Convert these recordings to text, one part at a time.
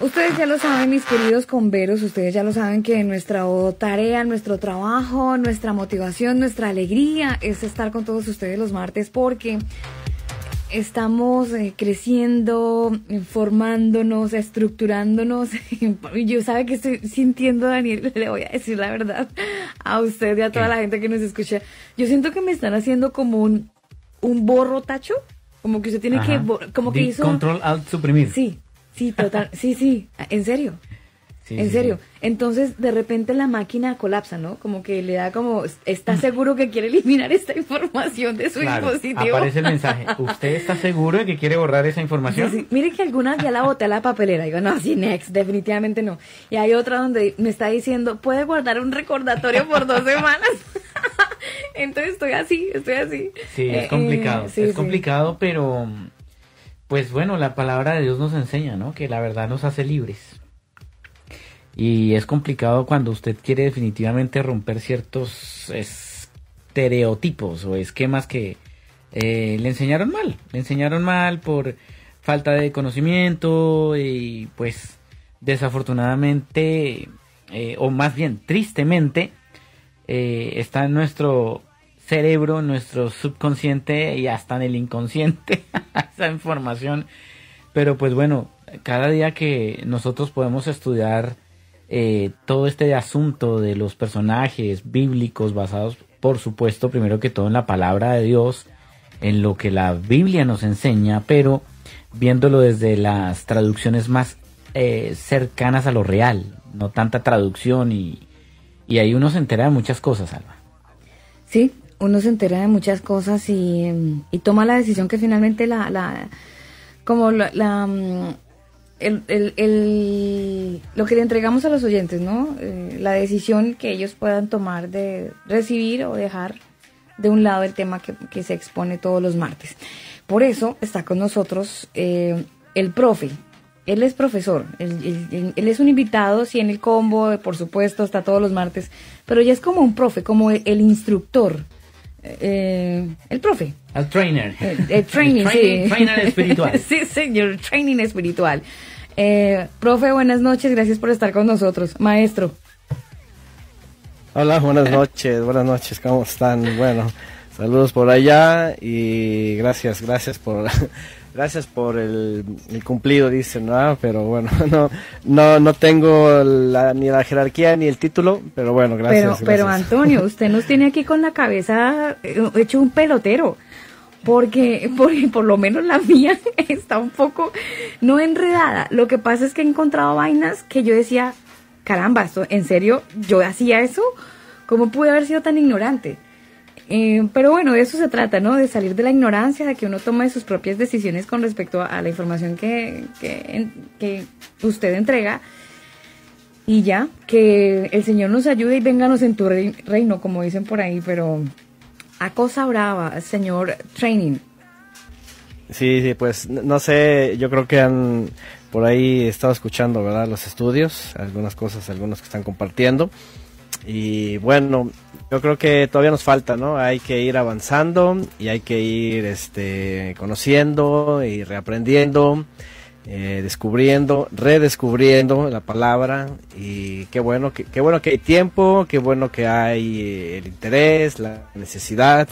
Ustedes ya lo saben, mis queridos converos, ustedes ya lo saben que nuestra tarea, nuestro trabajo, nuestra motivación, nuestra alegría es estar con todos ustedes los martes porque estamos eh, creciendo, formándonos, estructurándonos. Yo sabe que estoy sintiendo, Daniel, le voy a decir la verdad a usted y a toda la gente que nos escucha. Yo siento que me están haciendo como un, un borro tacho, como que usted tiene que, como que hizo... Control, alt, suprimir. Sí, Sí, total. sí, sí, en serio. en serio. Entonces, de repente la máquina colapsa, ¿no? Como que le da como, ¿está seguro que quiere eliminar esta información de su claro, dispositivo? Aparece el mensaje, ¿usted está seguro de que quiere borrar esa información? Sí, Mire que algunas ya la boté a la papelera. Digo, no, sí, next, definitivamente no. Y hay otra donde me está diciendo, puede guardar un recordatorio por dos semanas. Entonces estoy así, estoy así. Sí, es eh, complicado. Eh, es complicado, pero pues bueno, la palabra de Dios nos enseña, ¿no? Que la verdad nos hace libres. Y es complicado cuando usted quiere definitivamente romper ciertos estereotipos o esquemas que eh, le enseñaron mal. Le enseñaron mal por falta de conocimiento y pues desafortunadamente, eh, o más bien tristemente, eh, está en nuestro cerebro, nuestro subconsciente y hasta en el inconsciente esa información. Pero pues bueno, cada día que nosotros podemos estudiar eh, todo este asunto de los personajes bíblicos basados, por supuesto, primero que todo en la palabra de Dios, en lo que la Biblia nos enseña, pero viéndolo desde las traducciones más eh, cercanas a lo real, no tanta traducción y, y ahí uno se entera de muchas cosas, Alba. Sí, uno se entera de muchas cosas y, em, y toma la decisión que finalmente la, la como la, mm, el, el, lo que le entregamos a los oyentes, ¿no? Eh, la decisión que ellos puedan tomar de recibir o dejar de un lado el tema que, se expone todos los martes. Por eso está con nosotros eh, el profe. Él es profesor, él, él, es un invitado, sí, en el combo, por supuesto, está todos los martes, pero ya es como un profe, como el instructor eh, el profe. El trainer. Eh, eh, el, Trainer espiritual. sí, señor, training espiritual. Eh, profe, buenas noches, gracias por estar con nosotros. Maestro. Hola, buenas noches, buenas noches, ¿cómo están? Bueno, saludos por allá y gracias, gracias por Gracias por el, cumplido, dice ¿no? pero bueno, no, no, no tengo ni la jerarquía ni el título, pero bueno, gracias. Pero, Antonio, usted nos tiene aquí con la cabeza eh, hecho un pelotero porque por, por, lo menos la mía está un poco no enredada. Lo que pasa es que he encontrado vainas que yo decía, caramba, ¿en serio yo hacía eso? ¿Cómo pude haber sido tan ignorante? Eh, pero bueno, de eso se trata, ¿no? De salir de la ignorancia, de que uno tome sus propias decisiones con respecto a, la información que, que, usted entrega. Y ya, que el Señor nos ayude y vénganos en tu reino, como dicen por ahí, pero a cosa brava, señor Training. Sí, sí, pues no sé, yo creo que han por ahí estado escuchando, ¿verdad? Los estudios, algunas cosas, algunos que están compartiendo. Y bueno, yo creo que todavía nos falta, ¿no? Hay que ir avanzando y hay que ir este, conociendo y reaprendiendo, eh, descubriendo, redescubriendo la palabra. Y qué bueno qué bueno que hay tiempo, qué bueno que hay eh, el interés, la necesidad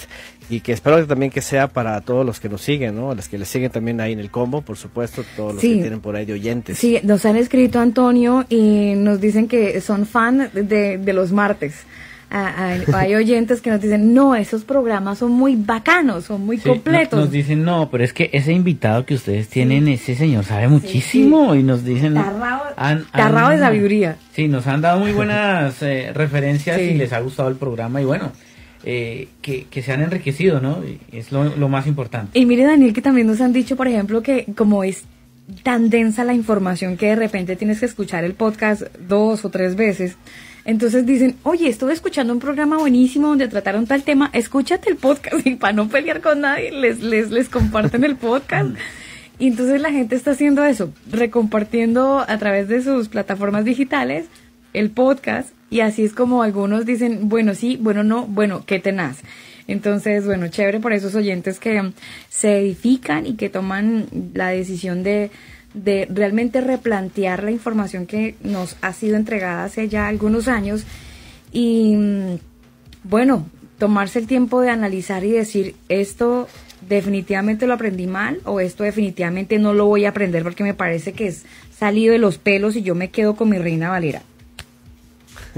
y que espero que también que sea para todos los que nos siguen, ¿no? Los que les siguen también ahí en el combo, por supuesto, todos los que tienen por ahí de oyentes. Sí, nos han escrito Antonio y nos dicen que son fan de, de los martes. hay oyentes que nos dicen, no, esos programas son muy bacanos, son muy sí, completos. Nos dicen, no, pero es que ese invitado que ustedes tienen, ese señor sabe muchísimo y nos dicen... Tarrado de sabiduría. Sí, nos han dado muy buenas eh, referencias y les ha gustado el programa y bueno, eh, que, se han enriquecido, ¿no? Es lo, más importante. Y mire, Daniel, que también nos han dicho, por ejemplo, que como es tan densa la información que de repente tienes que escuchar el podcast dos o tres veces. Entonces dicen, oye, estuve escuchando un programa buenísimo donde trataron tal tema, escúchate el podcast y para no pelear con nadie les, les, les comparten el podcast. Y entonces la gente está haciendo eso, recompartiendo a través de sus plataformas digitales el podcast y así es como algunos dicen, bueno, sí, bueno, no, bueno, qué tenaz. Entonces, bueno, chévere por esos oyentes que um, se edifican y que toman la decisión de realmente replantear la información que nos ha sido entregada hace ya algunos años y, um, bueno, tomarse el tiempo de analizar y decir, esto definitivamente lo aprendí mal o esto definitivamente no lo voy a aprender porque me parece que es salido de los pelos y yo me quedo con mi reina Valera.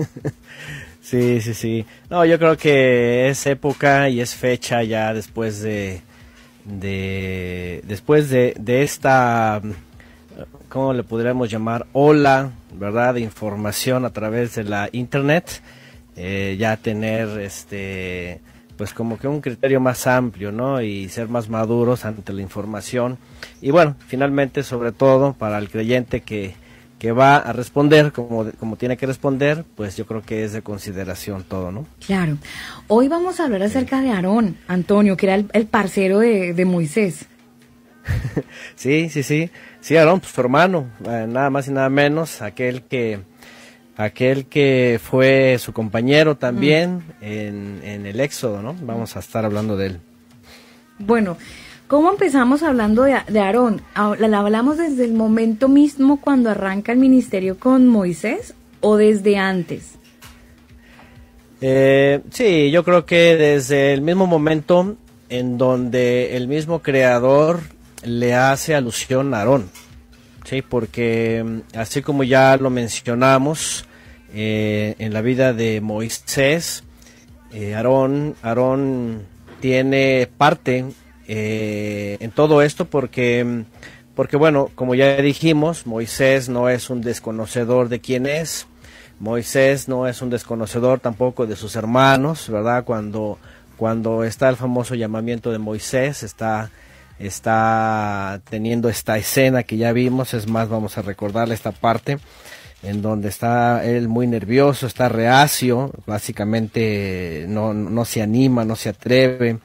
sí, sí, sí. No, yo creo que es época y es fecha ya después de, después de, esta, ¿cómo le podríamos llamar? Ola, ¿verdad? De información a través de la internet. Eh, ya tener este pues como que un criterio más amplio, ¿no? Y ser más maduros ante la información. Y bueno, finalmente sobre todo para el creyente que, que va a responder como, como tiene que responder, pues yo creo que es de consideración todo, ¿no? Claro. Hoy vamos a hablar acerca de Aarón, Antonio, que era el, parcero de, Moisés. sí, sí, sí. Sí, Aarón, pues su hermano, eh, nada más y nada menos, aquel que aquel que fue su compañero también mm. en, en el Éxodo, ¿no? Vamos a estar hablando de él. Bueno, ¿Cómo empezamos hablando de, Aarón? ¿La hablamos desde el momento mismo cuando arranca el ministerio con Moisés o desde antes? Eh, sí, yo creo que desde el mismo momento en donde el mismo creador le hace alusión a Aarón. Sí, porque mm, así como ya lo mencionamos eh, en la vida de Moisés, eh, Aarón, Aarón tiene parte eh, en todo esto porque, porque, bueno, como ya dijimos, Moisés no es un desconocedor de quién es, Moisés no es un desconocedor tampoco de sus hermanos, ¿verdad? Cuando, cuando está el famoso llamamiento de Moisés, está está teniendo esta escena que ya vimos, es más, vamos a recordarle esta parte en donde está él muy nervioso, está reacio, básicamente no, no se anima, no se atreve,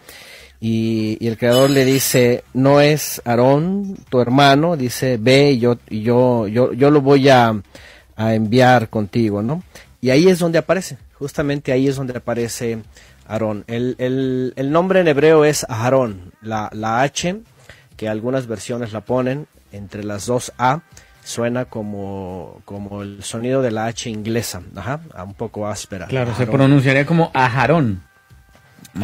y, el creador le dice, no es Aarón, tu hermano, dice, ve yo, yo, yo, yo lo voy a, enviar contigo, ¿no? Y ahí es donde aparece, justamente ahí es donde aparece Aarón. El, nombre en hebreo es Aarón, la, la H, que algunas versiones la ponen entre las dos A, suena como, como el sonido de la H inglesa, ajá, un poco áspera. Claro, se pronunciaría como Ajarón.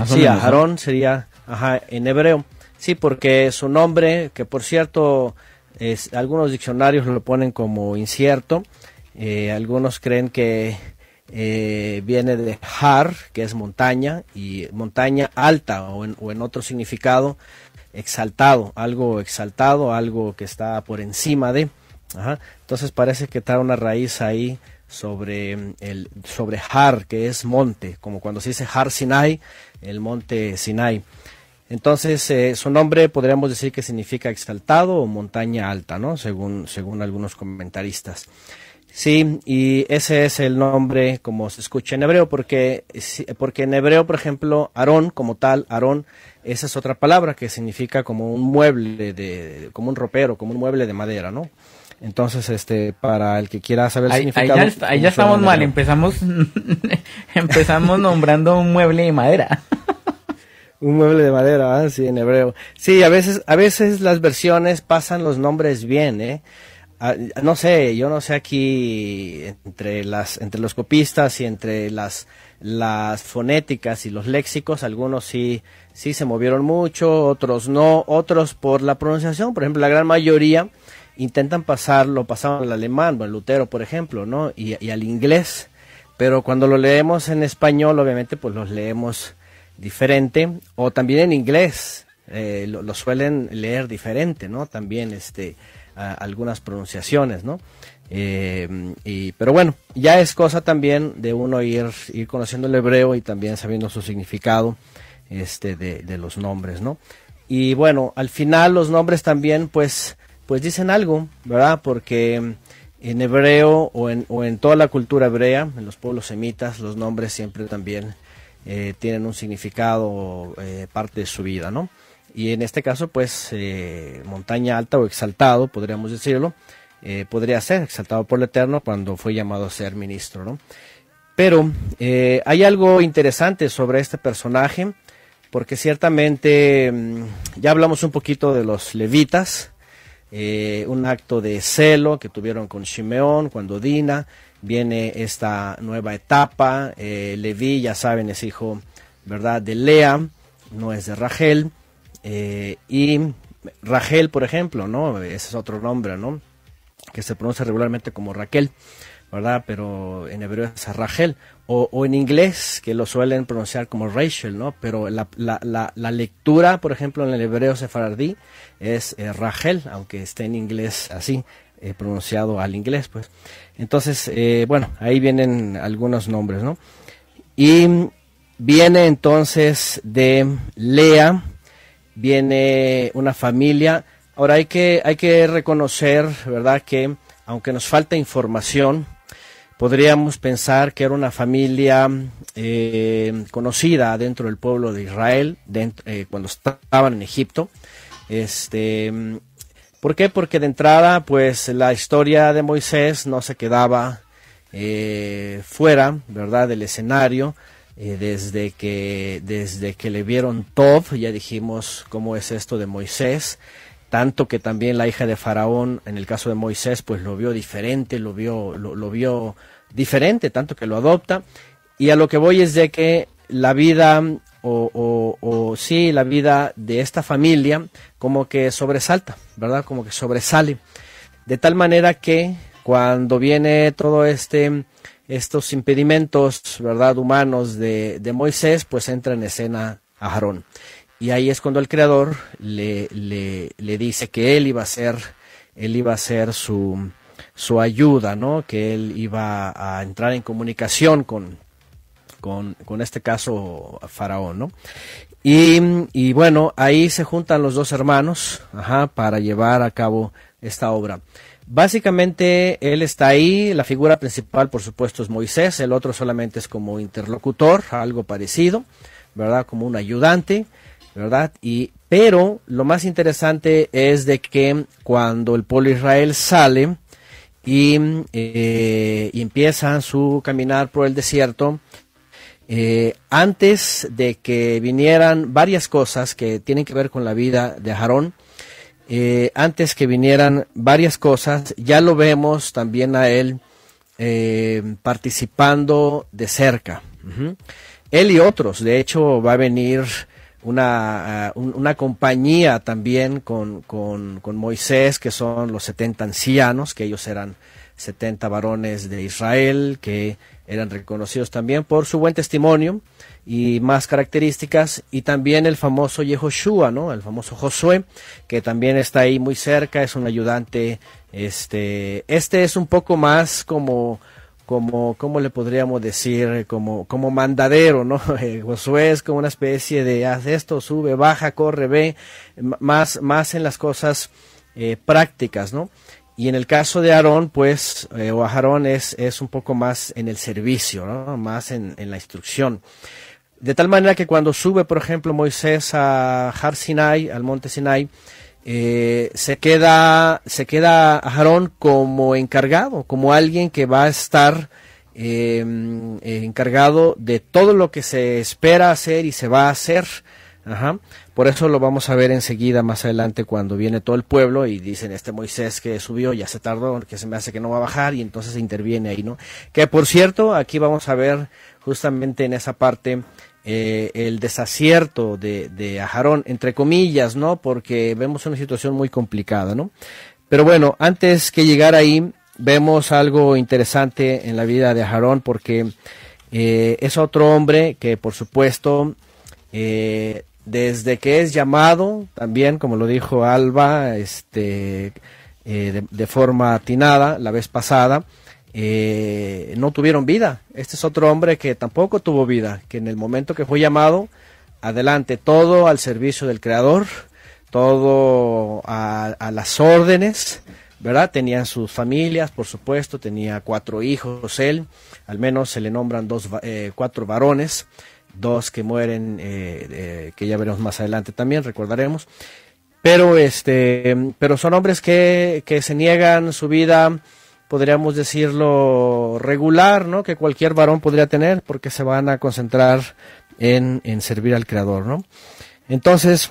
sí, Ajarón sería Ajá, en hebreo. Sí, porque su nombre, que por cierto, es, algunos diccionarios lo ponen como incierto, eh, algunos creen que eh, viene de Har, que es montaña, y montaña alta, o en, otro significado, exaltado, algo exaltado, algo que está por encima de. Ajá. Entonces parece que trae una raíz ahí sobre el sobre Har, que es monte, como cuando se dice Har Sinai, el monte Sinai. Entonces, eh, su nombre podríamos decir que significa exaltado o montaña alta, ¿no? Según, según algunos comentaristas. Sí, y ese es el nombre como se escucha en hebreo, porque, porque en hebreo, por ejemplo, Aarón, como tal, Aarón, esa es otra palabra que significa como un mueble, de, como un ropero, como un mueble de madera, ¿no? Entonces, este, para el que quiera saber el significado. ya, ya estamos mal, empezamos, empezamos nombrando un mueble de madera. Un mueble de madera, ah, sí, en hebreo. Sí, a veces, a veces las versiones pasan los nombres bien, ¿eh? Ah, no sé, yo no sé aquí entre las, entre los copistas y entre las, las fonéticas y los léxicos, algunos sí, sí se movieron mucho, otros no, otros por la pronunciación, por ejemplo, la gran mayoría intentan pasarlo, pasaban al alemán, o al Lutero, por ejemplo, ¿no? Y, y al inglés, pero cuando lo leemos en español, obviamente, pues los leemos diferente, o también en inglés, eh, lo, suelen leer diferente, ¿no? También este, algunas pronunciaciones, ¿no? Eh, y, pero bueno, ya es cosa también de uno ir, ir conociendo el hebreo y también sabiendo su significado este, de, de los nombres, ¿no? Y bueno, al final los nombres también pues, pues dicen algo, ¿verdad? Porque en hebreo o en, o en toda la cultura hebrea, en los pueblos semitas, los nombres siempre también eh, tienen un significado eh, parte de su vida, ¿no? Y en este caso, pues, eh, montaña alta o exaltado, podríamos decirlo, podría ser exaltado por el Eterno cuando fue llamado a ser ministro, ¿no? Pero hay algo interesante sobre este personaje, porque ciertamente mm, ya hablamos un poquito de los levitas, eh, un acto de celo que tuvieron con Shimeón cuando Dina viene esta nueva etapa. Eh, ya saben, es hijo, ¿verdad?, de Lea, no es de Rachel. Eh, y Rachel, por ejemplo, ¿no? Ese es otro nombre, ¿no? Que se pronuncia regularmente como Raquel. ¿verdad? Pero en hebreo es Rachel, o, en inglés, que lo suelen pronunciar como Rachel, ¿no? Pero la, lectura, por ejemplo, en el hebreo sefardí es eh, Rachel, aunque esté en inglés así, eh, pronunciado al inglés, pues. Entonces, eh, bueno, ahí vienen algunos nombres, ¿no? Y viene entonces de Lea, viene una familia. Ahora hay que, hay que reconocer, ¿verdad?, que aunque nos falta información, podríamos pensar que era una familia eh, conocida dentro del pueblo de Israel, dentro, eh, cuando estaban en Egipto. Este, ¿Por qué? Porque de entrada, pues la historia de Moisés no se quedaba eh, fuera, ¿verdad?, del escenario. desde, que, desde que le vieron Tob, ya dijimos cómo es esto de Moisés tanto que también la hija de Faraón, en el caso de Moisés, pues lo vio diferente, lo vio, lo, vio diferente, tanto que lo adopta. Y a lo que voy es de que la vida, o, o, sí, la vida de esta familia, como que sobresalta, ¿verdad? Como que sobresale. De tal manera que cuando viene todo este, estos impedimentos, ¿verdad? Humanos de, de Moisés, pues entra en escena Aarón. Y ahí es cuando el creador le, le, dice que él iba a ser, él iba a ser su, su ayuda, ¿no? Que él iba a entrar en comunicación con, con, este caso Faraón, ¿no? Y, y, bueno, ahí se juntan los dos hermanos para llevar a cabo esta obra. Básicamente él está ahí, la figura principal por supuesto es Moisés, el otro solamente es como interlocutor, algo parecido, ¿verdad? Como un ayudante. ¿verdad? Y, pero lo más interesante es de que cuando el pueblo Israel sale eh, y, empieza su caminar por el desierto, eh, antes de que vinieran varias cosas que tienen que ver con la vida de Aarón, eh, antes que vinieran varias cosas, ya lo vemos también a él eh, participando de cerca. Él y otros, de hecho, va a venir una, ah, una compañía también con, con, Moisés, que son los 70 ancianos, que ellos eran 70 varones de Israel, que eran reconocidos también por su buen testimonio y más características, y también el famoso Yehoshua, ¿no? el famoso Josué, que también está ahí muy cerca, es un ayudante. Este, este es un poco más como como, ¿cómo le podríamos decir? Como, como mandadero, ¿no? Eh, Josué es como una especie de haz esto, sube, baja, corre, ve, más, más en las cosas eh, prácticas, ¿no? Y en el caso de Aarón, pues, eh, o Aarón es, es un poco más en el servicio, ¿no? Más en, en la instrucción. De tal manera que cuando sube, por ejemplo, Moisés a Har Sinai, al monte Sinai, eh, se queda, se queda Aarón como encargado, como alguien que va a estar em, encargado de todo lo que se espera hacer y se va a hacer. Ajá. Por eso lo vamos a ver enseguida más adelante cuando viene todo el pueblo y dicen este Moisés que subió ya se tardó, que se me hace que no va a bajar y entonces interviene ahí, ¿no? Que por cierto, aquí vamos a ver justamente en esa parte eh, el desacierto de, Ajarón, entre comillas, ¿no? Porque vemos una situación muy complicada, ¿no? Pero bueno, antes que llegar ahí, vemos algo interesante en la vida de Ajarón, porque eh, es otro hombre que, por supuesto, eh, desde que es llamado, también, como lo dijo Alba, este, de, forma atinada la vez pasada, eh, no tuvieron vida. Este es otro hombre que tampoco tuvo vida, que en el momento que fue llamado, adelante, todo al servicio del Creador, todo a, las órdenes, ¿verdad? Tenía sus familias, por supuesto, tenía cuatro hijos él, al menos se le nombran dos, eh, cuatro varones, dos que mueren, eh, que ya veremos más adelante también, recordaremos pero este pero son hombres que, que se niegan su vida podríamos decirlo, regular, ¿no? Que cualquier varón podría tener porque se van a concentrar en, servir al Creador, ¿no? Entonces,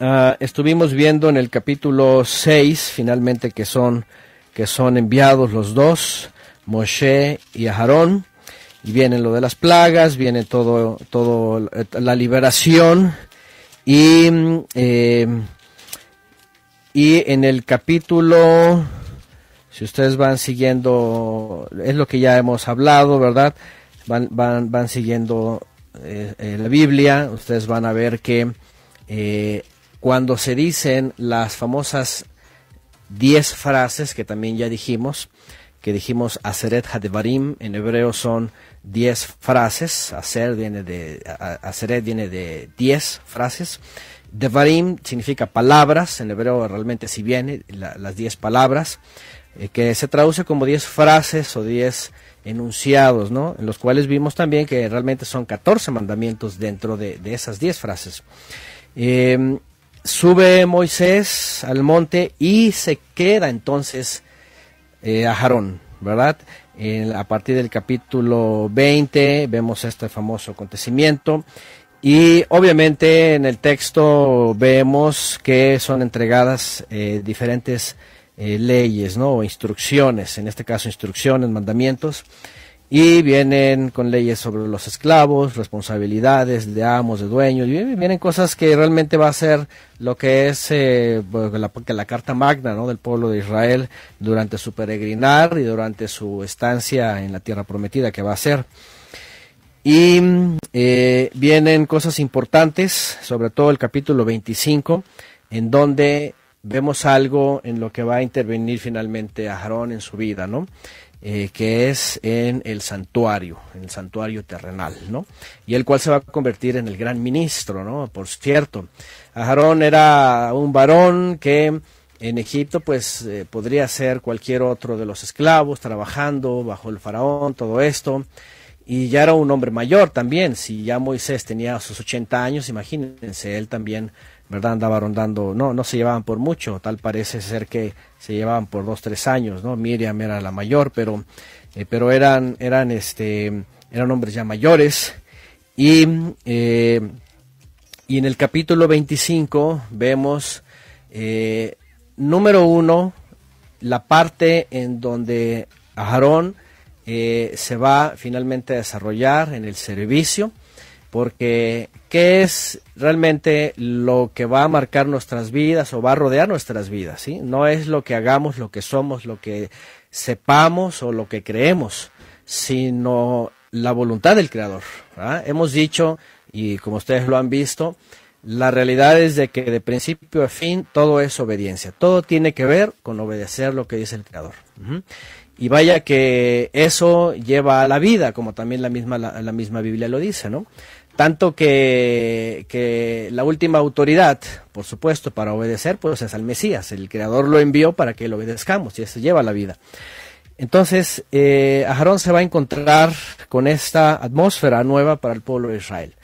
ah, estuvimos viendo en el capítulo 6, finalmente, que son, que son enviados los dos, Moshe y Aharón, y viene lo de las plagas, viene todo, todo eh, la liberación, y, mm, eh, y en el capítulo si ustedes van siguiendo, es lo que ya hemos hablado, ¿verdad? Van, van, siguiendo eh, eh, la Biblia, ustedes van a ver que eh, cuando se dicen las famosas 10 frases que también ya dijimos, que dijimos Aseret Hadevarim, en hebreo son 10 frases, Aser viene de, Aseret viene de 10 frases, Devarim significa palabras, en hebreo realmente si viene las 10 palabras, eh, que se traduce como 10 frases o 10 enunciados, ¿no? En los cuales vimos también que realmente son 14 mandamientos dentro de, esas 10 frases. Em, sube Moisés al monte y se queda entonces eh, a Jarón, ¿verdad? a partir del capítulo 20 vemos este famoso acontecimiento y obviamente en el texto vemos que son entregadas eh, diferentes eh, leyes, ¿no? instrucciones, en este caso instrucciones, mandamientos. Y vienen con leyes sobre los esclavos, responsabilidades de amos, de dueños, y vienen cosas que realmente va a ser lo que es eh, la, Carta Magna ¿no? del pueblo de Israel durante su peregrinar y durante su estancia en la tierra prometida que va a ser. Y eh, vienen cosas importantes, sobre todo el capítulo 25, en donde vemos algo en lo que va a intervenir finalmente Aarón en su vida, ¿no? Eh, que es en el santuario, en el santuario terrenal, ¿no? Y el cual se va a convertir en el gran ministro, ¿no? Por cierto, Aarón era un varón que en Egipto, pues eh, podría ser cualquier otro de los esclavos trabajando bajo el faraón, todo esto. Y ya era un hombre mayor también. Si ya Moisés tenía sus 80 años, imagínense, él también ¿verdad? Andaba rondando, no, no se llevaban por mucho, tal parece ser que se llevaban por dos, tres años, ¿no? Miriam era la mayor, pero, eh, pero eran, eran, este, eran hombres ya mayores. Y, eh, y en el capítulo 25 vemos, eh, número uno, la parte en donde Aarón se va finalmente a desarrollar en el servicio, porque qué es realmente lo que va a marcar nuestras vidas o va a rodear nuestras vidas, ¿sí? No es lo que hagamos, lo que somos, lo que sepamos o lo que creemos, sino la voluntad del Creador. Hemos dicho, y como ustedes lo han visto, la realidad es de que de principio a fin todo es obediencia, todo tiene que ver con obedecer lo que dice el Creador. Y vaya que eso lleva a la vida, como también la misma, la misma Biblia lo dice, ¿no? Tanto que, la última autoridad, por supuesto, para obedecer, pues es al Mesías. El Creador lo envió para que lo obedezcamos y eso lleva la vida. Entonces, eh, Aarón se va a encontrar con esta atmósfera nueva para el pueblo de Israel.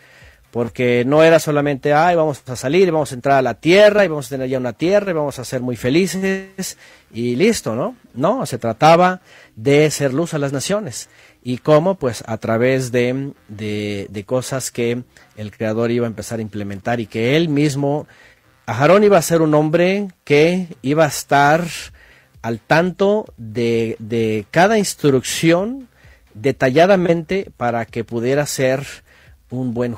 Porque no era solamente, ay, vamos a salir, vamos a entrar a la tierra y vamos a tener ya una tierra y vamos a ser muy felices y listo, ¿no? No, se trataba de ser luz a las naciones ¿Y cómo? Pues a través de, de, cosas que el creador iba a empezar a implementar y que él mismo, Aarón iba a ser un hombre que iba a estar al tanto de, de cada instrucción detalladamente para que pudiera ser un buen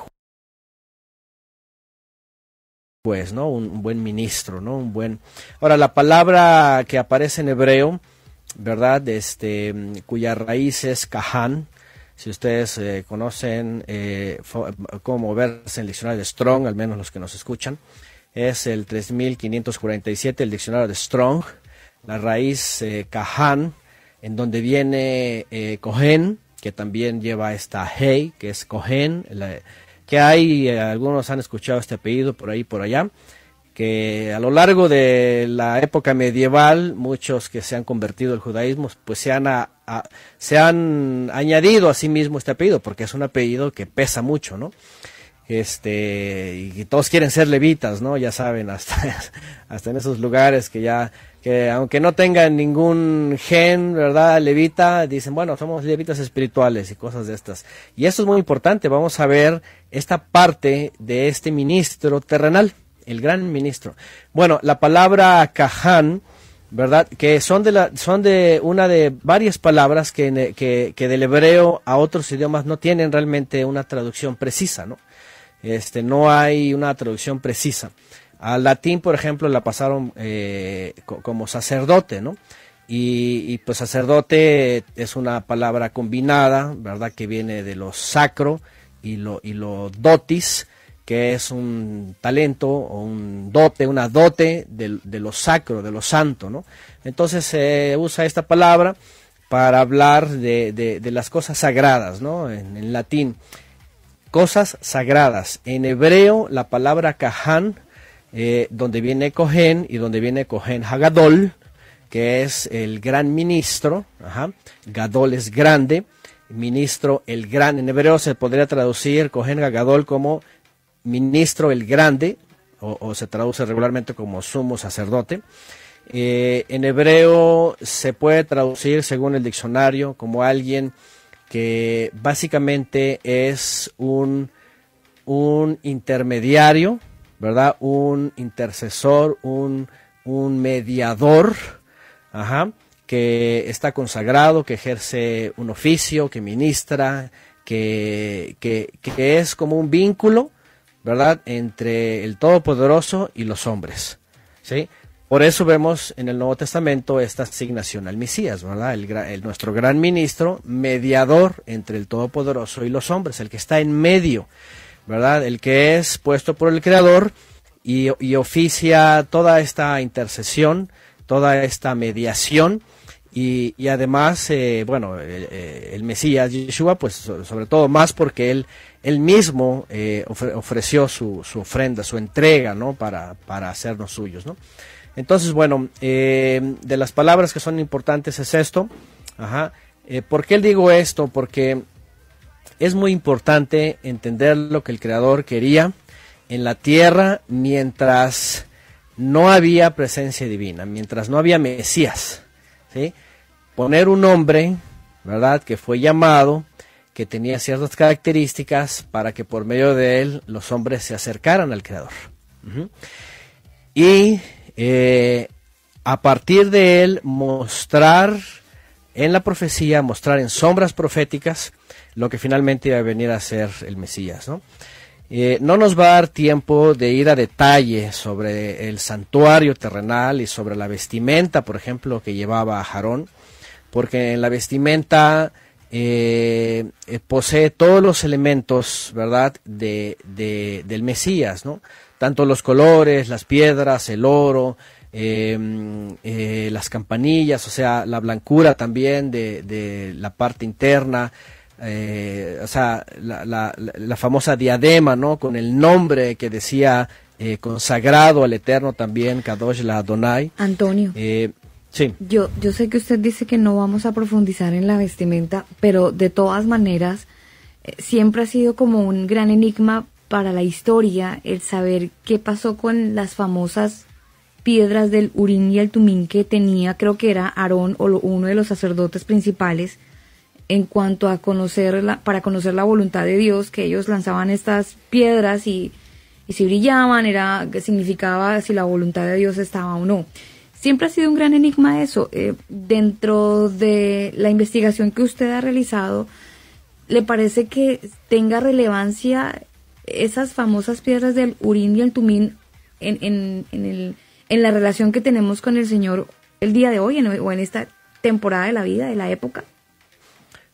pues, ¿no? Un, un, buen ministro, ¿no? Un buen. Ahora, la palabra que aparece en hebreo ¿verdad? Este, cuya raíz es Caján, Si ustedes eh, conocen eh, cómo verse el diccionario de Strong, al menos los que nos escuchan, es el 3547, el diccionario de Strong, la raíz eh, Caján, en donde viene Cohen, que también lleva esta Hey, que es Cohen, que hay, algunos han escuchado este apellido por ahí, por allá que a lo largo de la época medieval, muchos que se han convertido al judaísmo, pues se han, se han añadido a sí mismo este apellido, porque es un apellido que pesa mucho, ¿no? Este, y todos quieren ser levitas, ¿no? Ya saben, hasta, hasta en esos lugares que ya, que aunque no tengan ningún gen, ¿verdad? Levita, dicen, bueno, somos levitas espirituales y cosas de estas. Y eso es muy importante, vamos a ver esta parte de este ministro terrenal el gran ministro. Bueno, la palabra Caján, ¿verdad? Que son de, la, son de una de varias palabras que, del hebreo a otros idiomas no tienen realmente una traducción precisa, ¿no? Este, no hay una traducción precisa. Al latín, por ejemplo, la pasaron eh, como sacerdote, ¿no? Y, pues sacerdote es una palabra combinada, ¿verdad? Que viene de lo sacro y lo, y lo dotis, que es un talento o un dote, una dote de, lo sacro, de lo santo, ¿no? Entonces se usa esta palabra para hablar de, las cosas sagradas, ¿no? En, latín, cosas sagradas. En hebreo, la palabra kahán eh, donde viene Cohen y donde viene Cohen Hagadol, que es el gran ministro, ajá, Gadol es grande, ministro el gran, en hebreo se podría traducir Cohen Hagadol como ministro el Grande, o, se traduce regularmente como sumo sacerdote. Eh, en hebreo se puede traducir, según el diccionario, como alguien que básicamente es un, un intermediario, ¿verdad? Un intercesor, un, un mediador, ajá, que está consagrado, que ejerce un oficio, que ministra, que, que, que es como un vínculo ¿verdad?, entre el Todopoderoso y los hombres. ¿sí? Por eso vemos en el Nuevo Testamento esta asignación al Mesías, ¿verdad? El, nuestro gran ministro, mediador entre el Todopoderoso y los hombres, el que está en medio, ¿verdad? El que es puesto por el Creador y, y oficia toda esta intercesión, toda esta mediación y, además, eh, bueno, eh, eh, el, Mesías Yeshua, pues sobre todo más porque él, él mismo ofreció su, su, ofrenda, su entrega, ¿no? Para, hacernos suyos, ¿no? Entonces, bueno, de las palabras que son importantes es esto. Ajá. ¿Por qué digo esto? Porque es muy importante entender lo que el Creador quería en la tierra mientras no había presencia divina, mientras no había Mesías. ¿sí? poner un hombre, ¿verdad? Que fue llamado, que tenía ciertas características para que por medio de él los hombres se acercaran al Creador. Y eh, a partir de él mostrar en la profecía, mostrar en sombras proféticas lo que finalmente iba a venir a ser el Mesías, ¿no? Eh, no nos va a dar tiempo de ir a detalle sobre el santuario terrenal y sobre la vestimenta, por ejemplo, que llevaba a Jarón, porque en la vestimenta eh, eh, posee todos los elementos, ¿verdad?, de, del Mesías, ¿no? Tanto los colores, las piedras, el oro, em, eh, las campanillas, o sea, la blancura también de, la parte interna, o sea, la, famosa diadema, ¿no? Con el nombre que decía consagrado al Eterno también, Kadosh la Adonai. Antonio. Yo, yo sé que usted dice que no vamos a profundizar en la vestimenta, pero de todas maneras, eh, siempre ha sido como un gran enigma para la historia el saber qué pasó con las famosas piedras del Urín y el Tumín que tenía, creo que era Aarón o uno de los sacerdotes principales, en cuanto a conocer la, para conocer la voluntad de Dios, que ellos lanzaban estas piedras y, y si brillaban, era, significaba si la voluntad de Dios estaba o no. Siempre ha sido un gran enigma eso. Eh, dentro de la investigación que usted ha realizado, ¿le parece que tenga relevancia esas famosas piedras del Urín y el Tumín en, la relación que tenemos con el Señor el día de hoy en, o en esta temporada de la vida, de la época?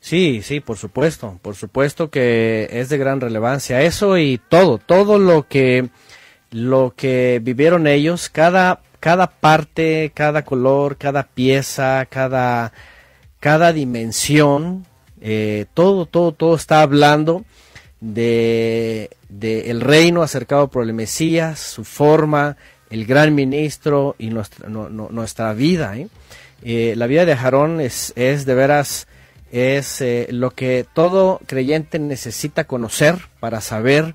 Sí, sí, por supuesto, por supuesto que es de gran relevancia eso y todo, todo lo que lo que vivieron ellos, cada cada parte, cada color, cada pieza, cada, dimensión, eh, todo, todo, todo está hablando de, reino acercado por el Mesías, su forma, el gran ministro y nuestra, vida. ¿eh? Eh, la vida de Jarón es, es, de veras es lo que todo creyente necesita conocer para saber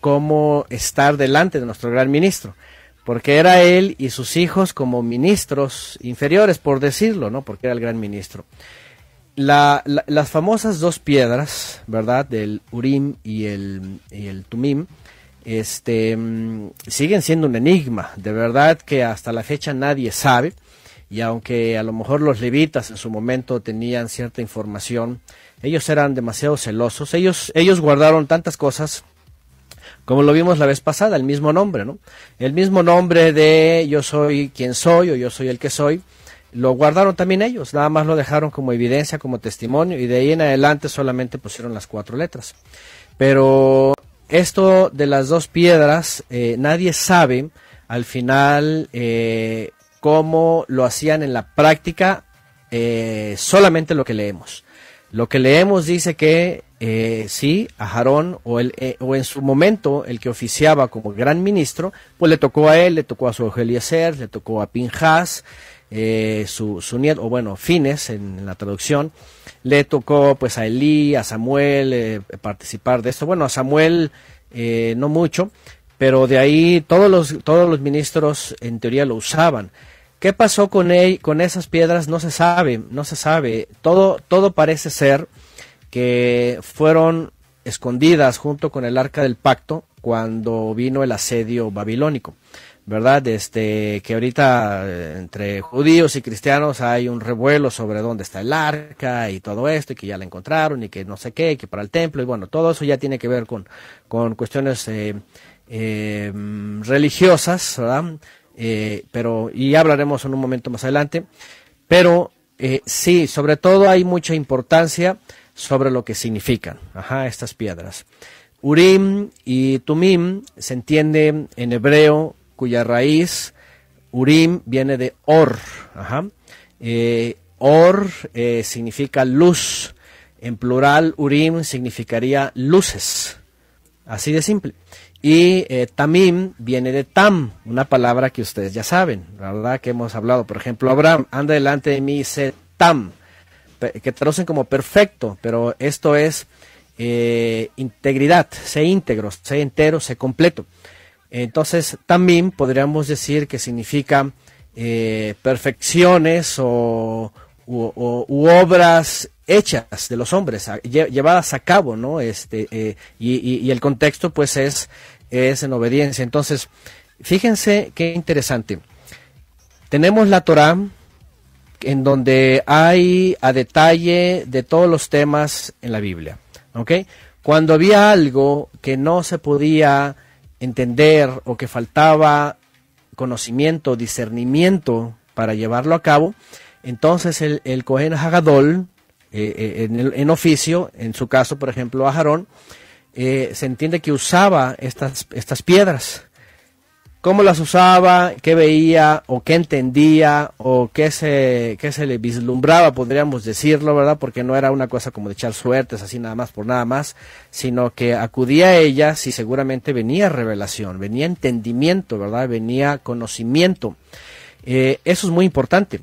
cómo estar delante de nuestro gran ministro porque era él y sus hijos como ministros inferiores, por decirlo, ¿no? Porque era el gran ministro. las famosas dos piedras, ¿verdad? Del Urim y el, el Tumim, este, mm, siguen siendo un enigma, de verdad que hasta la fecha nadie sabe, y aunque a lo mejor los levitas en su momento tenían cierta información, ellos eran demasiado celosos, ellos, ellos guardaron tantas cosas como lo vimos la vez pasada, el mismo nombre, ¿no? El mismo nombre de yo soy quien soy o yo soy el que soy, lo guardaron también ellos, nada más lo dejaron como evidencia, como testimonio, y de ahí en adelante solamente pusieron las cuatro letras. Pero esto de las dos piedras, eh, nadie sabe al final eh, cómo lo hacían en la práctica, eh, solamente lo que leemos. Lo que leemos dice que eh, sí, a Jarón o, eh, o en su momento el que oficiaba como gran ministro, pues le tocó a él, le tocó a su Eliezer, le tocó a Pinjas, eh, su, nieto, o bueno, Fines en, la traducción, le tocó pues a Elí, a Samuel participar de esto. Bueno, a Samuel no mucho, pero de ahí todos los, todos los ministros en teoría lo usaban. ¿Qué pasó con, él, con esas piedras? No se sabe, no se sabe. Todo, todo parece ser que fueron escondidas junto con el arca del pacto cuando vino el asedio babilónico. ¿Verdad? Este, que ahorita eh, entre judíos y cristianos hay un revuelo sobre dónde está el arca y todo esto, y que ya la encontraron, y que no sé qué, que para el templo, y bueno, todo eso ya tiene que ver con, con cuestiones eh, eh, religiosas, ¿verdad? pero, y hablaremos en un momento más adelante. Pero sí, sobre todo hay mucha importancia sobre lo que significan, ajá, estas piedras. Urim y Tumim se entiende en hebreo, cuya raíz, Urim, viene de Or. Ajá. Eh, or eh, significa luz. En plural, Urim significaría luces. Así de simple. Y eh, Tamim viene de Tam, una palabra que ustedes ya saben, la verdad que hemos hablado. Por ejemplo, Abraham, anda delante de mí y dice Tam que traducen como perfecto, pero esto es eh, integridad, sé íntegro, sé entero, sé completo. Entonces, también podríamos decir que significa eh, perfecciones o, u, obras hechas de los hombres, llevadas a cabo, ¿no? Este, eh, y, el contexto, pues, es, es en obediencia. Entonces, fíjense qué interesante. Tenemos la Torah, en donde hay a detalle de todos los temas en la Biblia. Cuando había algo que no se podía entender o que faltaba conocimiento, discernimiento para llevarlo a cabo, entonces el, Cohen Hagadol, eh, eh, en, oficio, en su caso, por ejemplo, a Jarón, eh, se entiende que usaba estas piedras cómo las usaba, qué veía o qué entendía o qué se, se le vislumbraba, podríamos decirlo, ¿verdad? Porque no era una cosa como de echar suertes así nada más por nada más, sino que acudía a ellas y seguramente venía revelación, venía entendimiento, ¿verdad? Venía conocimiento. Eh, eso es muy importante.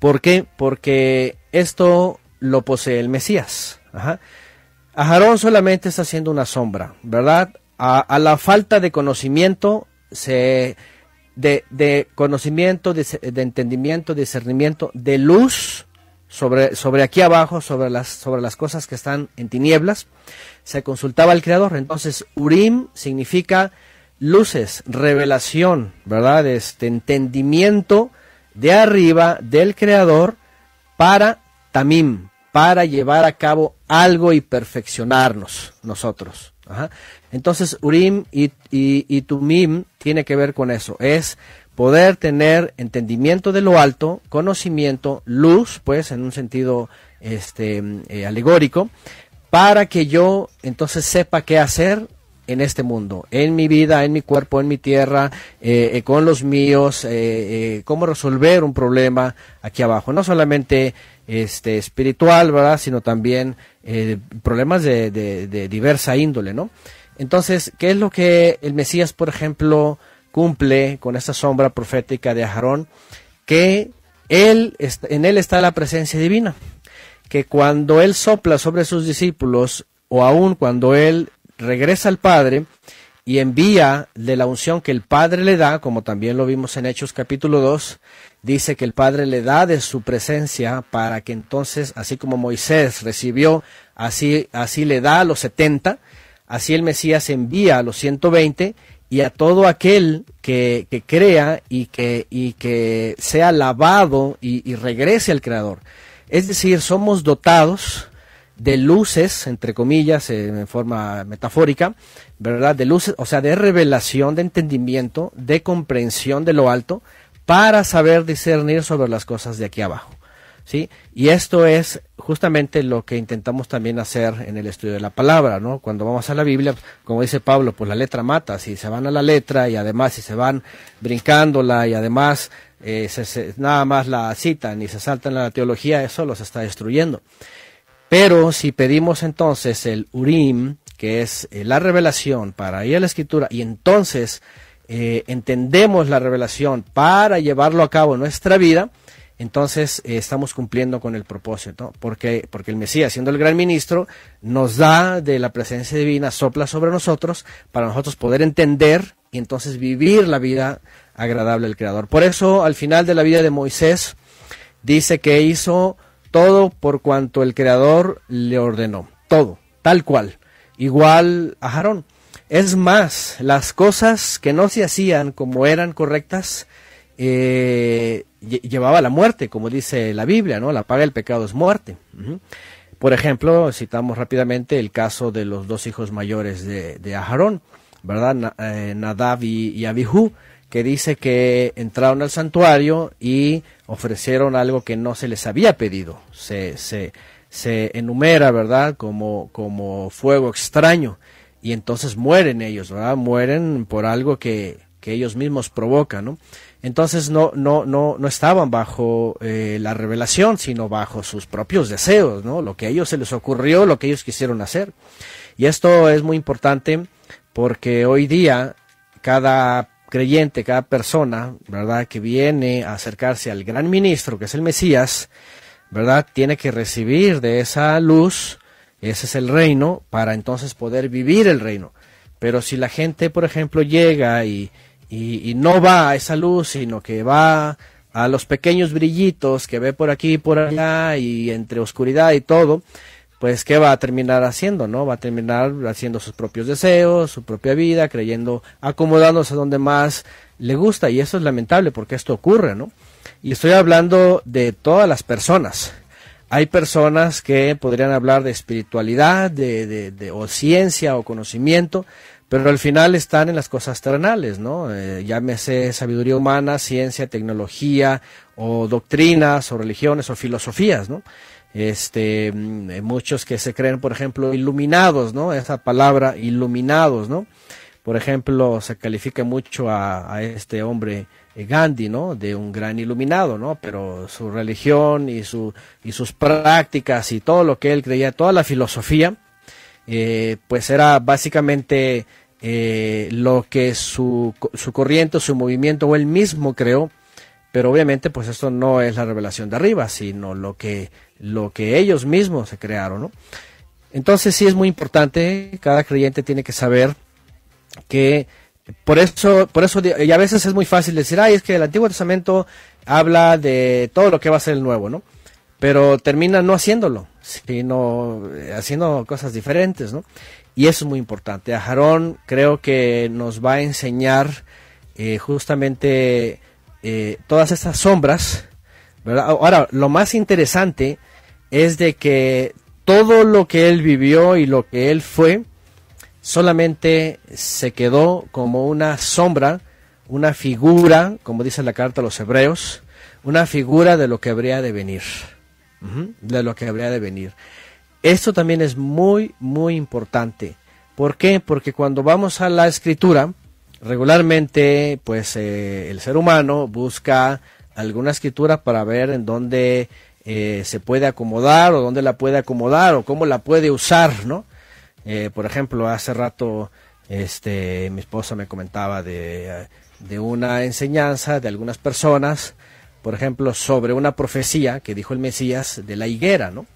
¿Por qué? Porque esto lo posee el Mesías. A Jarón solamente está haciendo una sombra, ¿verdad? a, la falta de conocimiento de, conocimiento, de, de, entendimiento, discernimiento, de luz sobre, sobre aquí abajo, sobre las, sobre las cosas que están en tinieblas, se consultaba al Creador. Entonces, Urim significa luces, revelación, ¿verdad? Este entendimiento de arriba del Creador para Tamim, para llevar a cabo algo y perfeccionarnos nosotros. Ajá. Entonces, Urim y, Tumim tiene que ver con eso. Es poder tener entendimiento de lo alto, conocimiento, luz, pues en un sentido este, eh, alegórico, para que yo entonces sepa qué hacer en este mundo, en mi vida, en mi cuerpo, en mi tierra, eh, eh, con los míos, cómo resolver un problema aquí abajo, no solamente este espiritual, ¿verdad? sino también problemas de, de diversa índole, ¿no? Entonces, ¿qué es lo que el Mesías, por ejemplo, cumple con esa sombra profética de Aarón? Que él, en él está la presencia divina, que cuando él sopla sobre sus discípulos, o aun cuando él regresa al Padre y envía de la unción que el Padre le da, como también lo vimos en Hechos capítulo 2, dice que el Padre le da de su presencia para que entonces, así como Moisés recibió, así, así le da a los setenta, Así el Mesías envía a los 120 y a todo aquel que, crea y que, y que sea lavado y, y regrese al Creador. Es decir, somos dotados de luces, entre comillas, eh, en forma metafórica, ¿verdad? De luces, o sea, de revelación, de entendimiento, de comprensión de lo alto, para saber discernir sobre las cosas de aquí abajo. Y esto es justamente lo que intentamos también hacer en el estudio de la palabra, ¿no? Cuando vamos a la Biblia, como dice Pablo, pues la letra mata, si se van a la letra y además si se van brincándola y además eh, nada más la citan y se saltan a la teología, eso los está destruyendo. Pero si pedimos entonces el Urim, que es eh, la revelación para ir a la escritura, y entonces eh, entendemos la revelación para llevarlo a cabo en nuestra vida, entonces eh, estamos cumpliendo con el propósito, porque, porque el Mesías, siendo el gran ministro, nos da de la presencia divina, sopla sobre nosotros, para nosotros poder entender y entonces vivir la vida agradable al Creador. Por eso, al final de la vida de Moisés, dice que hizo todo por cuanto el Creador le ordenó, todo, tal cual, igual a Jarón. Es más, las cosas que no se hacían como eran correctas, eh, llevaba la muerte, como dice la Biblia, ¿no? La paga del pecado es muerte. Por ejemplo, citamos rápidamente el caso de los dos hijos mayores de, de Aharón, ¿verdad? Eh, Nadab y, y Abihu, que dice que entraron al santuario y ofrecieron algo que no se les había pedido. Se, se, enumera, ¿verdad? Como, como fuego extraño. Y entonces mueren ellos, ¿verdad? Mueren por algo que, que ellos mismos provocan, ¿no? Entonces no, no, no, no estaban bajo eh, la revelación, sino bajo sus propios deseos, ¿no? Lo que a ellos se les ocurrió, lo que ellos quisieron hacer. Y esto es muy importante porque hoy día cada creyente, cada persona, ¿verdad? Que viene a acercarse al gran ministro, que es el Mesías, ¿verdad? Tiene que recibir de esa luz, ese es el reino, para entonces poder vivir el reino. Pero si la gente, por ejemplo, llega y, y, no va a esa luz, sino que va a los pequeños brillitos que ve por aquí y por allá y entre oscuridad y todo, pues qué va a terminar haciendo, ¿no? Va a terminar haciendo sus propios deseos, su propia vida, creyendo, acomodándose a donde más le gusta y eso es lamentable porque esto ocurre, ¿no? Y estoy hablando de todas las personas. Hay personas que podrían hablar de espiritualidad, de, de, de o ciencia o conocimiento, pero al final están en las cosas terrenales, ¿no? Eh, llámese sabiduría humana, ciencia, tecnología, o doctrinas, o religiones, o filosofías, ¿no? Este, mm, eh, muchos que se creen, por ejemplo, iluminados, ¿no? Esa palabra, iluminados, ¿no? Por ejemplo, se califica mucho a, a este hombre eh, Gandhi, ¿no? De un gran iluminado, ¿no? Pero su religión y, su, y sus prácticas y todo lo que él creía, toda la filosofía, eh, pues era básicamente eh, lo que su, su corriente, su movimiento o él mismo creó, pero obviamente pues esto no es la revelación de arriba, sino lo que, lo que ellos mismos se crearon, Entonces sí es muy importante, cada creyente tiene que saber que por eso, por eso, y a veces es muy fácil decir, ay, es que el Antiguo Testamento habla de todo lo que va a ser el nuevo, ¿no? Pero termina no haciéndolo sino eh, haciendo cosas diferentes, ¿no? Y eso es muy importante. A Jarón creo que nos va a enseñar eh, justamente eh, todas estas sombras, ¿verdad? Ahora, lo más interesante es de que todo lo que él vivió y lo que él fue, solamente se quedó como una sombra, una figura, como dice la carta a los hebreos, una figura de lo que habría de venir de lo que habría de venir. Esto también es muy, muy importante. ¿Por qué? Porque cuando vamos a la escritura, regularmente, pues eh, el ser humano busca alguna escritura para ver en dónde eh, se puede acomodar o dónde la puede acomodar o cómo la puede usar, ¿no? Eh, por ejemplo, hace rato este, mi esposa me comentaba de, de una enseñanza de algunas personas por ejemplo, sobre una profecía que dijo el Mesías de la higuera, ¿no?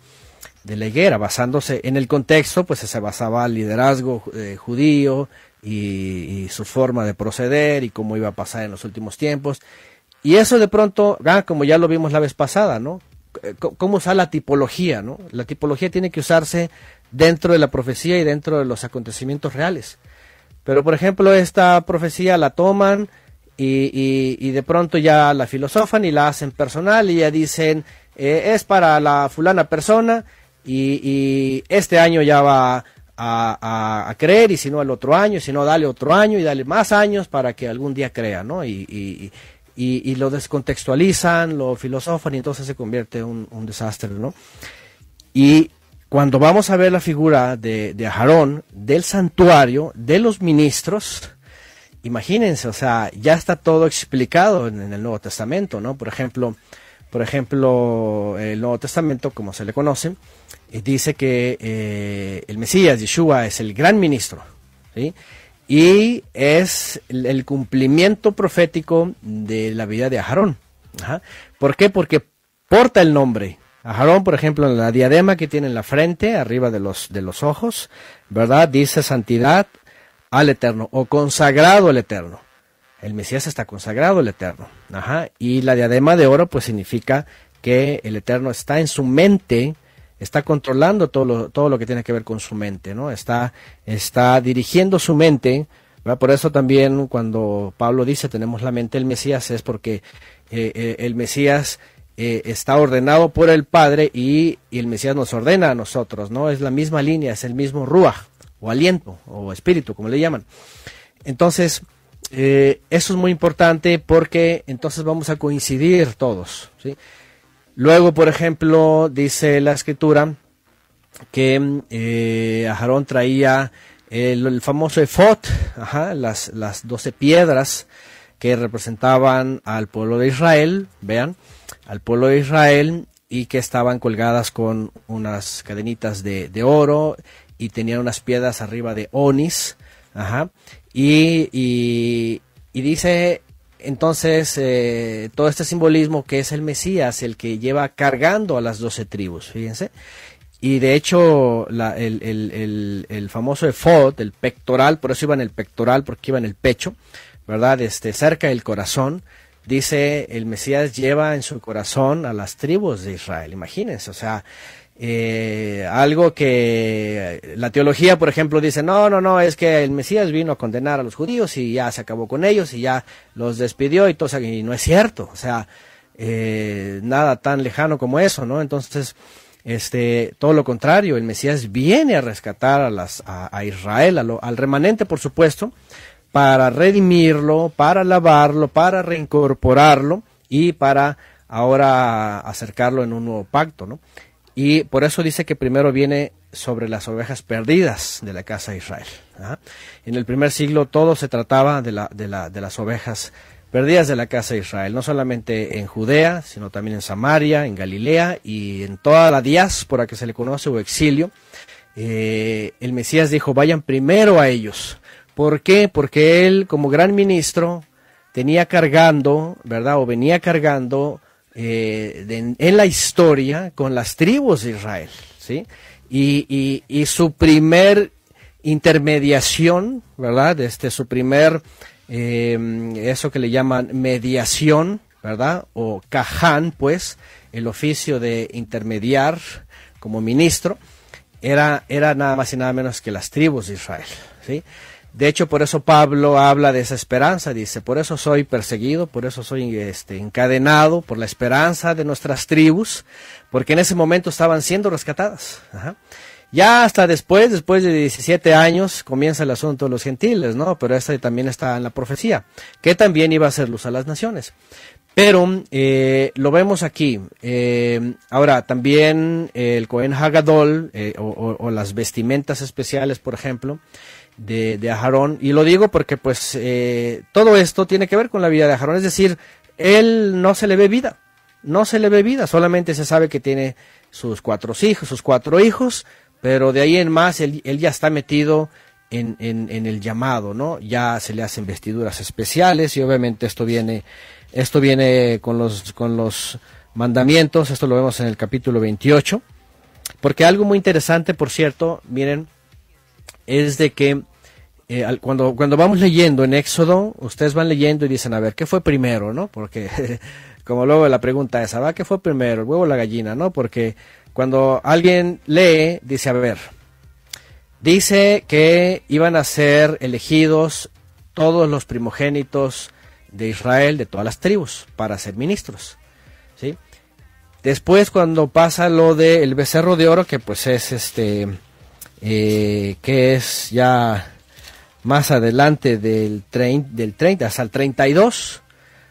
De la higuera, basándose en el contexto, pues se basaba el liderazgo eh, judío y, su forma de proceder y cómo iba a pasar en los últimos tiempos. Y eso de pronto, ah, como ya lo vimos la vez pasada, ¿no? Eh, ¿Cómo usar la tipología, ¿no? La tipología tiene que usarse dentro de la profecía y dentro de los acontecimientos reales. Pero, por ejemplo, esta profecía la toman, y, de pronto ya la filosofan y la hacen personal y ya dicen, eh, es para la fulana persona y, este año ya va a, creer y si no el otro año, si no dale otro año y dale más años para que algún día crea, ¿no? Y, lo descontextualizan, lo filosofan y entonces se convierte en un, desastre, ¿no? Y cuando vamos a ver la figura de, de del santuario, de los ministros, imagínense, o sea, ya está todo explicado en, el Nuevo Testamento, ¿no? Por ejemplo, por ejemplo, el Nuevo Testamento, como se le conoce, eh, dice que eh, el Mesías, Yeshua, es el gran ministro, ¿sí? Y es el, cumplimiento profético de la vida de Aarón. ¿Por qué? Porque porta el nombre. Aarón, por ejemplo, en la diadema que tiene en la frente, arriba de los, de los ojos, ¿verdad? Dice santidad, al Eterno o consagrado al Eterno. El Mesías está consagrado al Eterno. Ajá. Y la diadema de oro pues significa que el Eterno está en su mente, está controlando todo lo, todo lo que tiene que ver con su mente, ¿no? Está, está dirigiendo su mente. Por eso también cuando Pablo dice tenemos la mente del Mesías es porque eh, eh, el Mesías eh, está ordenado por el Padre y, y, el Mesías nos ordena a nosotros, ¿no? Es la misma línea, es el mismo Ruach o aliento, o espíritu, como le llaman. Entonces, eh, eso es muy importante porque entonces vamos a coincidir todos. Luego, por ejemplo, dice la escritura que eh, Aarón traía el, famoso efot, las, doce piedras que representaban al pueblo de Israel, vean, al pueblo de Israel y que estaban colgadas con unas cadenitas de, de oro y tenían unas piedras arriba de Onis. Y, dice entonces eh, todo este simbolismo que es el Mesías, el que lleva cargando a las doce tribus, fíjense. Y de hecho, el, el, el, el, famoso efod, el pectoral, por eso iba en el pectoral, porque iba en el pecho, ¿verdad? Este, cerca del corazón, dice el Mesías lleva en su corazón a las tribus de Israel, imagínense, o sea, eh, algo que la teología, por ejemplo, dice, no, no, no, es que el Mesías vino a condenar a los judíos y ya se acabó con ellos y ya los despidió y todo, y no es cierto, o sea, eh, nada tan lejano como eso, ¿no? Entonces, este, todo lo contrario, el Mesías viene a rescatar a, las, a, Israel, al remanente, por supuesto, para redimirlo, para lavarlo, para reincorporarlo y para ahora acercarlo en un nuevo pacto, ¿no? Y por eso dice que primero viene sobre las ovejas perdidas de la casa de Israel. ¿ah? En el primer siglo todo se trataba de, de, las ovejas perdidas de la casa de Israel, no solamente en Judea, sino también en Samaria, en Galilea y en toda la diáspora que se le conoce o exilio. Eh, el Mesías dijo, vayan primero a ellos. ¿Por qué? Porque él, como gran ministro, tenía cargando, ¿verdad? O venía cargando eh, en la historia con las tribus de Israel, ¿sí? Y, su primer intermediación, ¿verdad? Este, su primer, em, eso que le llaman mediación, ¿verdad? O caján, pues, el oficio de intermediar como ministro, era, era nada más y nada menos que las tribus de Israel, ¿sí? De hecho, por eso Pablo habla de esa esperanza, dice, por eso soy perseguido, por eso soy este, encadenado, por la esperanza de nuestras tribus, porque en ese momento estaban siendo rescatadas. Ya hasta después, después de 17 años, comienza el asunto de los gentiles, ¿no? Pero esta también está en la profecía, que también iba a ser luz a las naciones. Pero eh, lo vemos aquí. Eh, ahora, también el Cohen Hagadol eh, o, las vestimentas especiales, por ejemplo, de, de Ajarón. Y lo digo porque pues eh, todo esto tiene que ver con la vida de Ajarón. Es decir, él no se le ve vida, no se le ve vida, solamente se sabe que tiene sus cuatro hijos, sus cuatro hijos, pero de ahí en más él, ya está metido en, el llamado, ¿no? Ya se le hacen vestiduras especiales y obviamente esto viene, esto viene con los, con los mandamientos, esto lo vemos en el capítulo 28, porque algo muy interesante, por cierto, miren, es de que eh, cuando, cuando vamos leyendo en Éxodo, ustedes van leyendo y dicen, a ver, ¿qué fue primero? ¿No? Porque, como luego la pregunta es, ah, qué fue primero, el huevo o la gallina? ¿No? Porque cuando alguien lee, dice, a ver, dice que iban a ser elegidos todos los primogénitos de Israel, de todas las tribus, para ser ministros. Después, cuando pasa lo del becerro de oro, que pues es este, eh, que es ya más adelante del, del 30 hasta el 32.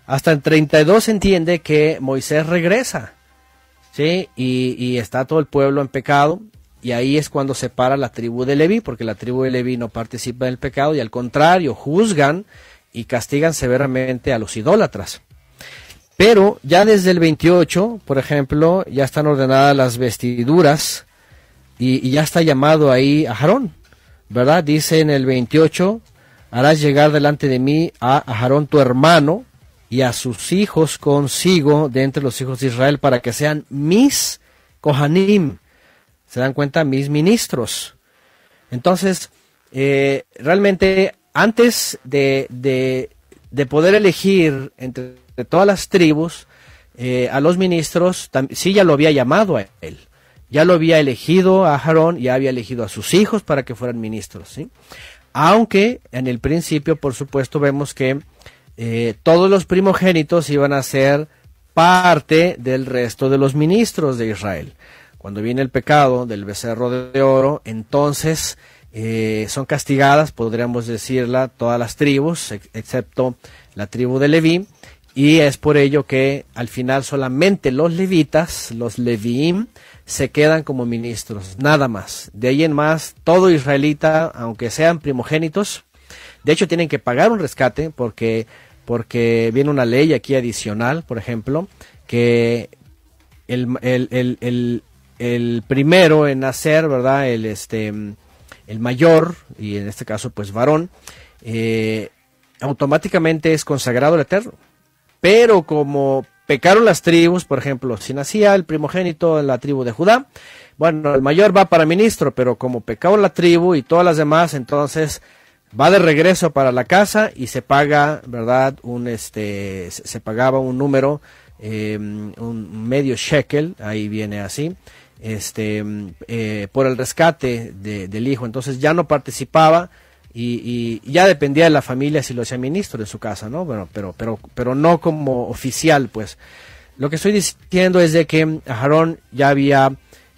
Hasta el 32 entiende que Moisés regresa, ¿sí? Y, está todo el pueblo en pecado, y ahí es cuando se para la tribu de Leví, porque la tribu de Levi no participa del pecado, y al contrario, juzgan y castigan severamente a los idólatras. Pero ya desde el 28, por ejemplo, ya están ordenadas las vestiduras, y, ya está llamado ahí a Jarón. ¿verdad? Dice en el 28, harás llegar delante de mí a Aarón tu hermano y a sus hijos consigo de entre los hijos de Israel para que sean mis Kohanim. ¿Se dan cuenta? Mis ministros. Entonces, eh, realmente antes de, poder elegir entre todas las tribus, eh, a los ministros, sí ya lo había llamado a él. Ya lo había elegido a Aarón, ya había elegido a sus hijos para que fueran ministros, ¿sí? Aunque en el principio, por supuesto, vemos que eh, todos los primogénitos iban a ser parte del resto de los ministros de Israel. Cuando viene el pecado del becerro de oro, entonces eh, son castigadas, podríamos decirla, todas las tribus, excepto la tribu de Leví, y es por ello que al final solamente los levitas, los levíim, se quedan como ministros, nada más. De ahí en más, todo israelita, aunque sean primogénitos, de hecho tienen que pagar un rescate porque, porque viene una ley aquí adicional, por ejemplo, que el, primero en nacer, ¿verdad? El, este, el mayor, y en este caso pues varón, eh, automáticamente es consagrado al Eterno. Pero como Pecaron las tribus, por ejemplo, si nacía el primogénito en la tribu de Judá, bueno, el mayor va para ministro, pero como pecado la tribu y todas las demás, entonces va de regreso para la casa y se paga, ¿verdad? Un este se pagaba un número em, un medio shekel, ahí viene así, este, em, eh, por el rescate del hijo. Entonces ya no participaba y, ya dependía de la familia si lo hacía ministro de su casa, ¿no? Bueno, pero, pero, pero no como oficial, pues. Lo que estoy diciendo es de que Aarón ya había,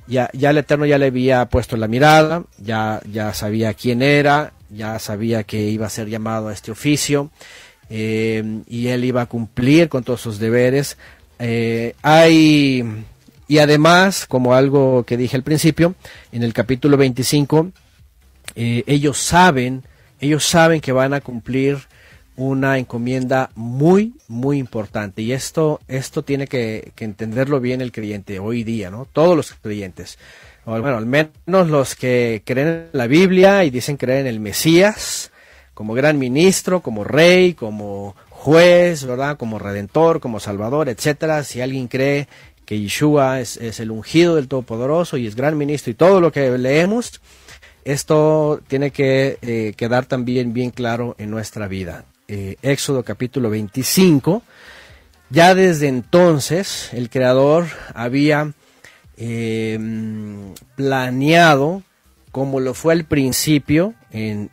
ya, ya el Eterno ya le había puesto la mirada, ya, ya sabía quién era, ya sabía que iba a ser llamado a este oficio, eh, y él iba a cumplir con todos sus deberes. Eh, hay, y además, como algo que dije al principio, en el capítulo 25, eh, ellos saben, ellos saben que van a cumplir una encomienda muy, muy importante. Y esto, esto tiene que, entenderlo bien el creyente hoy día, ¿no? Todos los creyentes. bueno, al menos los que creen en la Biblia y dicen creer en el Mesías como gran ministro, como rey, como juez, ¿verdad? Como redentor, como salvador, etcétera. Si alguien cree que Yeshua es, es el ungido del Todopoderoso y es gran ministro y todo lo que leemos, esto tiene que eh, quedar también bien claro en nuestra vida. Eh, Éxodo capítulo 25. Ya desde entonces el Creador había em, planeado, como lo fue al principio en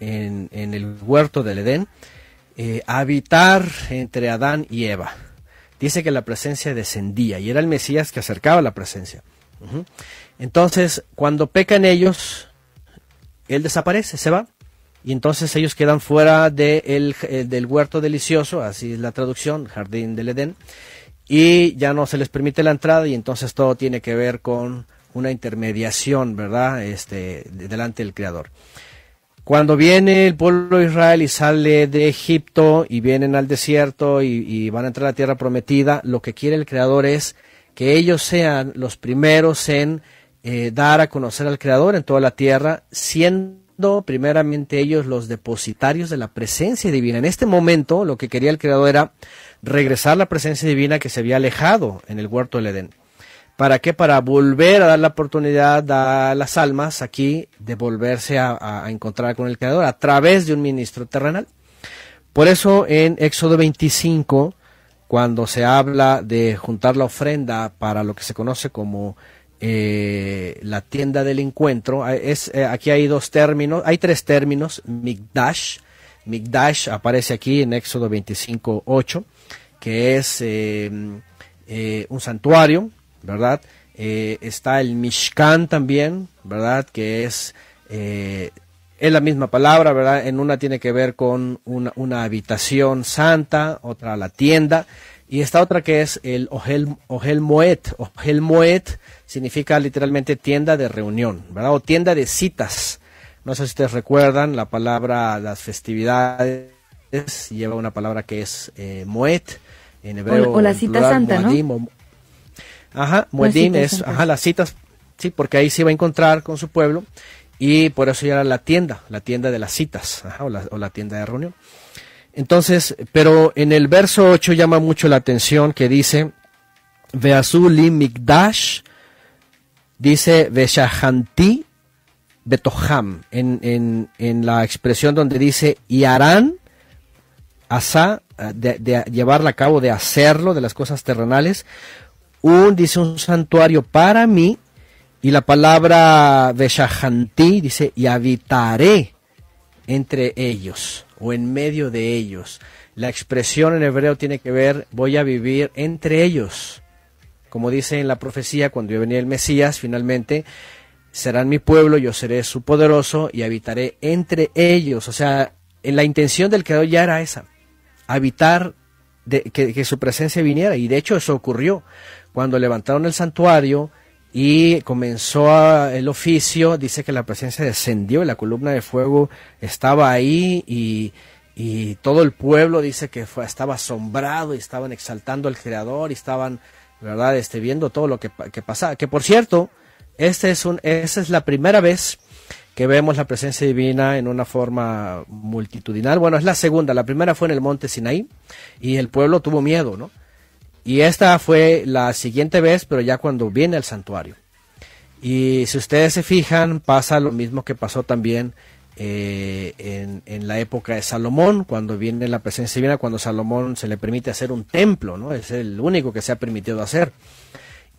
el huerto del Edén, eh, habitar entre Adán y Eva. Dice que la presencia descendía y era el Mesías que acercaba la presencia. Entonces, cuando pecan ellos, él desaparece, se va. Y entonces ellos quedan fuera eh, del huerto delicioso, así es la traducción, jardín del Edén, y ya no se les permite la entrada y entonces todo tiene que ver con una intermediación, ¿verdad? Este, delante del Creador. Cuando viene el pueblo de Israel y sale de Egipto y vienen al desierto y, van a entrar a la tierra prometida, lo que quiere el Creador es que ellos sean los primeros en eh, dar a conocer al Creador en toda la tierra, siendo primeramente ellos los depositarios de la presencia divina. En este momento lo que quería el Creador era regresar la presencia divina que se había alejado en el huerto del Edén. ¿Para qué? Para volver a dar la oportunidad a las almas aquí de volverse a, a encontrar con el Creador a través de un ministro terrenal. Por eso en Éxodo 25, cuando se habla de juntar la ofrenda para lo que se conoce como eh, la tienda del encuentro. Ah, es, eh, aquí hay dos términos, hay tres términos, Mikdash, Mikdash aparece aquí en Éxodo 25.8, que es eh, un santuario, ¿verdad? está el Mishkan también, ¿verdad? Que es, es la misma palabra, ¿verdad? En una tiene que ver con una, una habitación santa, otra la tienda. Y esta otra que es el Ohel, Ohel Moet. Ohel Moet significa literalmente tienda de reunión, ¿verdad? O tienda de citas. No sé si ustedes recuerdan la palabra, las festividades, lleva una palabra que es eh, Moet, en hebreo. O, la cita santa, ajá, moedim es, ajá, las citas, sí, porque ahí se iba a encontrar con su pueblo y por eso ya era la tienda, la tienda de las citas, o la tienda de reunión. Entonces, pero en el verso 8 llama mucho la atención que dice, Veazulimikdash, Migdash, dice Veshahanti Betoham, en, la expresión donde dice, y harán, asa, de, llevarla a cabo, de hacerlo, de las cosas terrenales, un, dice, un santuario para mí, y la palabra Veshahanti, dice, y habitaré entre ellos o en medio de ellos. La expresión en hebreo tiene que ver voy a vivir entre ellos. Como dice en la profecía, cuando yo venía el Mesías, finalmente serán mi pueblo, yo seré su poderoso y habitaré entre ellos. O sea, en la intención del creador ya era esa, habitar, de, que su presencia viniera. Y de hecho eso ocurrió. Cuando levantaron el santuario, y comenzó el oficio, dice que la presencia descendió, y la columna de fuego estaba ahí y, todo el pueblo dice que estaba asombrado y estaban exaltando al Creador y estaban, ¿verdad?, este, viendo todo lo que, que pasaba. Que por cierto, este es un, esa es la primera vez que vemos la presencia divina en una forma multitudinal. Bueno, es la segunda, la primera fue en el monte Sinaí y el pueblo tuvo miedo, ¿no? Y esta fue la siguiente vez, pero ya cuando viene el santuario. Y si ustedes se fijan, pasa lo mismo que pasó también eh, en, la época de Salomón, cuando viene la presencia divina, cuando Salomón se le permite hacer un templo, ¿no? Es el único que se ha permitido hacer.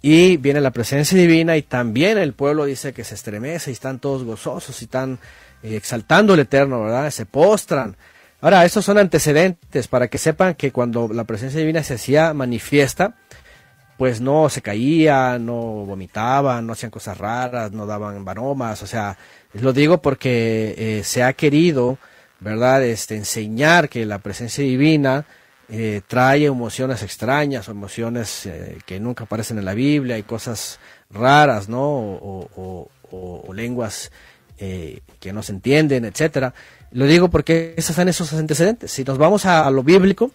Y viene la presencia divina y también el pueblo dice que se estremece y están todos gozosos y están eh, exaltando al Eterno, ¿verdad? Se postran Ahora, estos son antecedentes para que sepan que cuando la presencia divina se hacía manifiesta, pues no se caía, no vomitaban, no hacían cosas raras, no daban varomas, o sea, lo digo porque eh, se ha querido, ¿verdad?, este, enseñar que la presencia divina eh, trae emociones extrañas o emociones eh, que nunca aparecen en la Biblia y cosas raras, ¿no?, o, o, o, lenguas que no se entienden, etcétera. Lo digo porque esos son esos antecedentes. Si nos vamos a, lo bíblico,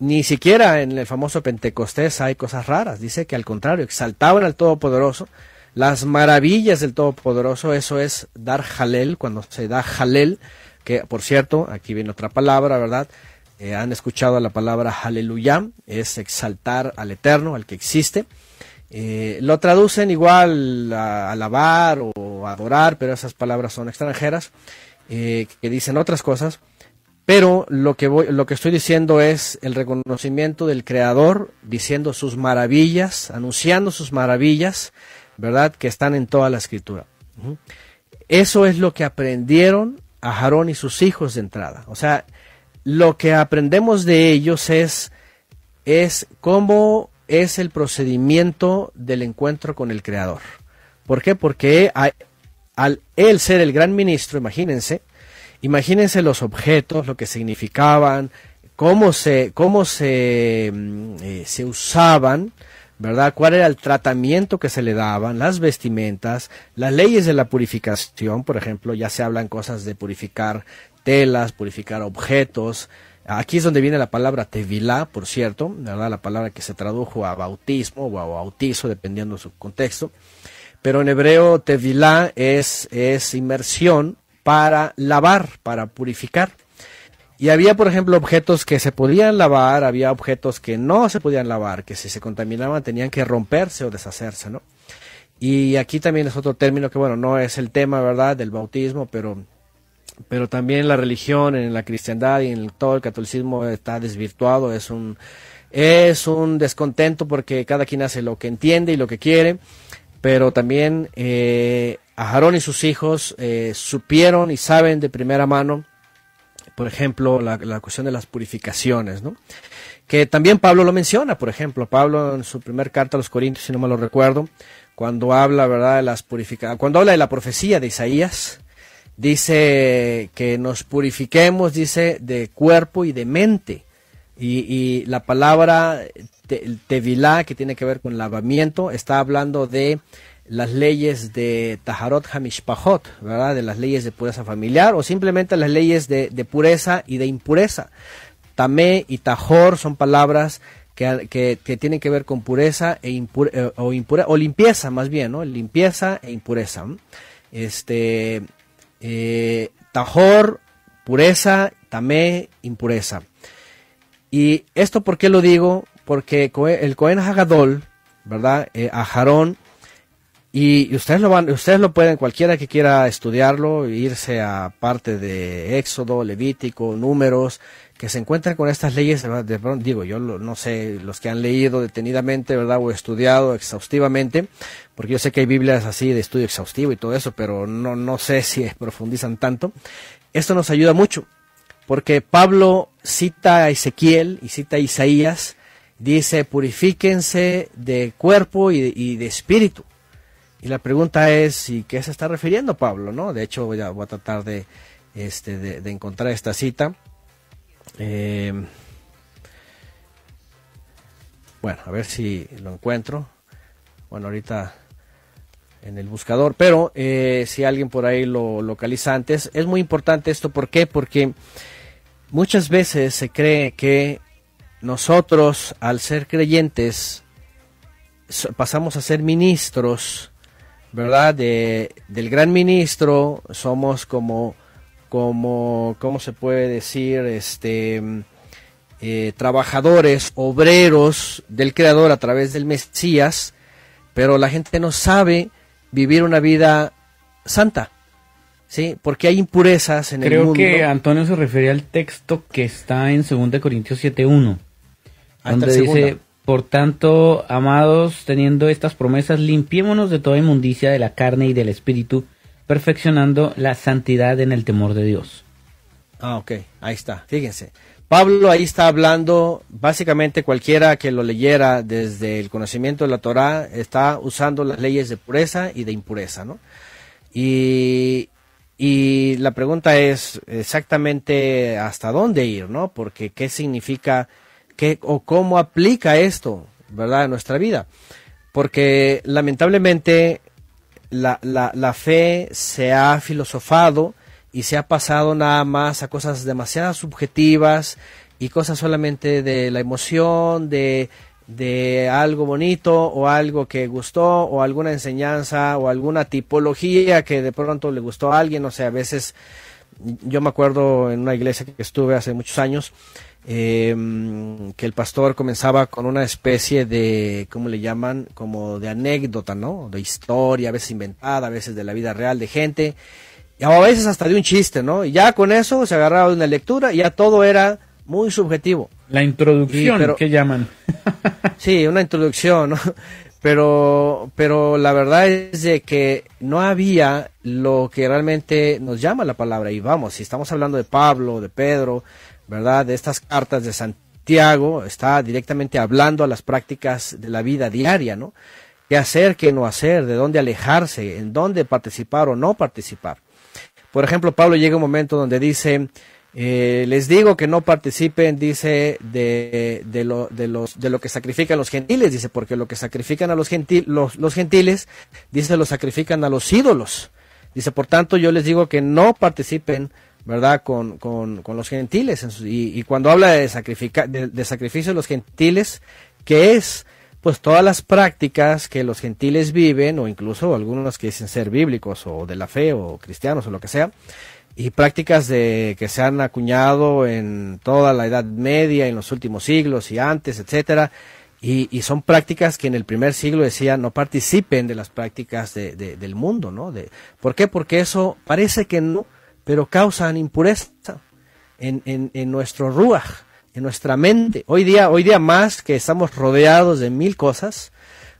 ni siquiera en el famoso Pentecostés hay cosas raras. Dice que al contrario, exaltaban al Todopoderoso, las maravillas del Todopoderoso, eso es dar jalel, cuando se da jalel, que por cierto, aquí viene otra palabra, ¿verdad? Eh, han escuchado la palabra aleluya, es exaltar al eterno, al que existe. Eh, lo traducen igual a alabar o adorar, pero esas palabras son extranjeras. Eh, que dicen otras cosas, pero lo que, voy, lo que estoy diciendo es el reconocimiento del Creador, diciendo sus maravillas, anunciando sus maravillas, ¿verdad? Que están en toda la escritura. Eso es lo que aprendieron a Jarón y sus hijos de entrada. O sea, lo que aprendemos de ellos es, es cómo es el procedimiento del encuentro con el Creador. ¿Por qué? Porque hay al él ser el gran ministro, imagínense, imagínense los objetos, lo que significaban, cómo se, cómo se, mm, eh, se usaban, ¿verdad? ¿Cuál era el tratamiento que se le daban, las vestimentas, las leyes de la purificación, por ejemplo, ya se hablan cosas de purificar telas, purificar objetos. Aquí es donde viene la palabra tevilá, por cierto, ¿verdad? La palabra que se tradujo a bautismo o a bautizo, dependiendo de su contexto pero en hebreo tevilá es, es inmersión para lavar, para purificar. Y había, por ejemplo, objetos que se podían lavar, había objetos que no se podían lavar, que si se contaminaban tenían que romperse o deshacerse, ¿no? Y aquí también es otro término que, bueno, no es el tema, ¿verdad?, del bautismo, pero, pero también la religión, en la cristiandad y en todo el catolicismo está desvirtuado, es un, es un descontento porque cada quien hace lo que entiende y lo que quiere pero también eh, a Aarón y sus hijos eh, supieron y saben de primera mano, por ejemplo, la, cuestión de las purificaciones, ¿no? que también Pablo lo menciona, por ejemplo, Pablo en su primer carta a los Corintios, si no me lo recuerdo, cuando habla, ¿verdad?, de las cuando habla de la profecía de Isaías, dice que nos purifiquemos, dice, de cuerpo y de mente. Y, y la palabra Tevilá, que tiene que ver con lavamiento, está hablando de las leyes de Taharot Hamishpahot, ¿verdad? De las leyes de pureza familiar o simplemente las leyes de, pureza y de impureza. Tamé y Tajor son palabras que, tienen que ver con pureza e impureza eh, o, limpieza más bien, ¿no? Limpieza e impureza. Este, eh, Tajor, pureza, Tamé, impureza. Y esto por qué lo digo? porque el Cohen Hagadol, ¿verdad? Eh, a Jarón, y, ustedes lo van, ustedes lo pueden, cualquiera que quiera estudiarlo, irse a parte de Éxodo, Levítico, Números, que se encuentran con estas leyes, de, digo, yo no sé, los que han leído detenidamente, ¿verdad? O estudiado exhaustivamente, porque yo sé que hay Biblias así de estudio exhaustivo y todo eso, pero no, no sé si profundizan tanto. Esto nos ayuda mucho, porque Pablo cita a Ezequiel y cita a Isaías, dice, purifíquense de cuerpo y de, espíritu. Y la pregunta es, ¿y qué se está refiriendo Pablo? ¿no? De hecho, voy a, a tratar de, este, de, encontrar esta cita. Eh, bueno, a ver si lo encuentro. Bueno, ahorita en el buscador, pero eh, si alguien por ahí lo localiza antes, es muy importante esto. ¿Por qué? Porque muchas veces se cree que nosotros, al ser creyentes, pasamos a ser ministros, ¿verdad? De, del gran ministro, somos como, como, ¿cómo se puede decir? Este, eh, trabajadores, obreros del Creador a través del Mesías, pero la gente no sabe vivir una vida santa. ¿sí? Porque hay impurezas en el mundo. Creo que Antonio se refería al texto que está en 2 Corintios 7.1 donde dice, por tanto, amados, teniendo estas promesas, limpiémonos de toda inmundicia de la carne y del espíritu, perfeccionando la santidad en el temor de Dios. Ah, ok, ahí está, fíjense. Pablo ahí está hablando, básicamente cualquiera que lo leyera desde el conocimiento de la Torá está usando las leyes de pureza y de impureza, ¿no? Y, y la pregunta es exactamente hasta dónde ir, ¿no? Porque qué significa o cómo aplica esto, ¿verdad?, en nuestra vida. Porque lamentablemente la, fe se ha filosofado y se ha pasado nada más a cosas demasiado subjetivas y cosas solamente de la emoción, de, de algo bonito o algo que gustó o alguna enseñanza o alguna tipología que de pronto le gustó a alguien. O sea, a veces yo me acuerdo en una iglesia que estuve hace muchos años, eh, que el pastor comenzaba con una especie de, ¿cómo le llaman? Como de anécdota, ¿no? De historia, a veces inventada, a veces de la vida real de gente, y a veces hasta de un chiste, ¿no? Y ya con eso se agarraba de una lectura y ya todo era muy subjetivo. La introducción, que llaman? sí, una introducción, ¿no? Pero, pero la verdad es de que no había lo que realmente nos llama la palabra. Y vamos, si estamos hablando de Pablo, de Pedro, ¿verdad? De estas cartas de Santiago, está directamente hablando a las prácticas de la vida diaria, ¿no? ¿Qué hacer, qué no hacer, de dónde alejarse, en dónde participar o no participar? Por ejemplo, Pablo llega un momento donde dice, eh, les digo que no participen, dice, de, de, lo, de, los, de lo que sacrifican los gentiles, dice, porque lo que sacrifican a los, gentil, los, gentiles, dice, lo sacrifican a los ídolos. Dice, por tanto, yo les digo que no participen ¿verdad? Con, con, con los gentiles. Y, cuando habla de, sacrifica, de, sacrificio de los gentiles, que es pues todas las prácticas que los gentiles viven, o incluso algunos que dicen ser bíblicos, o de la fe, o cristianos, o lo que sea, y prácticas de, que se han acuñado en toda la Edad Media, en los últimos siglos y antes, etcétera, y, son prácticas que en el primer siglo decían no participen de las prácticas del mundo, ¿no? De, ¿Por qué? Porque eso parece que no, pero causan impureza en, en, en nuestro ruaj, en nuestra mente. Hoy día, hoy día más que estamos rodeados de mil cosas,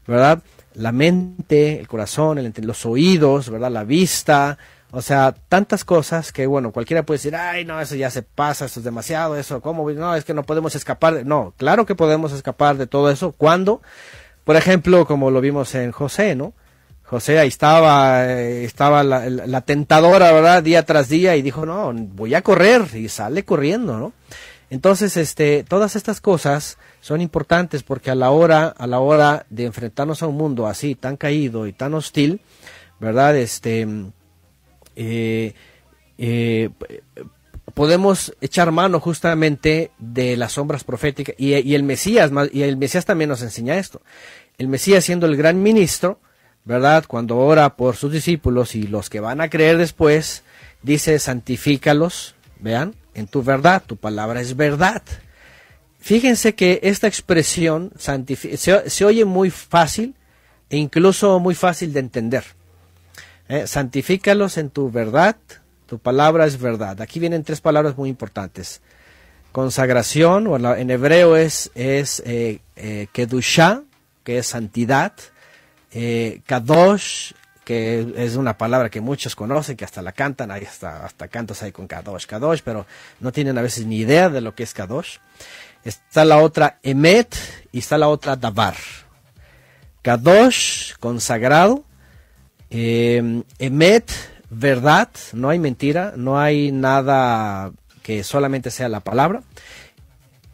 ¿verdad? La mente, el corazón, los oídos, ¿verdad? La vista, o sea, tantas cosas que, bueno, cualquiera puede decir, ay, no, eso ya se pasa, eso es demasiado, eso, ¿cómo? No, es que no podemos escapar. De... No, claro que podemos escapar de todo eso. ¿Cuándo? Por ejemplo, como lo vimos en José, ¿no? José, ahí estaba, eh, estaba la, tentadora, ¿verdad? Día tras día y dijo, no, voy a correr y sale corriendo, ¿no? Entonces, este, todas estas cosas son importantes porque a la hora, a la hora de enfrentarnos a un mundo así tan caído y tan hostil, ¿verdad? Este, eh, eh, podemos echar mano justamente de las sombras proféticas y, y el Mesías, y el Mesías también nos enseña esto. El Mesías siendo el gran ministro, ¿verdad? Cuando ora por sus discípulos y los que van a creer después, dice, santifícalos, vean, en tu verdad, tu palabra es verdad. Fíjense que esta expresión se, oye muy fácil e incluso muy fácil de entender. Eh, santifícalos en tu verdad, tu palabra es verdad. Aquí vienen tres palabras muy importantes. Consagración, o en hebreo es, es eh, eh, que es santidad eh, Kadosh, que es una palabra que muchos conocen, que hasta la cantan, hay hasta, hasta cantos hay con Kadosh, Kadosh, pero no tienen a veces ni idea de lo que es Kadosh. Está la otra Emet y está la otra Dabar. Kadosh, consagrado. Eh, emet, verdad, no hay mentira, no hay nada que solamente sea la palabra.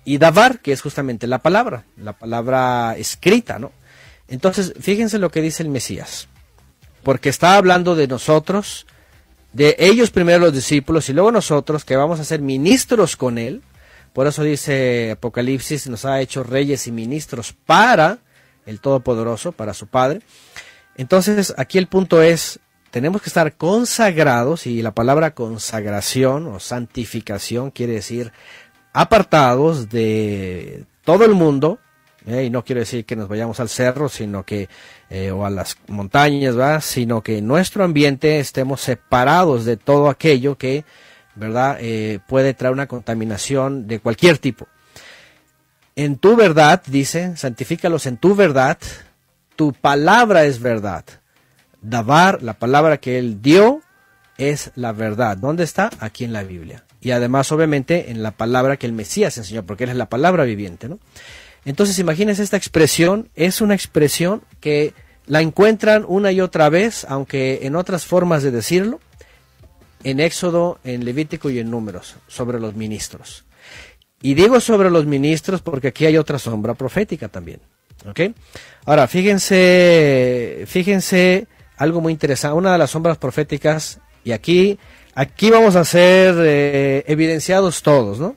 Y Davar, que es justamente la palabra, la palabra escrita, ¿no? Entonces, fíjense lo que dice el Mesías, porque está hablando de nosotros, de ellos primero los discípulos y luego nosotros, que vamos a ser ministros con Él. Por eso dice Apocalipsis, nos ha hecho reyes y ministros para el Todopoderoso, para su Padre. Entonces, aquí el punto es, tenemos que estar consagrados, y la palabra consagración o santificación quiere decir apartados de todo el mundo, ¿eh? y no quiero decir que nos vayamos al cerro, sino que, eh, o a las montañas, ¿va? Sino que en nuestro ambiente estemos separados de todo aquello que, ¿verdad? Eh, puede traer una contaminación de cualquier tipo. En tu verdad, dice, santifícalos en tu verdad, tu palabra es verdad. Davar, la palabra que él dio, es la verdad. ¿Dónde está? Aquí en la Biblia. Y además, obviamente, en la palabra que el Mesías enseñó, porque él es la palabra viviente, ¿no? Entonces imagínense esta expresión, es una expresión que la encuentran una y otra vez, aunque en otras formas de decirlo, en Éxodo, en Levítico y en Números, sobre los ministros. Y digo sobre los ministros porque aquí hay otra sombra profética también. ¿ok? Ahora, fíjense, fíjense algo muy interesante, una de las sombras proféticas, y aquí, aquí vamos a ser eh, evidenciados todos, ¿no?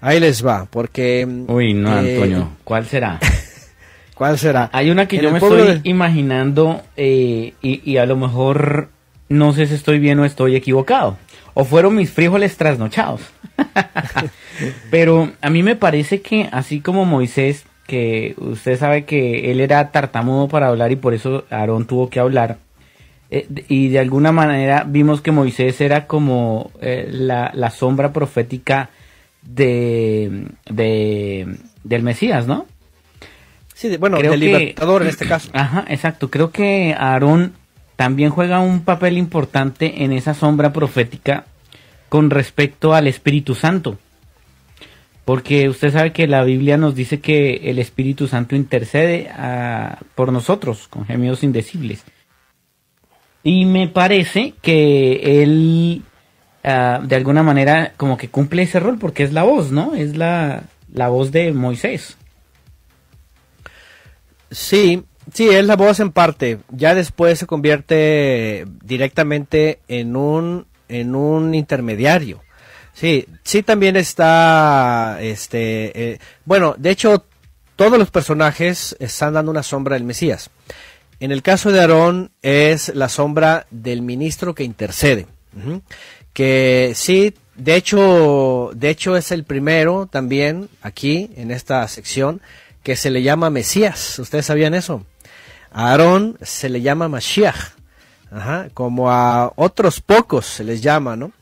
Ahí les va, porque... Uy, no, eh, Antonio, ¿cuál será? ¿Cuál será? Hay una que yo me estoy imaginando eh, y, a lo mejor no sé si estoy bien o estoy equivocado. O fueron mis frijoles trasnochados. Pero a mí me parece que así como Moisés, que usted sabe que él era tartamudo para hablar y por eso Aarón tuvo que hablar. Eh, y de alguna manera vimos que Moisés era como la, la sombra profética de, del Mesías, ¿no? Sí, bueno, del libertador en este caso. Ajá, exacto. Creo que Aarón también juega un papel importante en esa sombra profética con respecto al Espíritu Santo. Porque usted sabe que la Biblia nos dice que el Espíritu Santo intercede ah, por nosotros con gemidos indecibles. Y me parece que él eh, de alguna manera como que cumple ese rol porque es la voz, ¿no? Es la, voz de Moisés. Sí, sí, es la voz en parte. Ya después se convierte directamente en un, en un intermediario. Sí, sí también está, este, eh, bueno, de hecho, todos los personajes están dando una sombra del Mesías. En el caso de Aarón es la sombra del ministro que intercede que sí, de hecho, de hecho es el primero también aquí en esta sección que se le llama Mesías. ¿Ustedes sabían eso? A Aarón se le llama Mashiach, como a otros pocos se les llama, ¿no?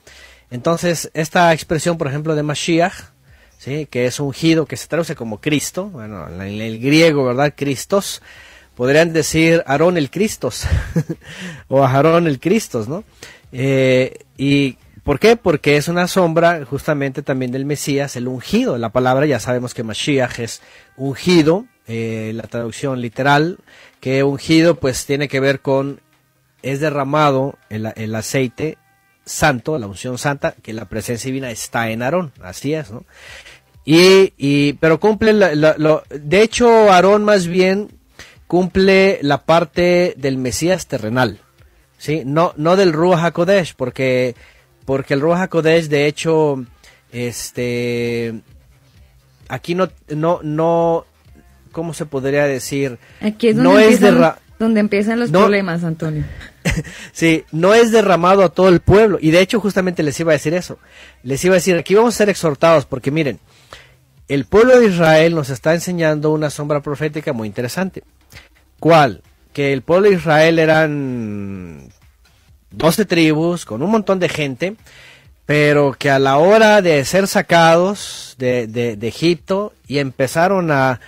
Entonces, esta expresión, por ejemplo, de Mashiach, ¿sí? que es ungido, que se traduce como Cristo, bueno, en el griego, ¿verdad? Cristos, podrían decir Aarón el Cristos, o Aarón el Cristos, ¿no? Eh, y ¿Por qué? Porque es una sombra justamente también del Mesías, el ungido. La palabra ya sabemos que Mashiach es ungido, eh, la traducción literal, que ungido pues tiene que ver con, es derramado el, aceite santo, la unción santa, que la presencia divina está en Aarón, así es, ¿no? Y, pero cumple, de hecho Aarón más bien cumple la parte del Mesías terrenal, ¿sí? No, no del Ruach HaKodesh, porque porque el Roja Kodesh, de hecho, este, aquí no, no, no, ¿cómo se podría decir? Aquí es donde, no empiezan, es donde empiezan los problemas, Antonio. sí, no es derramado a todo el pueblo. Y de hecho, justamente les iba a decir eso. Les iba a decir, aquí vamos a ser exhortados, porque miren, el pueblo de Israel nos está enseñando una sombra profética muy interesante. ¿Cuál? Que el pueblo de Israel eran 12 tribus, con un montón de gente, pero que a la hora de ser sacados de, de, Egipto y empezaron a,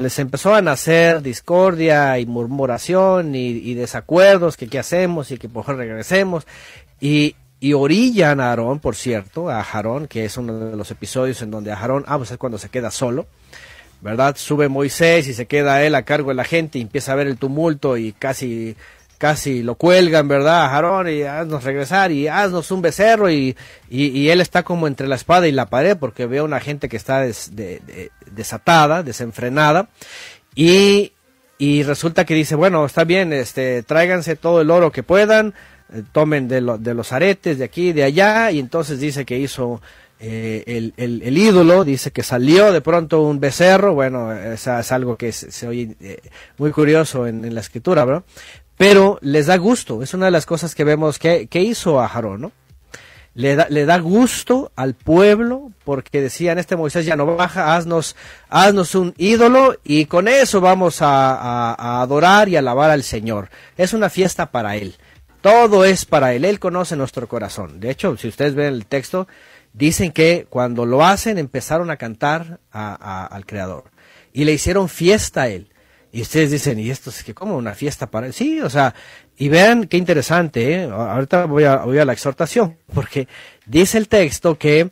les empezó a nacer discordia y murmuración y, desacuerdos, que qué hacemos y que favor regresemos, y, y orillan a Aarón, por cierto, a Aarón, que es uno de los episodios en donde Aarón, ah, pues es cuando se queda solo, ¿verdad? Sube Moisés y se queda él a cargo de la gente y empieza a ver el tumulto y casi casi lo cuelgan, ¿verdad? A y haznos regresar y haznos un becerro y, él está como entre la espada y la pared porque ve a una gente que está desatada, desenfrenada y, resulta que dice, bueno, está bien, este, tráiganse todo el oro que puedan, eh, tomen de, los aretes de aquí, de allá y entonces dice que hizo eh, el, ídolo dice que salió de pronto un becerro, bueno, es, es algo que se, oye eh, muy curioso en, en, la escritura, ¿verdad? pero les da gusto. Es una de las cosas que vemos que, hizo a jarón ¿no? Le da, le da, gusto al pueblo porque decían, este Moisés ya no baja, haznos, haznos un ídolo y con eso vamos a, adorar y alabar al Señor. Es una fiesta para Él. Todo es para Él. Él conoce nuestro corazón. De hecho, si ustedes ven el texto, dicen que cuando lo hacen empezaron a cantar al Creador y le hicieron fiesta a Él. Y ustedes dicen, ¿y esto es que como una fiesta para...? Sí, o sea, y vean qué interesante, ¿eh? ahorita voy a, voy a la exhortación, porque dice el texto que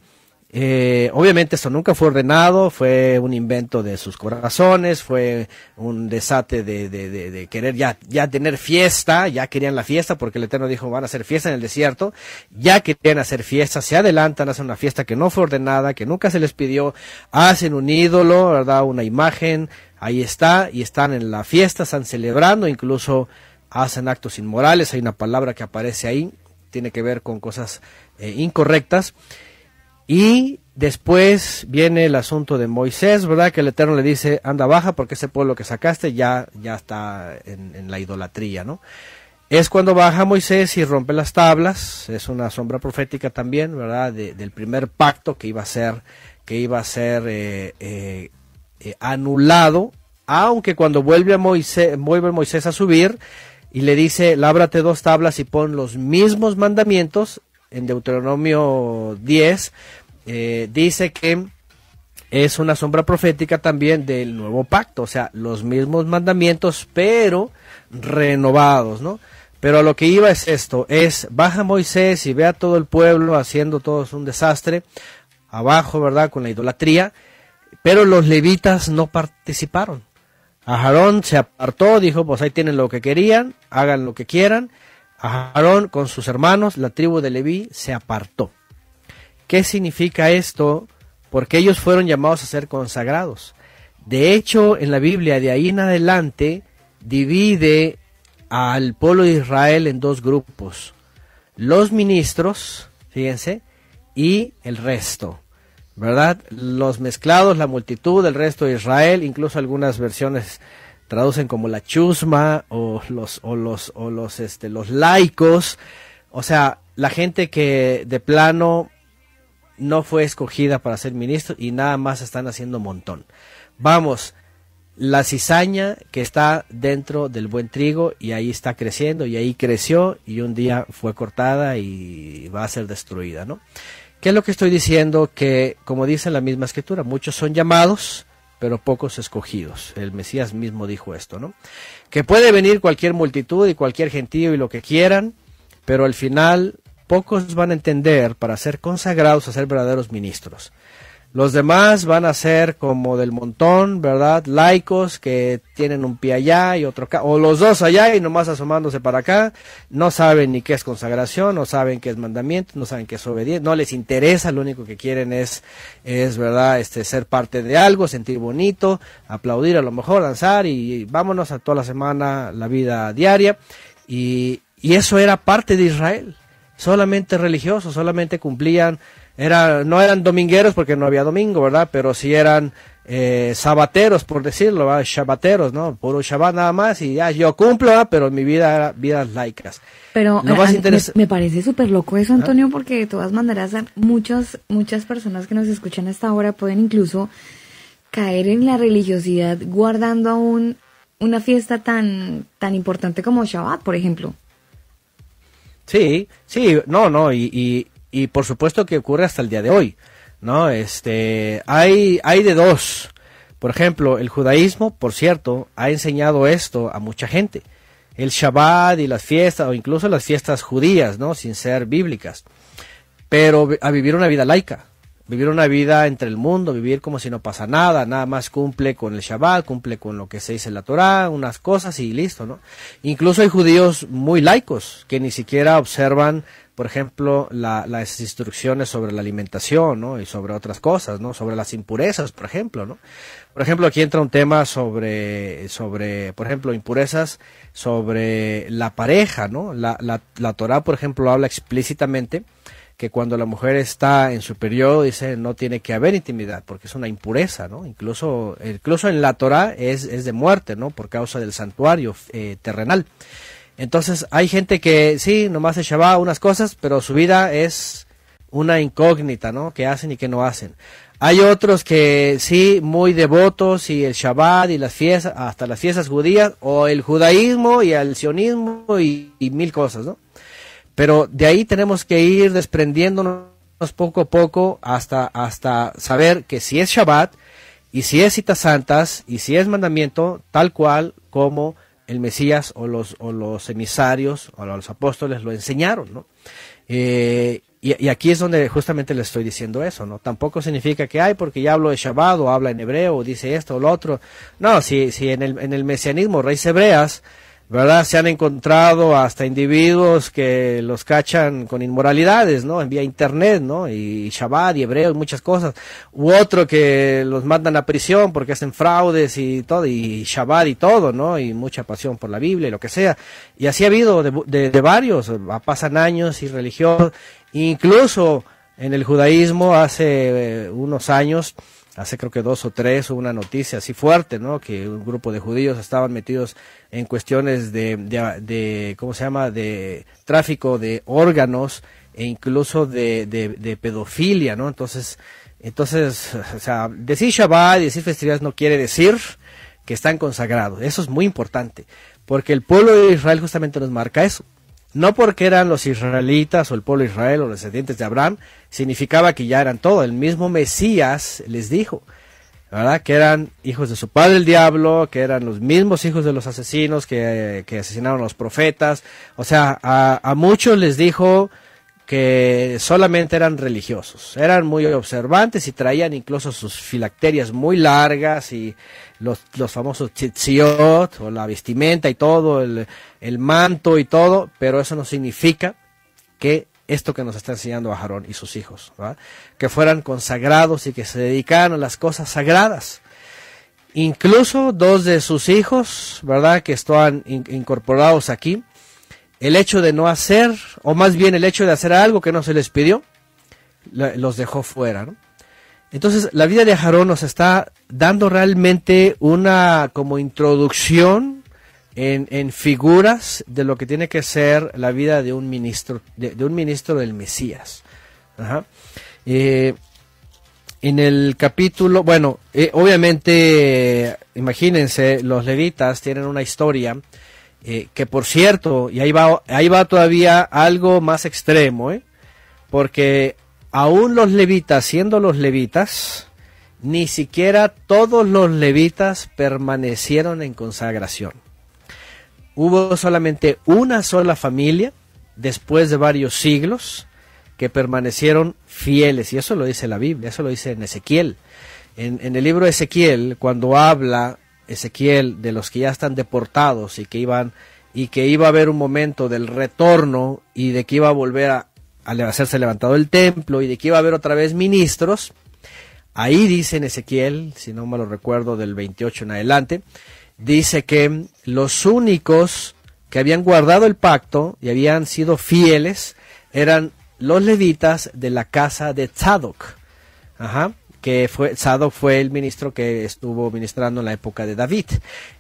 eh, obviamente esto nunca fue ordenado, fue un invento de sus corazones, fue un desate de, de, querer ya, ya tener fiesta, ya querían la fiesta porque el Eterno dijo van a hacer fiesta en el desierto, ya querían hacer fiesta, se adelantan, hacen una fiesta que no fue ordenada, que nunca se les pidió, hacen un ídolo, ¿verdad? Una imagen, ahí está y están en la fiesta, están celebrando, incluso hacen actos inmorales, hay una palabra que aparece ahí, tiene que ver con cosas eh, incorrectas. Y después viene el asunto de Moisés, ¿verdad? Que el Eterno le dice, anda baja porque ese pueblo que sacaste ya, ya está en, la idolatría, ¿no? Es cuando baja Moisés y rompe las tablas, es una sombra profética también, ¿verdad? del primer pacto que iba a ser, que iba a ser eh, eh, eh, anulado, aunque cuando vuelve, Moisés, vuelve Moisés a subir y le dice, lábrate dos tablas y pon los mismos mandamientos, en Deuteronomio 10, eh, dice que es una sombra profética también del nuevo pacto, o sea, los mismos mandamientos, pero renovados, ¿no? Pero a lo que iba es esto, es baja Moisés y ve a todo el pueblo haciendo todos un desastre, abajo, ¿verdad? Con la idolatría, pero los levitas no participaron. Jarón se apartó, dijo, pues ahí tienen lo que querían, hagan lo que quieran. Jarón con sus hermanos, la tribu de Leví, se apartó. ¿Qué significa esto? Porque ellos fueron llamados a ser consagrados. De hecho, en la Biblia, de ahí en adelante, divide al pueblo de Israel en dos grupos. Los ministros, fíjense, y el resto. ¿verdad? Los mezclados, la multitud, el resto de Israel, incluso algunas versiones traducen como la chusma o los o los o los este los laicos, o sea, la gente que de plano no fue escogida para ser ministro y nada más están haciendo montón. Vamos, la cizaña que está dentro del buen trigo y ahí está creciendo y ahí creció y un día fue cortada y va a ser destruida, ¿no? ¿Qué es lo que estoy diciendo? Que, como dice la misma escritura, muchos son llamados, pero pocos escogidos. El Mesías mismo dijo esto, ¿no? Que puede venir cualquier multitud y cualquier gentío y lo que quieran, pero al final pocos van a entender para ser consagrados a ser verdaderos ministros. Los demás van a ser como del montón, ¿verdad? Laicos que tienen un pie allá y otro acá, o los dos allá y nomás asomándose para acá, no saben ni qué es consagración, no saben qué es mandamiento, no saben qué es obediencia, no les interesa, lo único que quieren es, es verdad, este, ser parte de algo, sentir bonito, aplaudir a lo mejor, danzar y, vámonos a toda la semana, la vida diaria. Y, y eso era parte de Israel solamente religiosos, solamente cumplían era, no eran domingueros porque no había domingo, ¿verdad? Pero sí eran eh, sabateros, por decirlo, sabateros, ¿no? Puro Shabbat nada más y ya, yo cumplo, Pero mi vida era vidas laicas. Pero ah, me, parece súper loco eso, ¿Ah? Antonio, porque de todas maneras eh, muchas, muchas personas que nos escuchan hasta hora pueden incluso caer en la religiosidad guardando aún una fiesta tan, tan importante como Shabbat, por ejemplo. Sí, sí, no, no, y, y por supuesto que ocurre hasta el día de hoy. ¿no? Este, hay, hay de dos. Por ejemplo, el judaísmo, por cierto, ha enseñado esto a mucha gente. El Shabbat y las fiestas, o incluso las fiestas judías, ¿no? Sin ser bíblicas. Pero a vivir una vida laica. Vivir una vida entre el mundo, vivir como si no pasa nada, nada más cumple con el Shabbat, cumple con lo que se dice en la Torah, unas cosas y listo, ¿no? Incluso hay judíos muy laicos que ni siquiera observan por ejemplo, las instrucciones sobre la alimentación, Y sobre otras cosas, ¿no? Sobre las impurezas, por ejemplo, Por ejemplo, aquí entra un tema sobre, sobre por ejemplo, impurezas sobre la pareja, ¿no? La, la, Torah, por ejemplo, habla explícitamente que cuando la mujer está en su periodo, dice, no tiene que haber intimidad, porque es una impureza, ¿no? Incluso, incluso en la Torah es, de muerte, ¿no? Por causa del santuario eh, terrenal. Entonces hay gente que sí, nomás el Shabbat, unas cosas, pero su vida es una incógnita, ¿no? Que hacen y que no hacen. Hay otros que sí, muy devotos y el Shabbat y las fiestas, hasta las fiestas judías, o el judaísmo y el sionismo y, mil cosas, ¿no? Pero de ahí tenemos que ir desprendiéndonos poco a poco hasta, hasta saber que si es Shabbat y si es citas santas y si es mandamiento, tal cual como el Mesías o los, o los emisarios o los apóstoles lo enseñaron, ¿no? Eh, y, aquí es donde justamente le estoy diciendo eso, ¿no? Tampoco significa que, hay porque ya hablo de Shabbat o habla en hebreo o dice esto o lo otro. No, si, si en, el, en el mesianismo, raíz hebreas, ¿verdad? Se han encontrado hasta individuos que los cachan con inmoralidades, ¿no? En vía internet, ¿no? Y Shabbat y hebreos, muchas cosas. U otro que los mandan a prisión porque hacen fraudes y todo, y Shabbat y todo, ¿no? Y mucha pasión por la Biblia y lo que sea. Y así ha habido de varios, pasan años y religión, incluso en el judaísmo hace eh, unos años, hace creo que dos o tres, una noticia así fuerte, ¿no? Que un grupo de judíos estaban metidos en cuestiones de, de, ¿cómo se llama?, de tráfico de órganos e incluso de, de pedofilia, ¿no? Entonces, entonces, o sea, decir Shabbat y decir festividades no quiere decir que están consagrados. Eso es muy importante, porque el pueblo de Israel justamente nos marca eso. No porque eran los israelitas o el pueblo Israel o los descendientes de Abraham, significaba que ya eran todo. El mismo Mesías les dijo, ¿verdad? Que eran hijos de su padre el diablo, que eran los mismos hijos de los asesinos que, eh, asesinaron a los profetas. O sea, a muchos les dijo, que solamente eran religiosos, eran muy observantes y traían incluso sus filacterias muy largas y los, famosos tzitziot o la vestimenta y todo, el, manto y todo, pero eso no significa que esto que nos está enseñando a y sus hijos, que fueran consagrados y que se dedicaran a las cosas sagradas. Incluso dos de sus hijos, ¿verdad?, que están incorporados aquí, el hecho de no hacer, o más bien el hecho de hacer algo que no se les pidió, los dejó fuera. Entonces, la vida de Jarón nos está dando realmente una como introducción en, figuras de lo que tiene que ser la vida de un ministro, de, un ministro del Mesías. Eh, en el capítulo, bueno, eh, obviamente, imagínense, los levitas tienen una historia eh, que por cierto, y ahí va, ahí va todavía algo más extremo, ¿eh? porque aún los levitas, siendo los levitas, ni siquiera todos los levitas permanecieron en consagración. Hubo solamente una sola familia, después de varios siglos, que permanecieron fieles, y eso lo dice la Biblia, eso lo dice en Ezequiel. En, en el libro de Ezequiel, cuando habla Ezequiel de los que ya están deportados y que iban y que iba a haber un momento del retorno y de que iba a volver a, a hacerse levantado el templo y de que iba a haber otra vez ministros. Ahí dice en Ezequiel, si no me lo recuerdo, del 28 en adelante, dice que los únicos que habían guardado el pacto y habían sido fieles eran los levitas de la casa de Tzadok. Ajá que fue, Sadoc fue el ministro que estuvo ministrando en la época de David,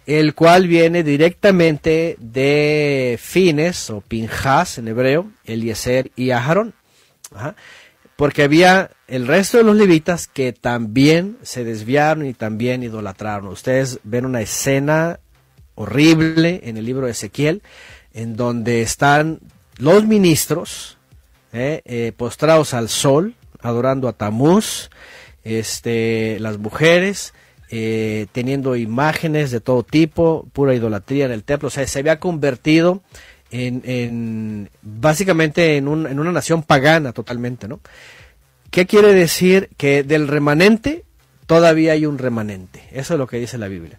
el cual viene directamente de Fines o Pinjas en hebreo, Eliezer y Aharon porque había el resto de los levitas que también se desviaron y también idolatraron. Ustedes ven una escena horrible en el libro de Ezequiel, en donde están los ministros eh, eh, postrados al sol, adorando a Tamuz, este, las mujeres, eh, teniendo imágenes de todo tipo, pura idolatría en el templo. O sea, se había convertido en, básicamente en, en, una nación pagana totalmente, ¿no? ¿Qué quiere decir? Que del remanente todavía hay un remanente. Eso es lo que dice la Biblia.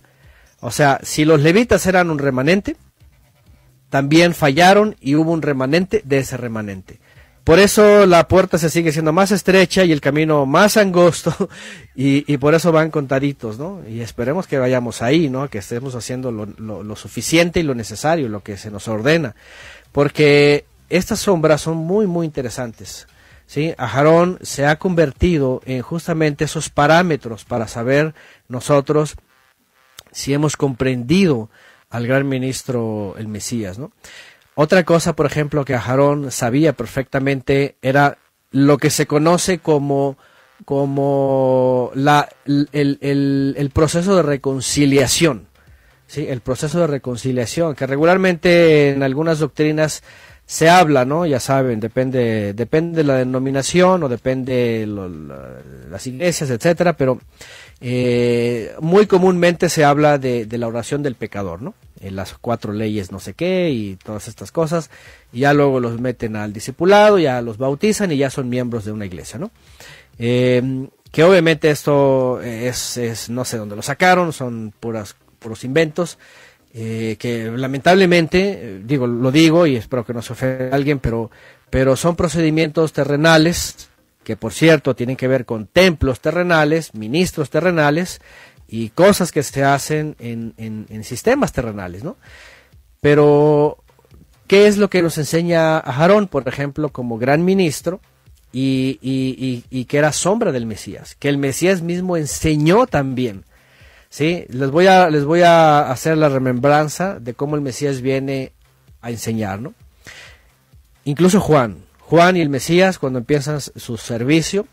O sea, si los levitas eran un remanente, también fallaron y hubo un remanente de ese remanente. Por eso la puerta se sigue siendo más estrecha y el camino más angosto y, por eso van contaditos, ¿no? Y esperemos que vayamos ahí, ¿no? Que estemos haciendo lo, lo suficiente y lo necesario, lo que se nos ordena. Porque estas sombras son muy, muy interesantes. ¿sí? Ajarón se ha convertido en justamente esos parámetros para saber nosotros si hemos comprendido al gran ministro, el Mesías, ¿no? Otra cosa, por ejemplo, que Aharón sabía perfectamente era lo que se conoce como, como el, proceso de reconciliación. ¿sí? El proceso de reconciliación, que regularmente en algunas doctrinas se habla, ¿no? Ya saben, depende, depende de la denominación o depende de las iglesias, etcétera, pero eh, muy comúnmente se habla de, de la oración del pecador, ¿no? las cuatro leyes no sé qué y todas estas cosas, y ya luego los meten al discipulado, ya los bautizan y ya son miembros de una iglesia, ¿no? Eh, que obviamente esto es, no sé dónde lo sacaron, son puras, puros inventos, eh, que lamentablemente, digo, lo digo y espero que no se ofenda a alguien, pero, pero son procedimientos terrenales, que por cierto tienen que ver con templos terrenales, ministros terrenales, y cosas que se hacen en, sistemas terrenales, ¿no? Pero, ¿qué es lo que nos enseña a Aarón, por ejemplo, como gran ministro? Y, que era sombra del Mesías, que el Mesías mismo enseñó también. ¿sí? Les, voy a, les voy a hacer la remembranza de cómo el Mesías viene a enseñar. ¿no? Incluso Juan, Juan y el Mesías, cuando empiezan su servicio,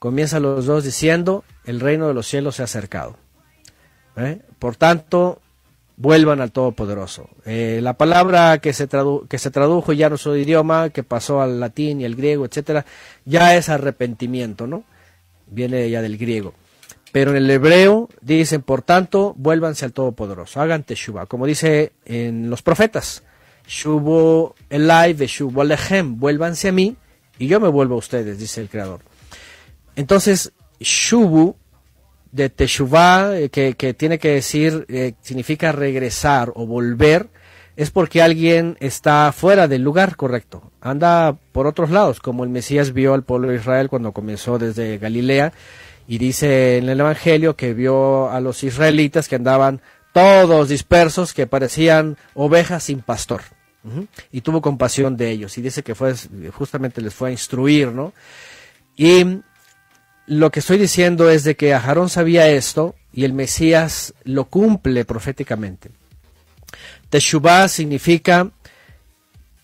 comienzan los dos diciendo, el reino de los cielos se ha acercado. ¿eh? Por tanto, vuelvan al Todopoderoso. Eh, la palabra que se, que se tradujo ya no su idioma, que pasó al latín y al griego, etcétera, ya es arrepentimiento, ¿no? Viene ya del griego. Pero en el hebreo dicen, por tanto, vuélvanse al Todopoderoso, hagan teshuva, como dice en los profetas, shubo elai shubo alejem, vuélvanse a mí y yo me vuelvo a ustedes, dice el Creador. Entonces, shubu de Teshuvah, eh, que, tiene que decir, eh, significa regresar o volver, es porque alguien está fuera del lugar correcto, anda por otros lados, como el Mesías vio al pueblo de Israel cuando comenzó desde Galilea, y dice en el Evangelio que vio a los israelitas que andaban todos dispersos, que parecían ovejas sin pastor. Y tuvo compasión de ellos. Y dice que fue, justamente les fue a instruir, ¿no? Y lo que estoy diciendo es de que Ajarón sabía esto y el Mesías lo cumple proféticamente. Teshuvah significa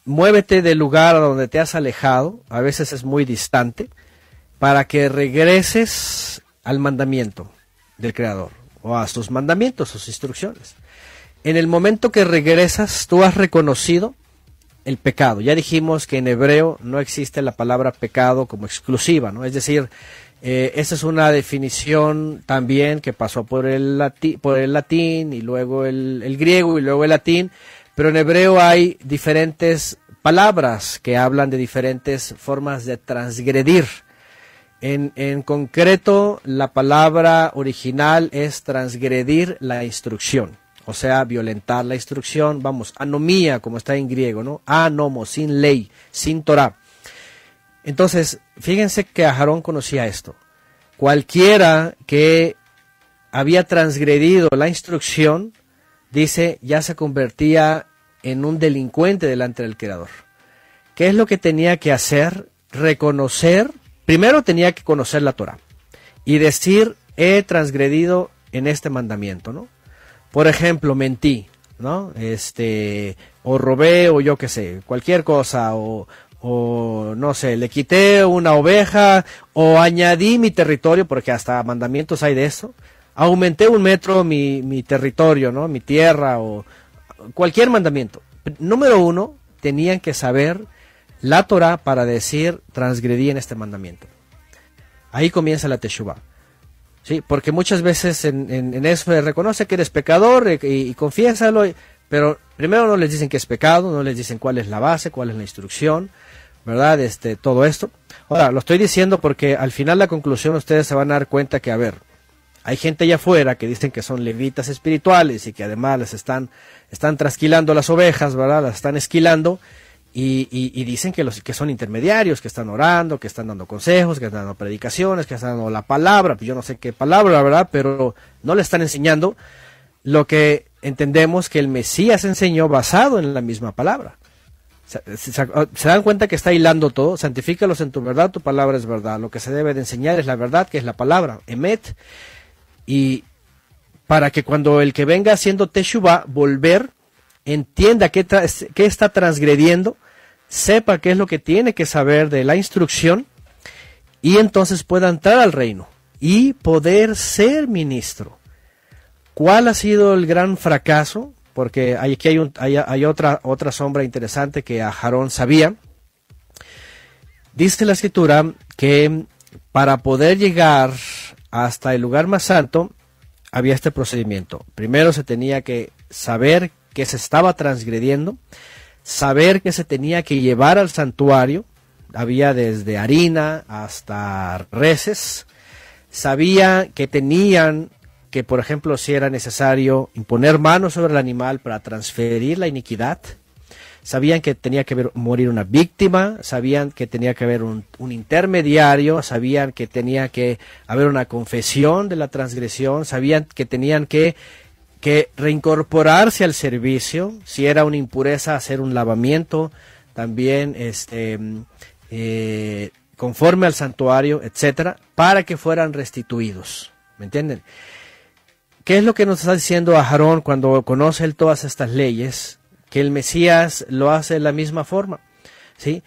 muévete del lugar a donde te has alejado, a veces es muy distante, para que regreses al mandamiento del Creador o a sus mandamientos, sus instrucciones. En el momento que regresas, tú has reconocido el pecado. Ya dijimos que en hebreo no existe la palabra pecado como exclusiva, ¿no? Es decir, eh, esa es una definición también que pasó por el, por el latín y luego el, griego y luego el latín, pero en hebreo hay diferentes palabras que hablan de diferentes formas de transgredir. En, en, concreto, la palabra original es transgredir la instrucción, o sea, violentar la instrucción, vamos, anomía, como está en griego, ¿no? Anomo, sin ley, sin Torah. Entonces, fíjense que Ajarón conocía esto. Cualquiera que había transgredido la instrucción, dice, ya se convertía en un delincuente delante del Creador. ¿Qué es lo que tenía que hacer? Reconocer, primero tenía que conocer la Torah y decir, he transgredido en este mandamiento, ¿no? Por ejemplo, mentí, ¿no? Este, o robé, o yo qué sé, cualquier cosa, o, o no sé, le quité una oveja, o añadí mi territorio, porque hasta mandamientos hay de eso, aumenté un metro mi, territorio, ¿no? Mi tierra, o cualquier mandamiento. Número uno, tenían que saber la Torah para decir, transgredí en este mandamiento. Ahí comienza la Teshuvah. Sí, porque muchas veces en, eso se reconoce que eres pecador y, y pero primero no les dicen que es pecado, no les dicen cuál es la base, cuál es la instrucción, ¿verdad? Este, todo esto. Ahora, lo estoy diciendo porque al final la conclusión ustedes se van a dar cuenta que, a ver, hay gente allá afuera que dicen que son levitas espirituales y que además les están, están trasquilando las ovejas, ¿verdad? Las están esquilando y, dicen que, los, que son intermediarios, que están orando, que están dando consejos, que están dando predicaciones, que están dando la palabra, yo no sé qué palabra, ¿verdad? Pero no le están enseñando lo que entendemos que el Mesías enseñó basado en la misma palabra. Ah, se, dan cuenta que está hilando todo, santifícalos en tu verdad, tu palabra es verdad, lo que se debe de enseñar es la verdad, que es la palabra, emet, y para que cuando el que venga haciendo teshuva, volver, entienda qué, qué está transgrediendo, sepa qué es lo que tiene que saber de la instrucción, y entonces pueda entrar al reino y poder ser ministro. ¿Cuál ha sido el gran fracaso? porque aquí hay, hay, otra, otra sombra interesante que a Jarón sabía. Dice la escritura que para poder llegar hasta el lugar más santo había este procedimiento. Primero se tenía que saber que se estaba transgrediendo, saber que se tenía que llevar al santuario, había desde harina hasta reses, sabía que tenían que, por ejemplo, si era necesario imponer manos sobre el animal para transferir la iniquidad, sabían que tenía que morir una víctima, sabían que tenía que haber un, intermediario, sabían que tenía que haber una confesión de la transgresión, sabían que tenían que, reincorporarse al servicio, si era una impureza, hacer un lavamiento, también este, mm, eh, conforme al santuario, etcétera, para que fueran restituidos. ¿Me entienden? ¿Qué es lo que nos está diciendo Aarón cuando conoce todas estas leyes? Que el Mesías lo hace de la misma forma. ¿sí?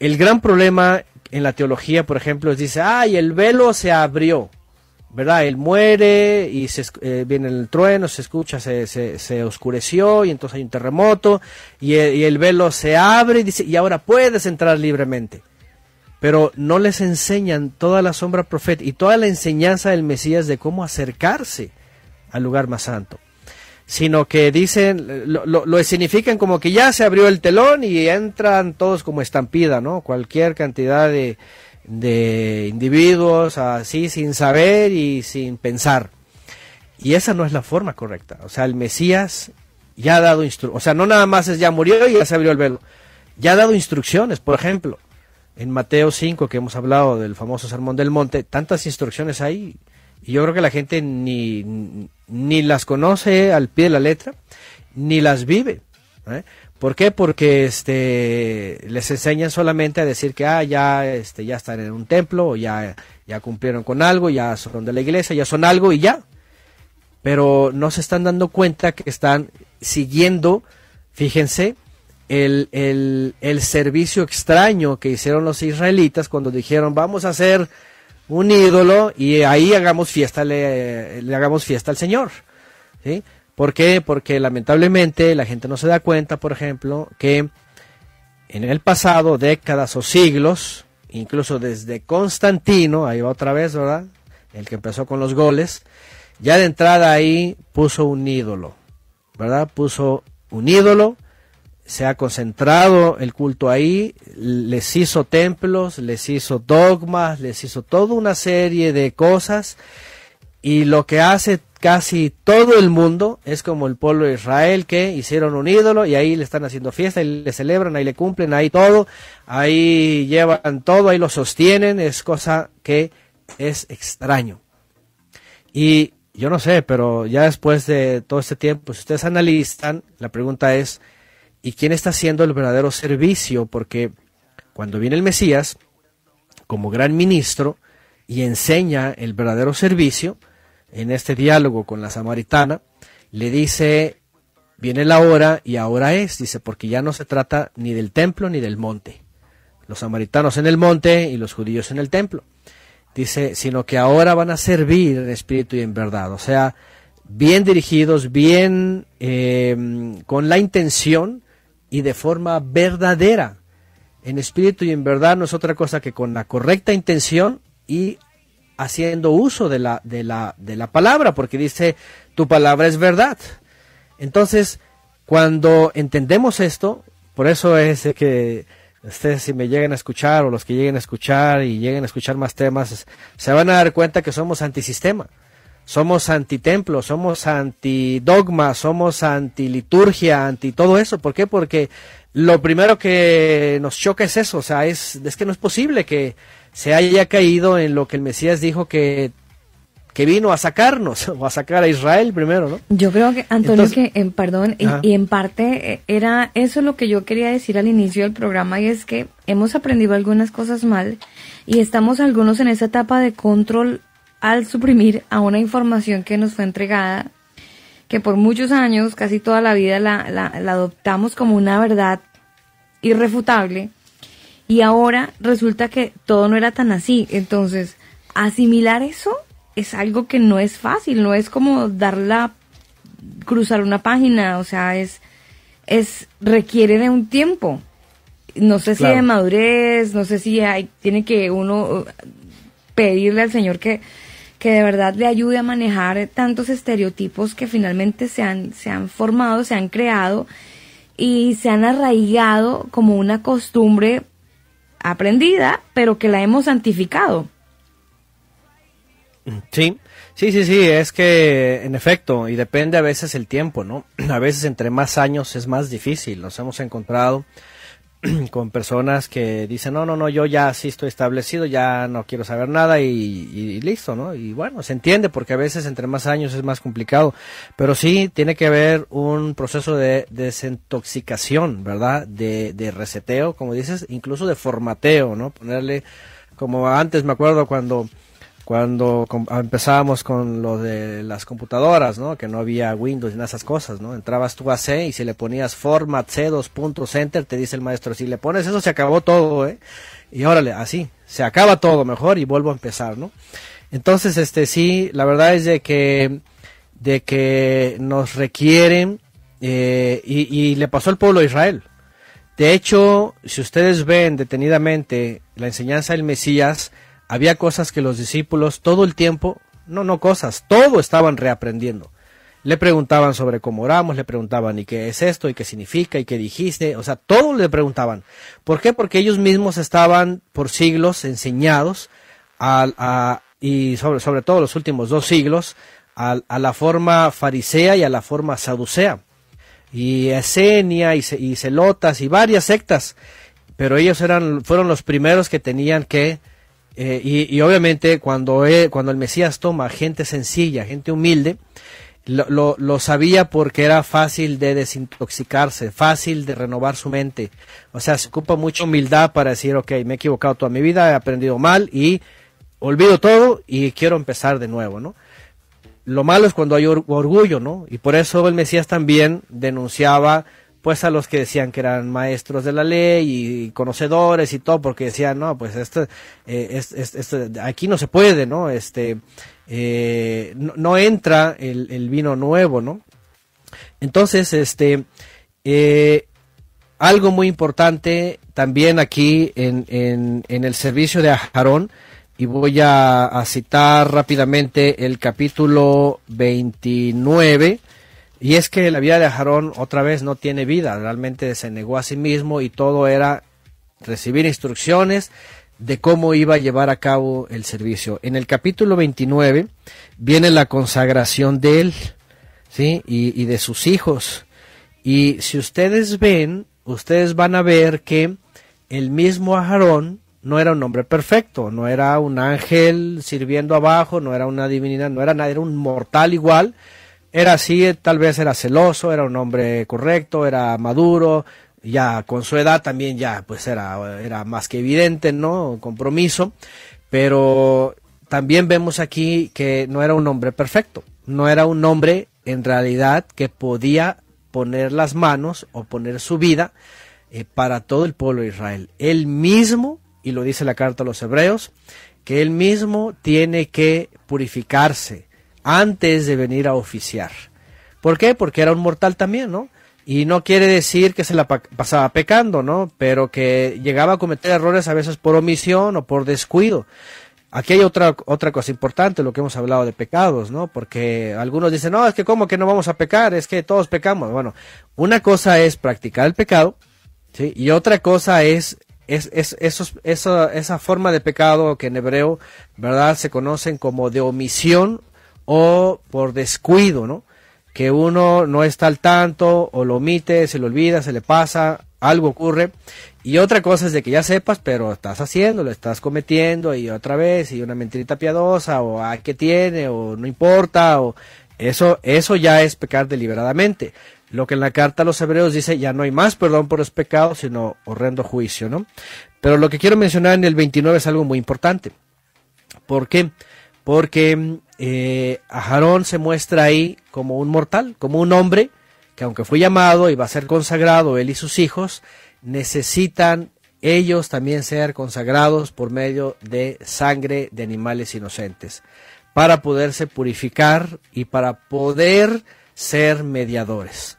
El gran problema en la teología, por ejemplo, es dice, ay, el velo se abrió. ¿Verdad? Él muere y se, eh, viene el trueno, se escucha, se, oscureció y entonces hay un terremoto y el, y el velo se abre y dice, y ahora puedes entrar libremente pero no les enseñan toda la sombra profeta y toda la enseñanza del Mesías de cómo acercarse al lugar más santo, sino que dicen, lo, significan como que ya se abrió el telón y entran todos como estampida, ¿no? Cualquier cantidad de, de individuos así sin saber y sin pensar. Y esa no es la forma correcta. O sea, el Mesías ya ha dado instrucciones. O sea, no nada más es ya murió y ya se abrió el velo. Ya ha dado instrucciones, por ejemplo. En Mateo 5, que hemos hablado del famoso Sermón del Monte, tantas instrucciones ahí. Y yo creo que la gente ni, ni las conoce al pie de la letra, ni las vive. ¿eh? ¿Por qué? Porque este, les enseñan solamente a decir que ah, ya, este, ya están en un templo, ya, ya cumplieron con algo, ya son de la iglesia, ya son algo y ya. Pero no se están dando cuenta que están siguiendo, fíjense, el, el servicio extraño que hicieron los israelitas cuando dijeron vamos a hacer un ídolo y ahí hagamos fiesta, eh, le, hagamos fiesta al Señor. ¿sí? ¿Por qué? Porque lamentablemente la gente no se da cuenta, por ejemplo, que en el pasado, décadas o siglos, incluso desde Constantino, ahí va otra vez, ¿verdad? El que empezó con los goles, ya de entrada ahí puso un ídolo, ¿verdad? Puso un ídolo se ha concentrado el culto ahí, les hizo templos, les hizo dogmas, les hizo toda una serie de cosas y lo que hace casi todo el mundo es como el pueblo de Israel que hicieron un ídolo y ahí le están haciendo fiesta y le celebran, ahí le cumplen, ahí todo, ahí llevan todo, ahí lo sostienen, es cosa que es extraño. Y yo no sé, pero ya después de todo este tiempo, si ustedes analizan, la pregunta es, y quién está haciendo el verdadero servicio, porque cuando viene el Mesías, como gran ministro, y enseña el verdadero servicio, en este diálogo con la samaritana, le dice, viene la hora y ahora es, dice, porque ya no se trata ni del templo ni del monte. Los samaritanos en el monte y los judíos en el templo. Dice, sino que ahora van a servir en espíritu y en verdad. O sea, bien dirigidos, bien eh, con la intención y de forma verdadera. En espíritu y en verdad no es otra cosa que con la correcta intención y haciendo uso de la, de la, de la palabra, porque dice, tu palabra es verdad. Entonces, cuando entendemos esto, por eso es que ustedes si me llegan a escuchar o los que lleguen a escuchar y lleguen a escuchar más temas, se van a dar cuenta que somos antisistema somos antitemplos, somos antidogma, somos antiliturgia, anti todo eso. ¿Por qué? Porque lo primero que nos choca es eso, o sea, es, que no es posible que se haya caído en lo que el Mesías dijo que, que vino a sacarnos, o a sacar a Israel primero, ¿no? Yo creo que, Antonio, que en perdón, y en parte eh, era eso lo que yo quería decir al inicio del programa, y es que hemos aprendido algunas cosas mal, y estamos algunos en esa etapa de control al suprimir a una información que nos fue entregada, que por muchos años, casi toda la vida, la, adoptamos como una verdad irrefutable y ahora resulta que todo no era tan así. Entonces, asimilar eso es algo que no es fácil, no es como darla cruzar una página, o sea, es, es, requiere de un tiempo. No sé si de madurez, no sé si hay, tiene que uno uh, pedirle al Señor que que de verdad le ayude a manejar tantos estereotipos que finalmente se han, se han formado, se han creado y se han arraigado como una costumbre aprendida, pero que la hemos santificado. Mm, sí, sí, sí, sí, es que en efecto, y depende a veces el tiempo, ¿no? A veces entre más años es más difícil, nos hemos encontrado con personas que dicen, no, no, no, yo ya sí estoy establecido, ya no quiero saber nada y, y, listo, ¿no? Y bueno, se entiende porque a veces entre más años es más complicado, pero sí tiene que haber un proceso de desintoxicación, ¿verdad? De, de reseteo, como dices, incluso de formateo, ¿no? Ponerle, como antes me acuerdo cuando cuando ah, empezábamos con lo de las computadoras, ¿no? Que no había Windows ni esas cosas, ¿no? Entrabas tú a C y si le ponías format C2.center, te dice el maestro, si le pones eso se acabó todo, ¿eh? Y órale, así, se acaba todo mejor y vuelvo a empezar, ¿no? Entonces, este sí, la verdad es de que, de que nos requieren, eh, y, y le pasó al pueblo de Israel. De hecho, si ustedes ven detenidamente la enseñanza del Mesías, había cosas que los discípulos todo el tiempo, no, no cosas, todo estaban reaprendiendo. Le preguntaban sobre cómo oramos, le preguntaban y qué es esto, y qué significa, y qué dijiste, o sea, todo le preguntaban. ¿Por qué? Porque ellos mismos estaban por siglos enseñados a, y sobre, todo los últimos dos siglos a, la forma farisea y a la forma saducea. Y Esenia y, y Celotas y varias sectas, pero ellos eran, fueron los primeros que tenían que eh, y, obviamente cuando, cuando el Mesías toma gente sencilla, gente humilde, lo, sabía porque era fácil de desintoxicarse, fácil de renovar su mente. O sea, se ocupa mucha humildad para decir, ok, me he equivocado toda mi vida, he aprendido mal y olvido todo y quiero empezar de nuevo, ¿no? Lo malo es cuando hay orgullo, ¿no? Y por eso el Mesías también denunciaba pues a los que decían que eran maestros de la ley y conocedores y todo, porque decían, no, pues este, aquí no se puede, ¿no? Este, eh, no, entra el, vino nuevo, ¿no? Entonces, este, eh, algo muy importante también aquí en, en, el servicio de Ajarón, y voy a citar rápidamente el capítulo 29, y es que la vida de Aarón otra vez no tiene vida, realmente se negó a sí mismo y todo era recibir instrucciones de cómo iba a llevar a cabo el servicio. En el capítulo 29 viene la consagración de él ¿sí? y, de sus hijos. Y si ustedes ven, ustedes van a ver que el mismo Aarón no era un hombre perfecto, no era un ángel sirviendo abajo, no era una divinidad, no era nada, era un mortal igual era así, tal vez era celoso, era un hombre correcto, era maduro, ya con su edad también ya pues era, era más que evidente, ¿no? Compromiso, pero también vemos aquí que no era un hombre perfecto, no era un hombre en realidad que podía poner las manos o poner su vida eh, para todo el pueblo de Israel. Él mismo, y lo dice la carta a los hebreos, que él mismo tiene que purificarse, antes de venir a oficiar. ¿Por qué? Porque era un mortal también, ¿no? Y no quiere decir que se la pasaba pecando, ¿no? Pero que llegaba a cometer errores a veces por omisión o por descuido. Aquí hay otra, otra cosa importante, lo que hemos hablado de pecados, ¿no? Porque algunos dicen, no, es que cómo que no vamos a pecar, es que todos pecamos. Bueno, una cosa es practicar el pecado, ¿sí? Y otra cosa es, es, es esos, esa, esa forma de pecado que en hebreo, ¿verdad? Se conocen como de omisión o por descuido, ¿no? Que uno no está al tanto o lo omite, se le olvida, se le pasa, algo ocurre. Y otra cosa es de que ya sepas, pero estás haciendo, lo estás cometiendo y otra vez y una mentirita piadosa o a ah, qué tiene o no importa o eso eso ya es pecar deliberadamente. Lo que en la carta a los hebreos dice, ya no hay más perdón por los pecados, sino horrendo juicio, ¿no? Pero lo que quiero mencionar en el 29 es algo muy importante. ¿Por qué? Porque porque eh, Aharón se muestra ahí como un mortal, como un hombre que aunque fue llamado y va a ser consagrado él y sus hijos, necesitan ellos también ser consagrados por medio de sangre de animales inocentes, para poderse purificar y para poder ser mediadores.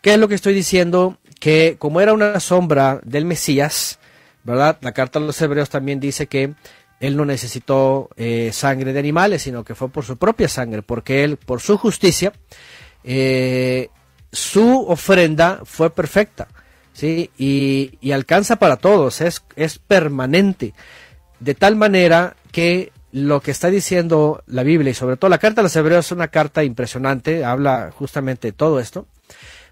¿Qué es lo que estoy diciendo? Que como era una sombra del Mesías, ¿verdad? La carta a los hebreos también dice que él no necesitó eh, sangre de animales, sino que fue por su propia sangre, porque él, por su justicia, eh, su ofrenda fue perfecta, ¿sí? Y, alcanza para todos, es, es permanente. De tal manera que lo que está diciendo la Biblia y sobre todo la carta de los hebreos es una carta impresionante, habla justamente de todo esto,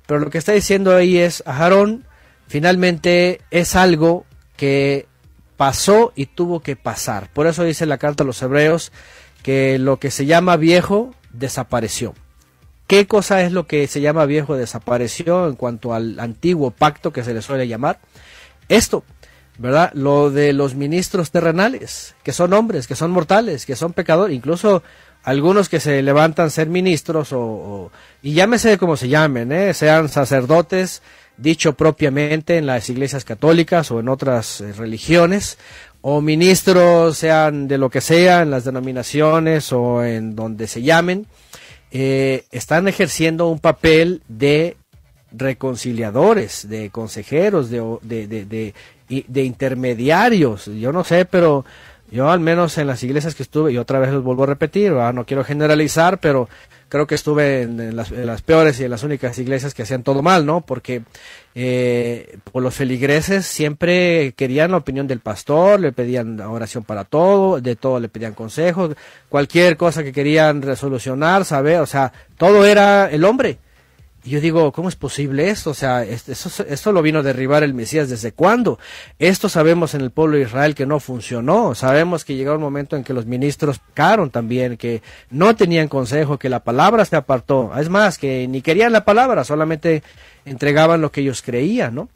pero lo que está diciendo ahí es, Aarón finalmente es algo que pasó y tuvo que pasar. Por eso dice la carta a los hebreos que lo que se llama viejo desapareció. ¿Qué cosa es lo que se llama viejo desapareció en cuanto al antiguo pacto que se le suele llamar? Esto, ¿verdad? Lo de los ministros terrenales, que son hombres, que son mortales, que son pecadores, incluso algunos que se levantan ser ministros o, y llámese como se llamen, ¿eh? sean sacerdotes, dicho propiamente en las iglesias católicas o en otras eh, religiones, o ministros, sean de lo que sea, en las denominaciones o en donde se llamen, eh, están ejerciendo un papel de reconciliadores, de consejeros, de, de, de, de, intermediarios. Yo no sé, pero yo al menos en las iglesias que estuve, y otra vez los vuelvo a repetir, no quiero generalizar, pero creo que estuve en las, peores y en las únicas iglesias que hacían todo mal, ¿no? Porque eh, los feligreses siempre querían la opinión del pastor, le pedían oración para todo, de todo le pedían consejos, cualquier cosa que querían resolucionar, saber, o sea, todo era el hombre yo digo, ¿cómo es posible esto? O sea, esto, lo vino a derribar el Mesías desde cuándo. Esto sabemos en el pueblo de Israel que no funcionó. Sabemos que llegó un momento en que los ministros pecaron también, que no tenían consejo, que la palabra se apartó. Es más, que ni querían la palabra, solamente entregaban lo que ellos creían, ¿no?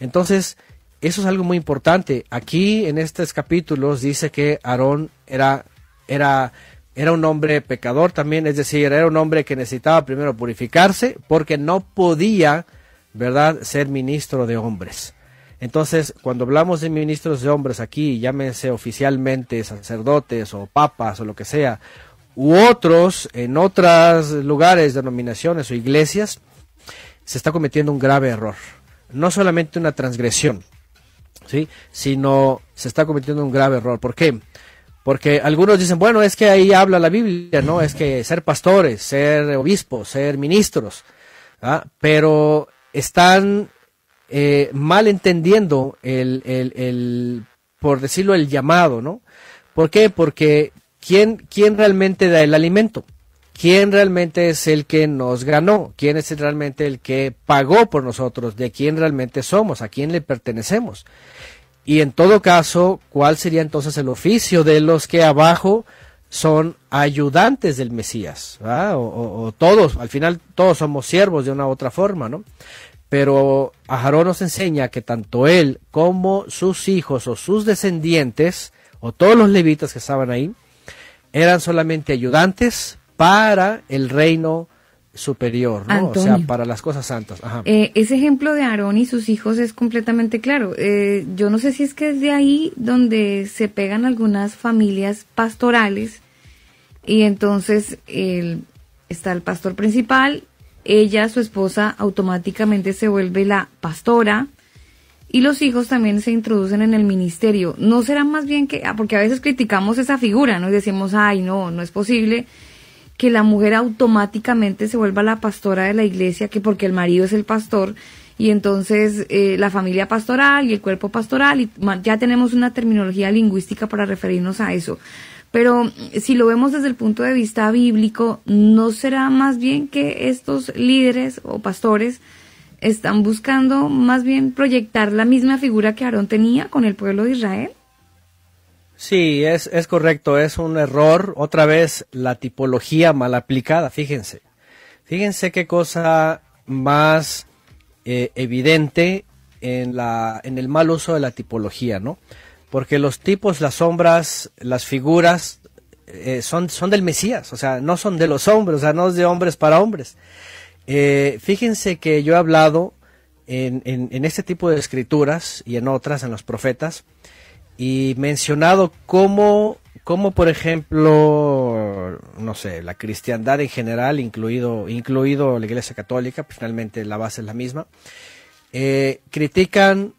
Entonces, eso es algo muy importante. Aquí en estos capítulos dice que Aarón era, era era un hombre pecador también, es decir, era un hombre que necesitaba primero purificarse porque no podía, ¿verdad?, ser ministro de hombres. Entonces, cuando hablamos de ministros de hombres aquí, llámense oficialmente sacerdotes o papas o lo que sea, u otros en otros lugares, denominaciones o iglesias, se está cometiendo un grave error. No solamente una transgresión, ¿sí? sino se está cometiendo un grave error. ¿Por qué? Porque algunos dicen, bueno, es que ahí habla la Biblia, ¿no? Es que ser pastores, ser obispos, ser ministros, ¿ah? pero están eh, mal entendiendo el, el, por decirlo, el llamado, ¿no? ¿Por qué? Porque ¿quién, quién realmente da el alimento? quién realmente es el que nos ganó, quién es realmente el que pagó por nosotros, de quién realmente somos, a quién le pertenecemos. Y en todo caso, ¿cuál sería entonces el oficio de los que abajo son ayudantes del Mesías? O, todos, al final todos somos siervos de una u otra forma, ¿no? Pero Ajarón nos enseña que tanto él como sus hijos o sus descendientes, o todos los levitas que estaban ahí, eran solamente ayudantes para el reino superior, ¿no? o sea, para las cosas santas. Eh, ese ejemplo de Aarón y sus hijos es completamente claro. Eh, yo no sé si es que es de ahí donde se pegan algunas familias pastorales y entonces está el pastor principal, ella, su esposa, automáticamente se vuelve la pastora y los hijos también se introducen en el ministerio. No será más bien que, ah, porque a veces criticamos esa figura, ¿no? Y decimos, ay, no, no es posible que la mujer automáticamente se vuelva la pastora de la iglesia, que porque el marido es el pastor, y entonces eh, la familia pastoral y el cuerpo pastoral, y ya tenemos una terminología lingüística para referirnos a eso. Pero si lo vemos desde el punto de vista bíblico, ¿no será más bien que estos líderes o pastores están buscando más bien proyectar la misma figura que Aarón tenía con el pueblo de Israel? Sí, es, es correcto, es un error. Otra vez la tipología mal aplicada, fíjense. Fíjense qué cosa más eh, evidente en, la, en el mal uso de la tipología, ¿no? Porque los tipos, las sombras, las figuras eh, son, son del Mesías, o sea, no son de los hombres, o sea, no es de hombres para hombres. Eh, fíjense que yo he hablado en, en, en, este tipo de escrituras y en otras, en los profetas, y mencionado cómo, por ejemplo, no sé, la cristiandad en general, incluido, incluido la Iglesia Católica, pues, finalmente la base es la misma, eh, critican,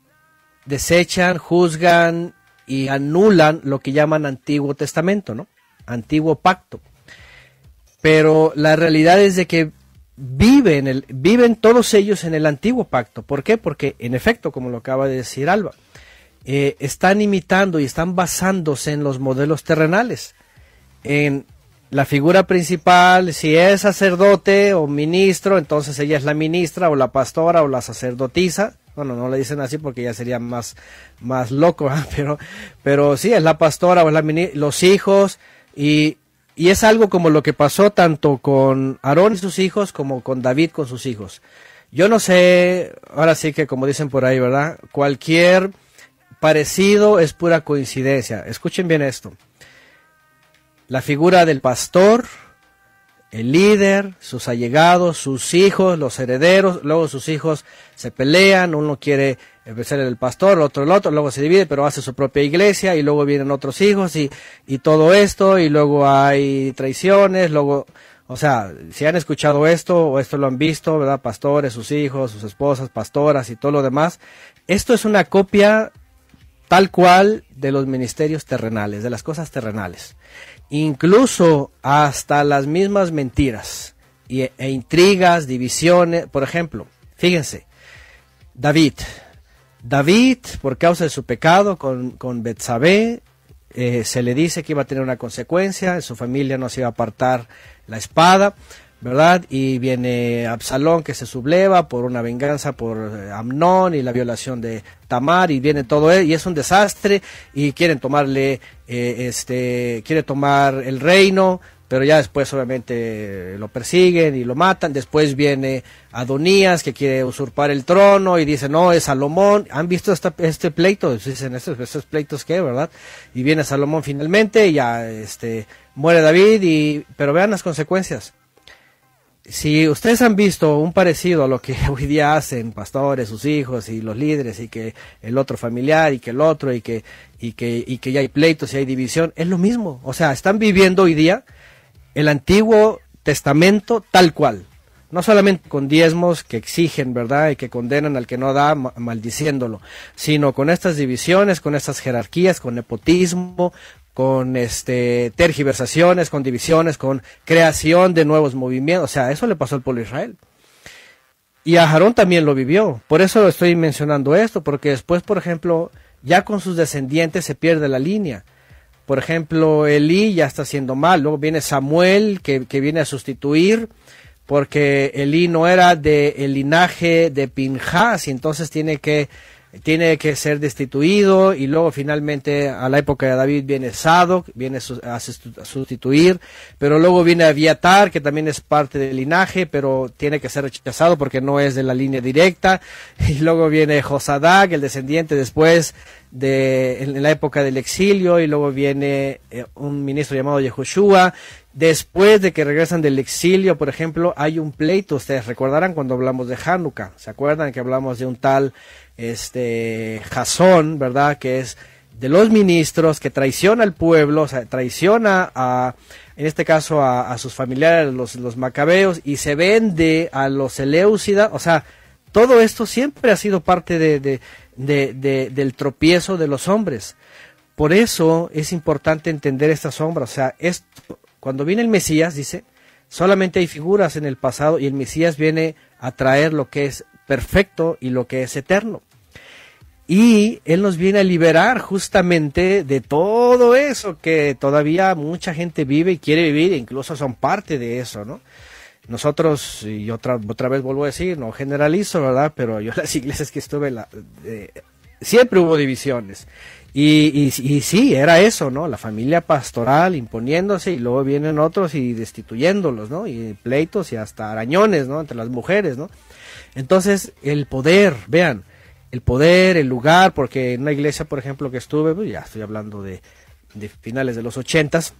desechan, juzgan y anulan lo que llaman Antiguo Testamento, ¿no? Antiguo Pacto. Pero la realidad es de que viven, el, viven todos ellos en el Antiguo Pacto. ¿Por qué? Porque, en efecto, como lo acaba de decir Alba, eh, están imitando y están basándose en los modelos terrenales, en la figura principal, si es sacerdote o ministro, entonces ella es la ministra o la pastora o la sacerdotisa. Bueno, no le dicen así porque ya sería más, más loco, pero, pero sí, es la pastora o la los hijos, y, y es algo como lo que pasó tanto con Aarón y sus hijos como con David con sus hijos. Yo no sé, ahora sí que como dicen por ahí, ¿verdad? Cualquier parecido es pura coincidencia. Escuchen bien esto. La figura del pastor, el líder, sus allegados, sus hijos, los herederos, luego sus hijos se pelean, uno quiere ser el pastor, el otro el otro, luego se divide, pero hace su propia iglesia y luego vienen otros hijos y, y todo esto, y luego hay traiciones, luego, o sea, si han escuchado esto o esto lo han visto, ¿verdad? Pastores, sus hijos, sus esposas, pastoras y todo lo demás, esto es una copia tal cual de los ministerios terrenales, de las cosas terrenales, incluso hasta las mismas mentiras e, intrigas, divisiones, por ejemplo, fíjense, David, David por causa de su pecado con, con Betsabé, eh, se le dice que iba a tener una consecuencia, en su familia no se iba a apartar la espada, ¿verdad? Y viene Absalón que se subleva por una venganza por eh, Amnón y la violación de Tamar y viene todo él e, y es un desastre y quieren tomarle eh, este quiere tomar el reino pero ya después obviamente eh, lo persiguen y lo matan. Después viene Adonías que quiere usurpar el trono y dice, no, es Salomón. ¿Han visto este pleito? Dicen, ¿estos, estos pleitos qué, verdad? Y viene Salomón finalmente y ya este, muere David, y, pero vean las consecuencias si ustedes han visto un parecido a lo que hoy día hacen pastores, sus hijos y los líderes y que el otro familiar y que el otro y que, y que, y que ya hay pleitos y hay división, es lo mismo. O sea, están viviendo hoy día el antiguo testamento tal cual. No solamente con diezmos que exigen, ¿verdad? Y que condenan al que no da maldiciéndolo, sino con estas divisiones, con estas jerarquías, con nepotismo, con este tergiversaciones, con divisiones, con creación de nuevos movimientos. O sea, eso le pasó al pueblo de Israel. Y a Aarón también lo vivió. Por eso estoy mencionando esto, porque después, por ejemplo, ya con sus descendientes se pierde la línea. Por ejemplo, Elí ya está haciendo mal. Luego viene Samuel, que, que viene a sustituir, porque Elí no era del de linaje de pinhas y entonces tiene que tiene que ser destituido y luego finalmente a la época de David viene Sadoc, viene a sustituir, pero luego viene Aviatar, que también es parte del linaje, pero tiene que ser rechazado porque no es de la línea directa, y luego viene Josadak, el descendiente después en la época del exilio y luego viene eh, un ministro llamado Yehoshua. Después de que regresan del exilio, por ejemplo, hay un pleito, ustedes recordarán cuando hablamos de Hanukkah, ¿se acuerdan que hablamos de un tal este Jasón, verdad, que es de los ministros que traiciona al pueblo, o sea, traiciona a, en este caso, a, sus familiares, los, los, macabeos, y se vende a los Eleusidas, o sea, todo esto siempre ha sido parte de, de, del tropiezo de los hombres. Por eso es importante entender esta sombra. O sea, cuando viene el Mesías, dice, solamente hay figuras en el pasado y el Mesías viene a traer lo que es perfecto y lo que es eterno. Y Él nos viene a liberar justamente de todo eso que todavía mucha gente vive y quiere vivir, e incluso son parte de eso, ¿no? nosotros, y otra, otra vez vuelvo a decir, no generalizo, ¿verdad? Pero yo las iglesias que estuve, la, eh, siempre hubo divisiones. Y, y, sí, era eso, ¿no? La familia pastoral imponiéndose y luego vienen otros y destituyéndolos, ¿no? Y pleitos y hasta arañones, ¿no? Entre las mujeres, ¿no? Entonces, el poder, vean, el poder, el lugar, porque en una iglesia, por ejemplo, que estuve, pues, ya estoy hablando de, finales de los ochentas,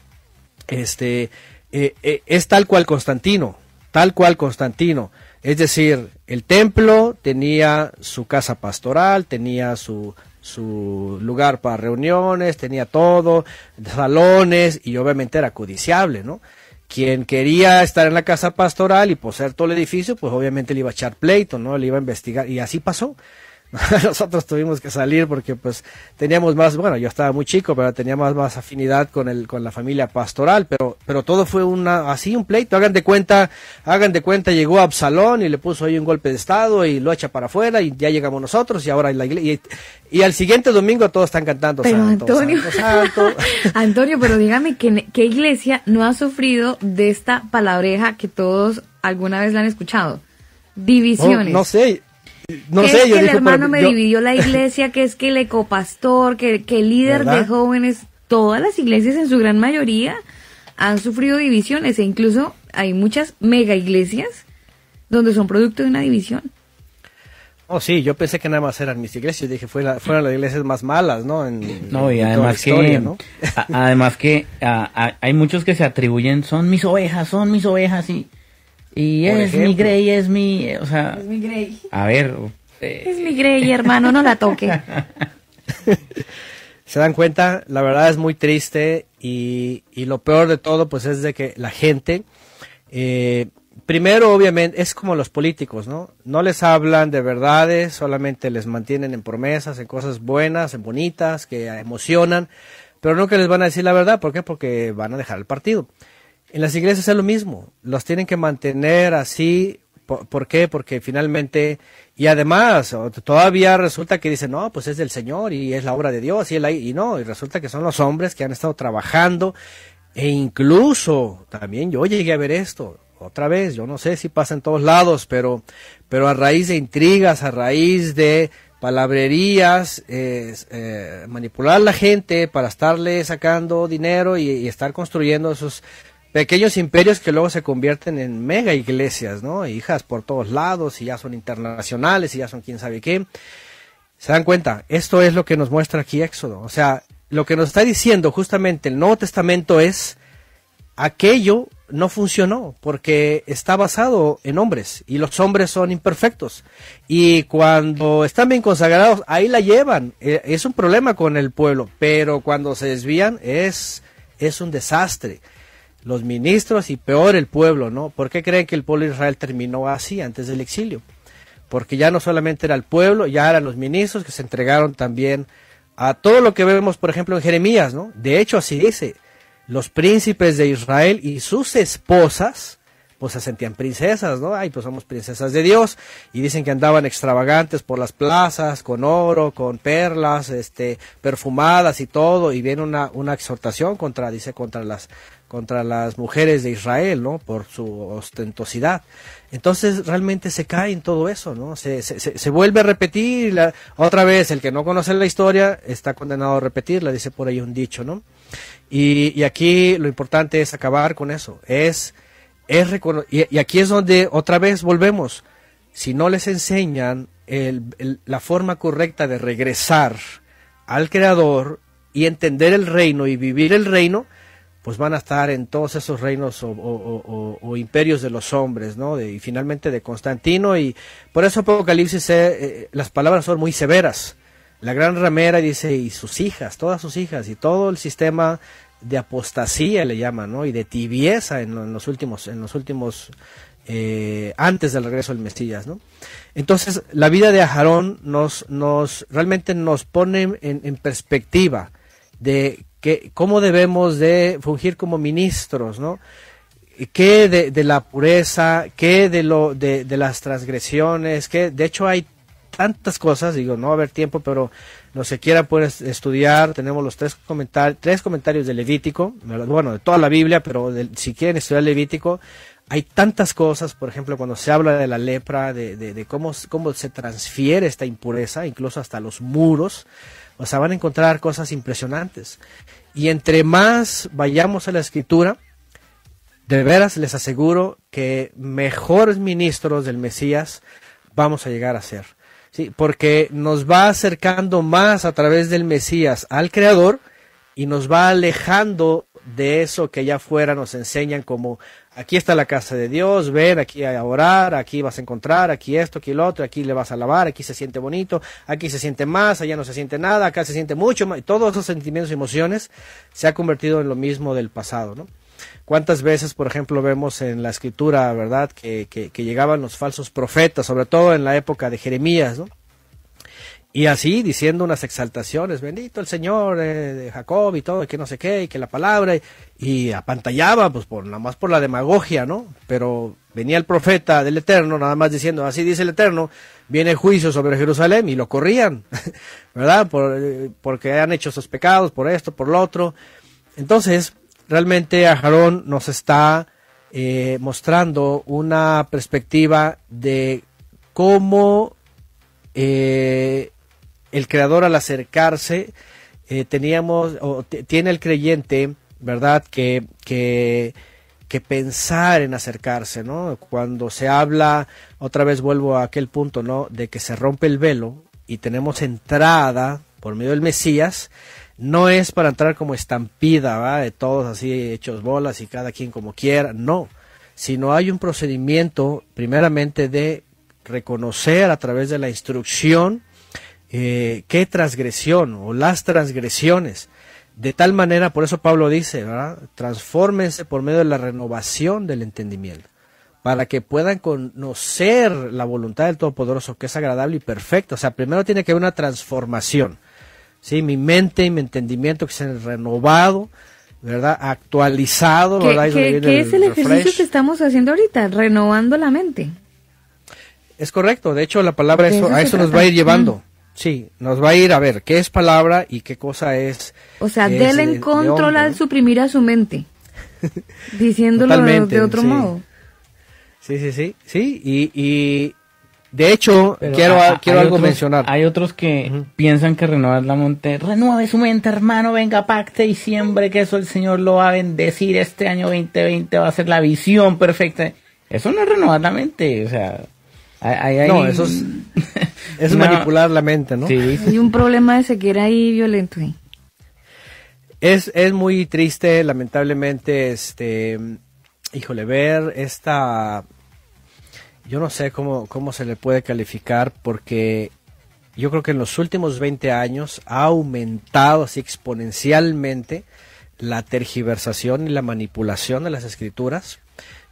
este, eh, eh, es tal cual Constantino, tal cual Constantino. Es decir, el templo tenía su casa pastoral, tenía su, su lugar para reuniones, tenía todo, salones, y obviamente era codiciable, ¿no? Quien quería estar en la casa pastoral y poseer todo el edificio, pues obviamente le iba a echar pleito, ¿no? Le iba a investigar, y así pasó. nosotros tuvimos que salir porque pues teníamos más, bueno, yo estaba muy chico, pero tenía más afinidad con el con la familia pastoral, pero pero todo fue una así un pleito, hagan de cuenta, hagan de cuenta llegó Absalón y le puso ahí un golpe de estado y lo echa para afuera y ya llegamos nosotros y ahora en la iglesia y, al siguiente domingo todos están cantando santo, Antonio, santo, Antonio, pero dígame ¿qué, iglesia no ha sufrido de esta palabreja que todos alguna vez la han escuchado. Divisiones. no sé, no sé, es que el hermano me dividió la iglesia, que es que el ecopastor, que, que el líder de jóvenes, todas las iglesias en su gran mayoría han sufrido divisiones e incluso hay muchas mega iglesias donde son producto de una división. Oh, sí, yo pensé que nada más eran mis iglesias, dije, fue fueron las iglesias más malas, ¿no? no, y además, que, además que hay muchos que se atribuyen, son mis ovejas, son mis ovejas, y... Y es mi Grey, es mi, eh, o sea... Es mi Grey. A ver... Eh, es mi Grey, hermano, no la toque. Se dan cuenta, la verdad es muy triste y, lo peor de todo pues es de que la gente, eh, primero obviamente es como los políticos, ¿no? No les hablan de verdades, solamente les mantienen en promesas, en cosas buenas, en bonitas, que emocionan, pero no que les van a decir la verdad, ¿por qué? Porque van a dejar el partido. En las iglesias es lo mismo, los tienen que mantener así. ¿Por, qué? Porque finalmente, y además, todavía resulta que dicen, no, pues es del Señor y es la obra de Dios, y, no, y resulta que son los hombres que han estado trabajando, e incluso también yo llegué a ver esto, otra vez, yo no sé si pasa en todos lados, pero, pero a raíz de intrigas, a raíz de palabrerías, eh, manipular a la gente para estarle sacando dinero y estar construyendo esos pequeños imperios que luego se convierten en mega iglesias, ¿no? Hijas por todos lados y ya son internacionales y ya son quién sabe qué. ¿Se dan cuenta? Esto es lo que nos muestra aquí Éxodo. O sea, lo que nos está diciendo justamente el Nuevo Testamento es aquello no funcionó porque está basado en hombres y los hombres son imperfectos y cuando están bien consagrados ahí la llevan e, es un problema con el pueblo pero cuando se desvían es es un desastre los ministros y peor el pueblo, ¿no? ¿Por qué creen que el pueblo de Israel terminó así antes del exilio? Porque ya no solamente era el pueblo, ya eran los ministros que se entregaron también a todo lo que vemos, por ejemplo, en Jeremías, ¿no? De hecho, así dice, los príncipes de Israel y sus esposas, pues se sentían princesas, ¿no? Ay, pues somos princesas de Dios. Y dicen que andaban extravagantes por las plazas, con oro, con perlas, este, perfumadas y todo. Y viene una, una exhortación contra, dice, contra las, contra las mujeres de Israel, ¿no? Por su ostentosidad. Entonces realmente se cae en todo eso, ¿no? Se, se, se vuelve a repetir la, otra vez, el que no conoce la historia está condenado a repetirla, dice por ahí un dicho, ¿no? Y, aquí lo importante es acabar con eso, es, es y, aquí es donde otra vez volvemos, si no les enseñan la forma correcta de regresar al Creador y entender el reino y vivir el reino, pues van a estar en todos esos reinos o, imperios de los hombres, ¿no? De, y finalmente de Constantino, y por eso Apocalipsis, eh, eh, las palabras son muy severas. La gran ramera dice, y sus hijas, todas sus hijas, y todo el sistema de apostasía le llaman, ¿no? Y de tibieza en, los últimos, en los últimos, eh, antes del regreso del mestillas, ¿no? Entonces, la vida de Ajarón nos, nos, realmente nos pone en, en perspectiva de que, cómo debemos de fungir como ministros, ¿no? ¿Qué de, la pureza? ¿Qué de, lo, de, las transgresiones? que De hecho hay tantas cosas, digo, no va a haber tiempo, pero no se quiera poder estudiar, tenemos los tres, comentar tres comentarios de Levítico, bueno, de toda la Biblia, pero si quieren estudiar Levítico, hay tantas cosas, por ejemplo, cuando se habla de la lepra, de, de cómo, cómo se transfiere esta impureza, incluso hasta los muros, o sea, van a encontrar cosas impresionantes. Y entre más vayamos a la escritura, de veras les aseguro que mejores ministros del Mesías vamos a llegar a ser. ¿sí? Porque nos va acercando más a través del Mesías al Creador y nos va alejando de eso que allá afuera nos enseñan como aquí está la casa de Dios, ven aquí a orar, aquí vas a encontrar, aquí esto, aquí el otro, aquí le vas a alabar, aquí se siente bonito, aquí se siente más, allá no se siente nada, acá se siente mucho más. Y todos esos sentimientos y emociones se han convertido en lo mismo del pasado, ¿no? ¿Cuántas veces, por ejemplo, vemos en la escritura, verdad, que, que llegaban los falsos profetas, sobre todo en la época de Jeremías, ¿no? Y así diciendo unas exaltaciones, bendito el Señor eh, de Jacob y todo, y que no sé qué, y que la palabra, y, apantallaba, pues por nada más por la demagogia, ¿no? Pero venía el profeta del Eterno, nada más diciendo, así dice el Eterno, viene juicio sobre Jerusalén, y lo corrían, ¿verdad? Por, eh, porque han hecho sus pecados, por esto, por lo otro. Entonces, realmente a Jarón nos está eh, mostrando una perspectiva de cómo eh, el creador al acercarse, eh, teníamos, o tiene el creyente, ¿verdad? Que, que pensar en acercarse, ¿no? Cuando se habla, otra vez vuelvo a aquel punto, ¿no? De que se rompe el velo y tenemos entrada por medio del Mesías, no es para entrar como estampida, ¿va? De todos así hechos bolas y cada quien como quiera, no, sino hay un procedimiento primeramente de reconocer a través de la instrucción eh, qué transgresión o las transgresiones. De tal manera, por eso Pablo dice, ¿verdad? Transfórmense por medio de la renovación del entendimiento, para que puedan conocer la voluntad del Todopoderoso, que es agradable y perfecto. O sea, primero tiene que haber una transformación. ¿sí? Mi mente y mi entendimiento que se han renovado, ¿verdad? Actualizado, ¿verdad? ¿qué, es el ejercicio que estamos haciendo ahorita? Renovando la mente. Es correcto, de hecho la palabra eso, a eso nos va a ir llevando. Sí, nos va a ir a ver qué es palabra y qué cosa es. O sea, del en control al suprimir a su mente, diciéndolo de otro modo. Sí, sí, sí, sí, y, y de hecho, quiero, quiero algo mencionar. Hay otros que piensan que renovar la mente, renueve su mente, hermano, venga, pacte y siempre que eso el Señor lo va a bendecir este año 2020, va a ser la visión perfecta. Eso no es renovar la mente, o sea, no, eso es, manipular la mente, ¿no? Sí. Hay un problema de seguir ahí violento. ¿eh? Es, es muy triste, lamentablemente, este, híjole, ver esta, yo no sé cómo, cómo se le puede calificar porque yo creo que en los últimos 20 años ha aumentado así exponencialmente la tergiversación y la manipulación de las escrituras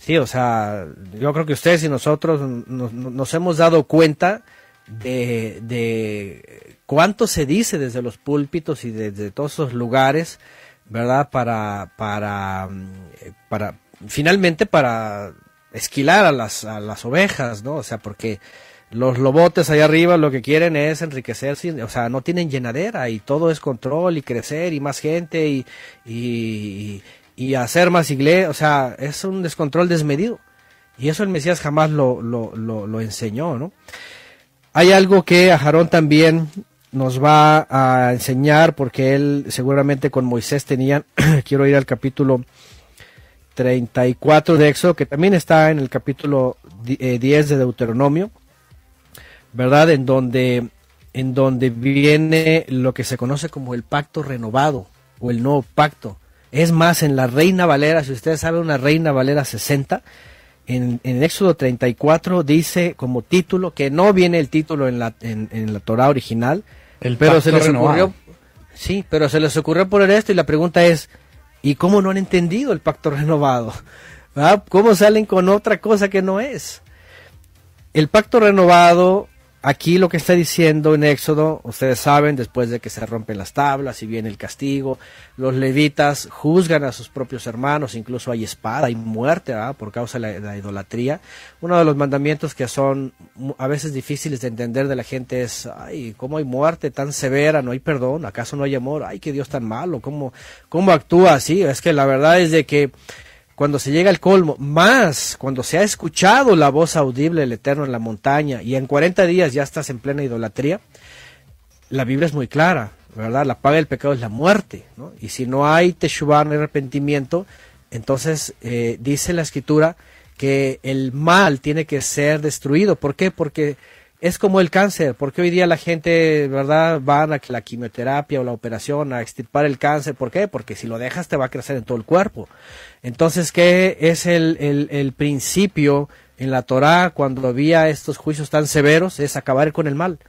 Sí, o sea, yo creo que ustedes y nosotros nos, hemos dado cuenta de, de, cuánto se dice desde los púlpitos y desde todos esos lugares, ¿verdad? Para, para, para, finalmente para esquilar a las, a las ovejas, ¿no? O sea, porque los lobotes allá arriba lo que quieren es enriquecerse, o sea, no tienen llenadera y todo es control y crecer y más gente y, y hacer más iglesia, o sea, es un descontrol desmedido. Y eso el Mesías jamás lo, enseñó, ¿no? Hay algo que Ajarón también nos va a enseñar, porque él seguramente con Moisés tenía, quiero ir al capítulo 34 de Éxodo, que también está en el capítulo 10 eh, de Deuteronomio, ¿verdad? En donde, en donde viene lo que se conoce como el pacto renovado o el nuevo pacto. Es más, en la Reina Valera, si ustedes saben, una Reina Valera 60, en, en Éxodo 34 dice como título, que no viene el título en la, en, la Torah original, el pero se les ocurrió, sí, pero se les ocurrió poner esto y la pregunta es, ¿y cómo no han entendido el pacto renovado? ¿Cómo salen con otra cosa que no es? El pacto renovado aquí lo que está diciendo en Éxodo, ustedes saben, después de que se rompen las tablas y viene el castigo, los levitas juzgan a sus propios hermanos, incluso hay espada, hay muerte por causa de la, idolatría. Uno de los mandamientos que son a veces difíciles de entender de la gente es, ay, ¿cómo hay muerte tan severa? ¿No hay perdón? ¿Acaso no hay amor? Ay, qué Dios tan malo, ¿cómo, cómo actúa así? Es que la verdad es de que cuando se llega al colmo, más cuando se ha escuchado la voz audible del Eterno en la montaña y en 40 días ya estás en plena idolatría, la Biblia es muy clara, ¿verdad? La paga del pecado es la muerte, ¿no? Y si no hay teshuva, no hay arrepentimiento, entonces eh, dice la escritura que el mal tiene que ser destruido. ¿Por qué? Porque es como el cáncer, porque hoy día la gente, ¿verdad?, van a la quimioterapia o la operación a extirpar el cáncer. ¿Por qué? Porque si lo dejas te va a crecer en todo el cuerpo. Entonces, ¿qué es el, principio en la Torá cuando había estos juicios tan severos? Es acabar con el mal.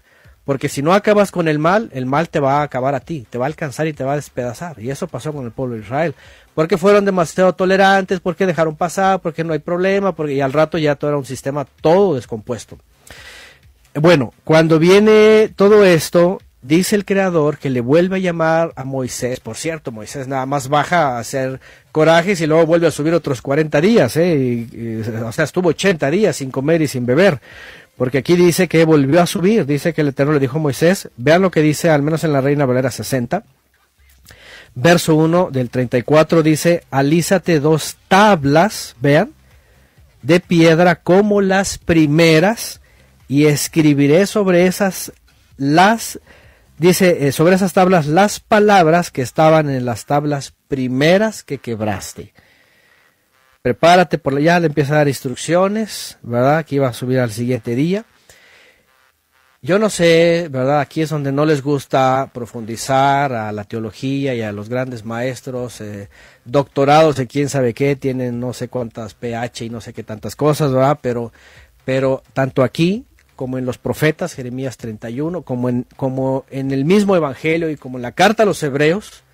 Porque si no acabas con el mal, el mal te va a acabar a ti, te va a alcanzar y te va a despedazar. Y eso pasó con el pueblo de Israel. Porque fueron demasiado tolerantes, porque dejaron pasar, porque no hay problema, porque y al rato ya todo era un sistema todo descompuesto. Bueno, cuando viene todo esto, dice el creador que le vuelve a llamar a Moisés. Por cierto, Moisés nada más baja a hacer corajes y luego vuelve a subir otros 40 días. ¿eh? Y, o sea, estuvo 80 días sin comer y sin beber. Porque aquí dice que volvió a subir. Dice que el Eterno le dijo a Moisés. Vean lo que dice, al menos en la Reina Valera 60. Verso 1 del 34 dice, alízate dos tablas, vean, de piedra como las primeras y escribiré sobre esas las dice eh, sobre esas tablas las palabras que estaban en las tablas primeras que quebraste. Prepárate por ya le empieza a dar instrucciones, ¿verdad? Que iba a subir al siguiente día. Yo no sé, ¿verdad? Aquí es donde no les gusta profundizar a la teología y a los grandes maestros, eh, doctorados de quién sabe qué, tienen no sé cuántas PH y no sé qué tantas cosas, ¿verdad? Pero, pero tanto aquí como en los profetas, Jeremías 31, como en, como en el mismo Evangelio y como en la carta a los hebreos,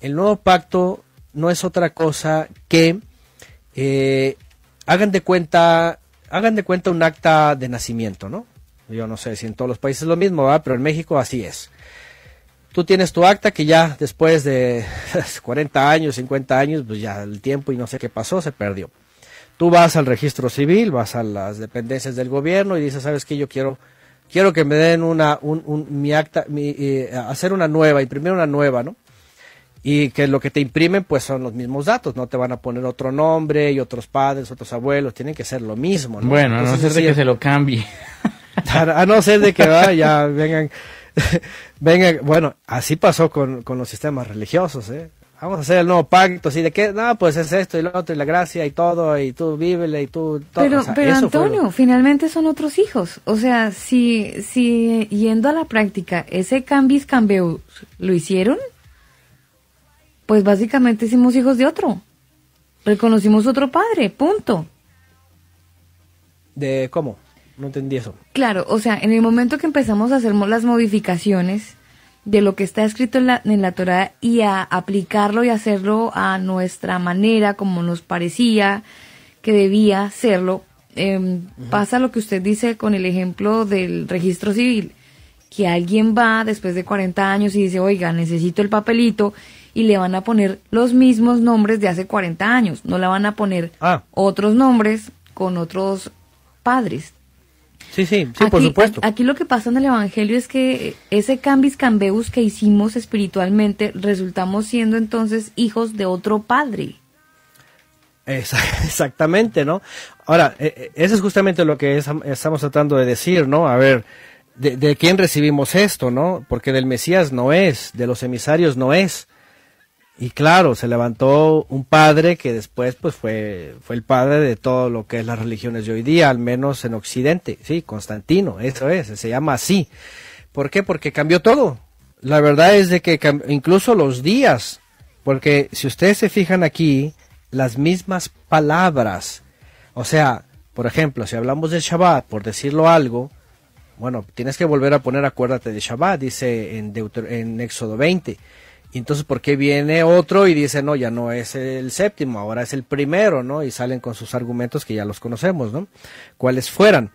el nuevo pacto no es otra cosa que eh, hagan de cuenta hagan de cuenta un acta de nacimiento, ¿no? Yo no sé si en todos los países es lo mismo, ¿verdad? pero en México así es. Tú tienes tu acta que ya después de 40 años, 50 años, pues ya el tiempo y no sé qué pasó, se perdió. Tú vas al registro civil, vas a las dependencias del gobierno y dices, ¿sabes qué? Yo quiero, quiero que me den una, un, mi acta, eh, hacer una nueva, imprimir una nueva, ¿no? Y que lo que te imprimen, pues son los mismos datos, no te van a poner otro nombre y otros padres, otros abuelos, tienen que ser lo mismo, ¿no? Bueno, a no ser de que se lo cambie. A, no ser de que vaya, ah, ya vengan bueno, así pasó con, con los sistemas religiosos, ¿eh? vamos a hacer el nuevo pacto, así de que, no, pues es esto y lo otro y la gracia y todo, y tú vívele y tú todo. Pero, pero Antonio, finalmente son otros hijos. O sea, si, si yendo a la práctica, ese cambis cambio lo hicieron, pues básicamente hicimos hijos de otro. Reconocimos otro padre, punto. ¿De cómo? No entendí eso. Claro, o sea, en el momento que empezamos a hacer las modificaciones, de lo que está escrito en la, en la Torah y a aplicarlo y hacerlo a nuestra manera, como nos parecía que debía hacerlo. Em, pasa lo que usted dice con el ejemplo del registro civil, que alguien va después de 40 años y dice, oiga, necesito el papelito y le van a poner los mismos nombres de hace 40 años, no le van a poner ah. otros nombres con otros padres. Sí, sí, sí, por supuesto. Aquí lo que pasa en el Evangelio es que ese cambis cambeus que hicimos espiritualmente resultamos siendo entonces hijos de otro padre. Exactamente, ¿no? Ahora, e-, e-, eso es justamente lo que estamos tratando de decir, ¿no? A ver, de quién recibimos esto, no? Porque del Mesías no es, de los emisarios no es. Y claro, se levantó un padre que después pues fue, fue el padre de todo lo que es las religiones de hoy día, al menos en Occidente, sí, Constantino, eso es, se llama así. ¿Por qué? Porque cambió todo. La verdad es de que incluso los días, porque si ustedes se fijan aquí, las mismas palabras, o sea, por ejemplo, si hablamos de Shabbat, por decirlo algo, bueno, tienes que volver a poner acuérdate de Shabbat, dice en, en Éxodo 20 entonces, ¿por qué viene otro y dice, no, ya no es el séptimo, ahora es el primero, ¿no? Y salen con sus argumentos que ya los conocemos, ¿no? Cuáles fueran.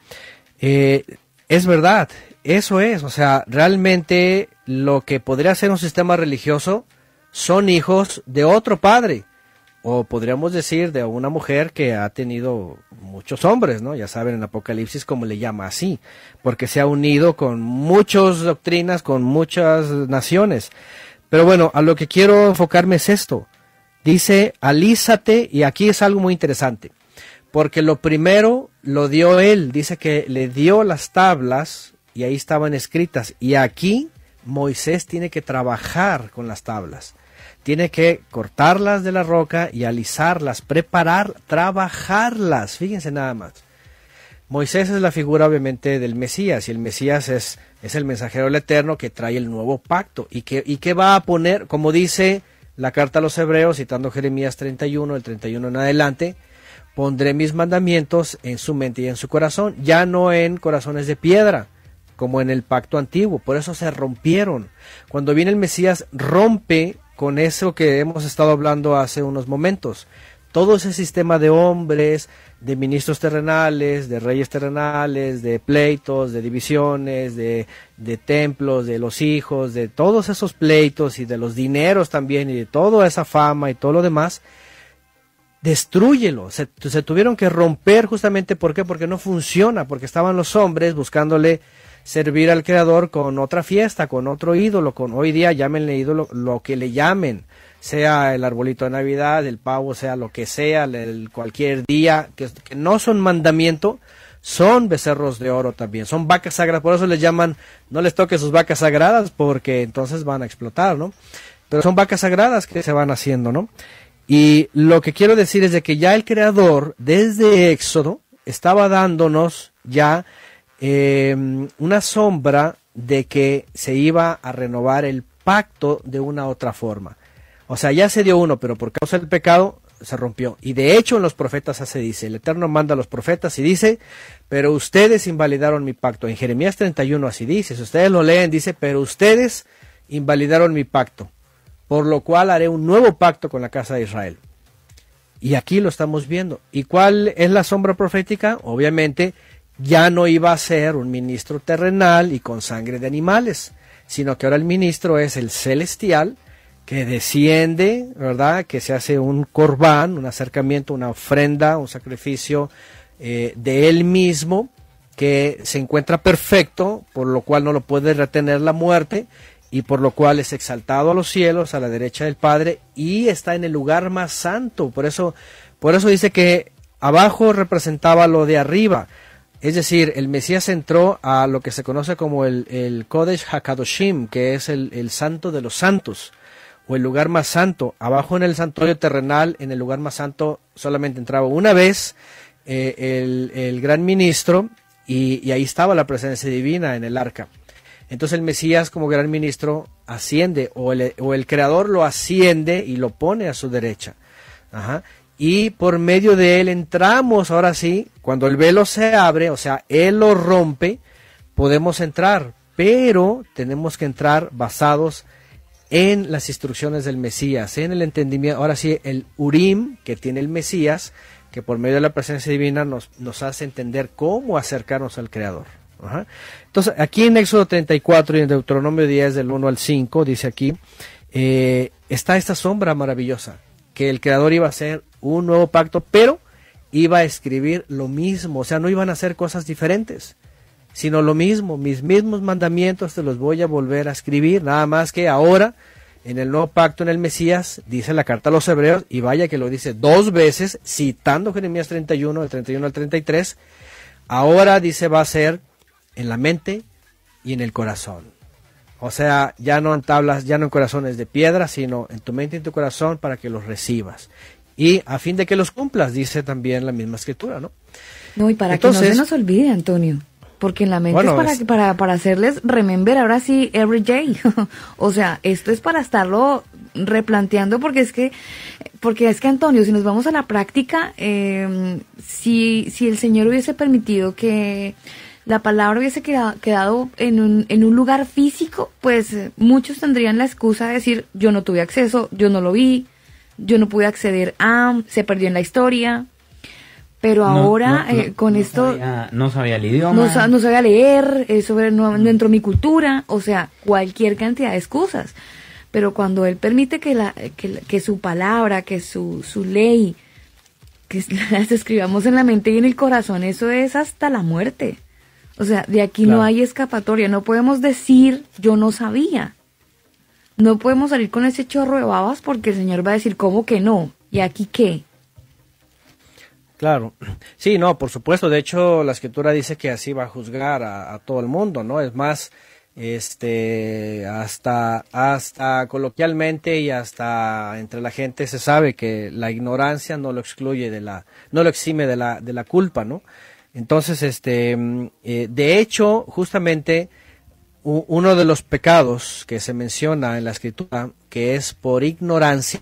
Eh, es verdad, eso es, o sea, realmente lo que podría ser un sistema religioso son hijos de otro padre, o podríamos decir de una mujer que ha tenido muchos hombres, ¿no? Ya saben en Apocalipsis como le llama así, porque se ha unido con muchas doctrinas, con muchas naciones. Pero bueno, a lo que quiero enfocarme es esto. Dice, alízate, y aquí es algo muy interesante, porque lo primero lo dio él, dice que le dio las tablas y ahí estaban escritas, y aquí Moisés tiene que trabajar con las tablas, tiene que cortarlas de la roca y alisarlas, preparar, trabajarlas, fíjense nada más. Moisés es la figura obviamente del Mesías y el Mesías es, es el mensajero del Eterno que trae el nuevo pacto y que, y que va a poner, como dice la carta a los hebreos, citando Jeremías 31, el 31 en adelante, pondré mis mandamientos en su mente y en su corazón, ya no en corazones de piedra, como en el pacto antiguo, por eso se rompieron. Cuando viene el Mesías rompe con eso que hemos estado hablando hace unos momentos, todo ese sistema de hombres, de ministros terrenales, de reyes terrenales, de pleitos, de divisiones, de, de, templos, de los hijos, de todos esos pleitos y de los dineros también y de toda esa fama y todo lo demás, destruyelo. Se, se tuvieron que romper justamente ¿por qué? porque no funciona, porque estaban los hombres buscándole servir al Creador con otra fiesta, con otro ídolo, con hoy día llámenle ídolo lo que le llamen sea el arbolito de Navidad, el pavo, sea lo que sea, el, cualquier día, que, no son mandamiento, son becerros de oro también, son vacas sagradas, por eso les llaman, no les toque sus vacas sagradas porque entonces van a explotar, ¿no? Pero son vacas sagradas que se van haciendo, ¿no? Y lo que quiero decir es de que ya el Creador, desde Éxodo, estaba dándonos ya em, una sombra de que se iba a renovar el pacto de una otra forma. O sea, ya se dio uno, pero por causa del pecado se rompió. Y de hecho en los profetas así dice, el Eterno manda a los profetas y dice, pero ustedes invalidaron mi pacto. En Jeremías 31 así dice, si ustedes lo leen, dice, pero ustedes invalidaron mi pacto, por lo cual haré un nuevo pacto con la casa de Israel. Y aquí lo estamos viendo. ¿Y cuál es la sombra profética? Obviamente ya no iba a ser un ministro terrenal y con sangre de animales, sino que ahora el ministro es el celestial, que desciende, ¿verdad? Que se hace un corbán, un acercamiento, una ofrenda, un sacrificio eh, de él mismo, que se encuentra perfecto, por lo cual no lo puede retener la muerte, y por lo cual es exaltado a los cielos, a la derecha del Padre, y está en el lugar más santo. Por eso, por eso dice que abajo representaba lo de arriba. Es decir, el Mesías entró a lo que se conoce como el, el Kodesh Hakadoshim, que es el, el santo de los santos o el lugar más santo. Abajo en el santuario terrenal, en el lugar más santo, solamente entraba una vez eh, el, gran ministro y, ahí estaba la presencia divina en el arca. Entonces el Mesías como gran ministro asciende o el, creador lo asciende y lo pone a su derecha. Y por medio de él entramos, ahora sí, cuando el velo se abre, o sea, él lo rompe, podemos entrar, pero tenemos que entrar basados en las instrucciones del Mesías, en el entendimiento, ahora sí, el Urim que tiene el Mesías, que por medio de la presencia divina nos, hace entender cómo acercarnos al Creador. Entonces, aquí en Éxodo 34 y en Deuteronomio 10, del 1 al 5, dice aquí, eh, está esta sombra maravillosa, que el Creador iba a hacer un nuevo pacto, pero iba a escribir lo mismo, o sea, no iban a hacer cosas diferentes sino lo mismo, mis mismos mandamientos te los voy a volver a escribir, nada más que ahora en el nuevo pacto en el Mesías, dice la carta a los hebreos, y vaya que lo dice dos veces, citando Jeremías 31, del 31 al 33, ahora dice va a ser en la mente y en el corazón. O sea, ya no en tablas, ya no en corazones de piedra, sino en tu mente y en tu corazón para que los recibas. Y a fin de que los cumplas, dice también la misma escritura, ¿no? No, y para que no se nos olvide, Antonio, porque en la mente es, para, Para, para, hacerles remember ahora sí every day. o sea, esto es para estarlo replanteando porque es que, porque es que Antonio, si nos vamos a la práctica, em, si, si el Señor hubiese permitido que la palabra hubiese quedado, quedado en, un, en, un, lugar físico, pues eh, muchos tendrían la excusa de decir, yo no tuve acceso, yo no lo vi, yo no pude acceder a, se perdió en la historia, pero ahora eh, con esto no sabía el idioma no, sabía leer eh, sobre no, dentro de mi cultura o sea cualquier cantidad de excusas pero cuando él permite que la que, que su palabra que su, su ley que las escribamos en la mente y en el corazón eso es hasta la muerte o sea de aquí no hay escapatoria no podemos decir yo no sabía no podemos salir con ese chorro de babas porque el señor va a decir cómo que no y aquí qué Claro, sí, no, por supuesto. De hecho, la escritura dice que así va a juzgar a, todo el mundo, ¿no? Es más, este, hasta, hasta coloquialmente y hasta entre la gente se sabe que la ignorancia no lo excluye de la, no lo exime de la, de la culpa, ¿no? Entonces, este, mm, eh, de hecho, justamente uno de los pecados que se menciona en la escritura, que es por ignorancia,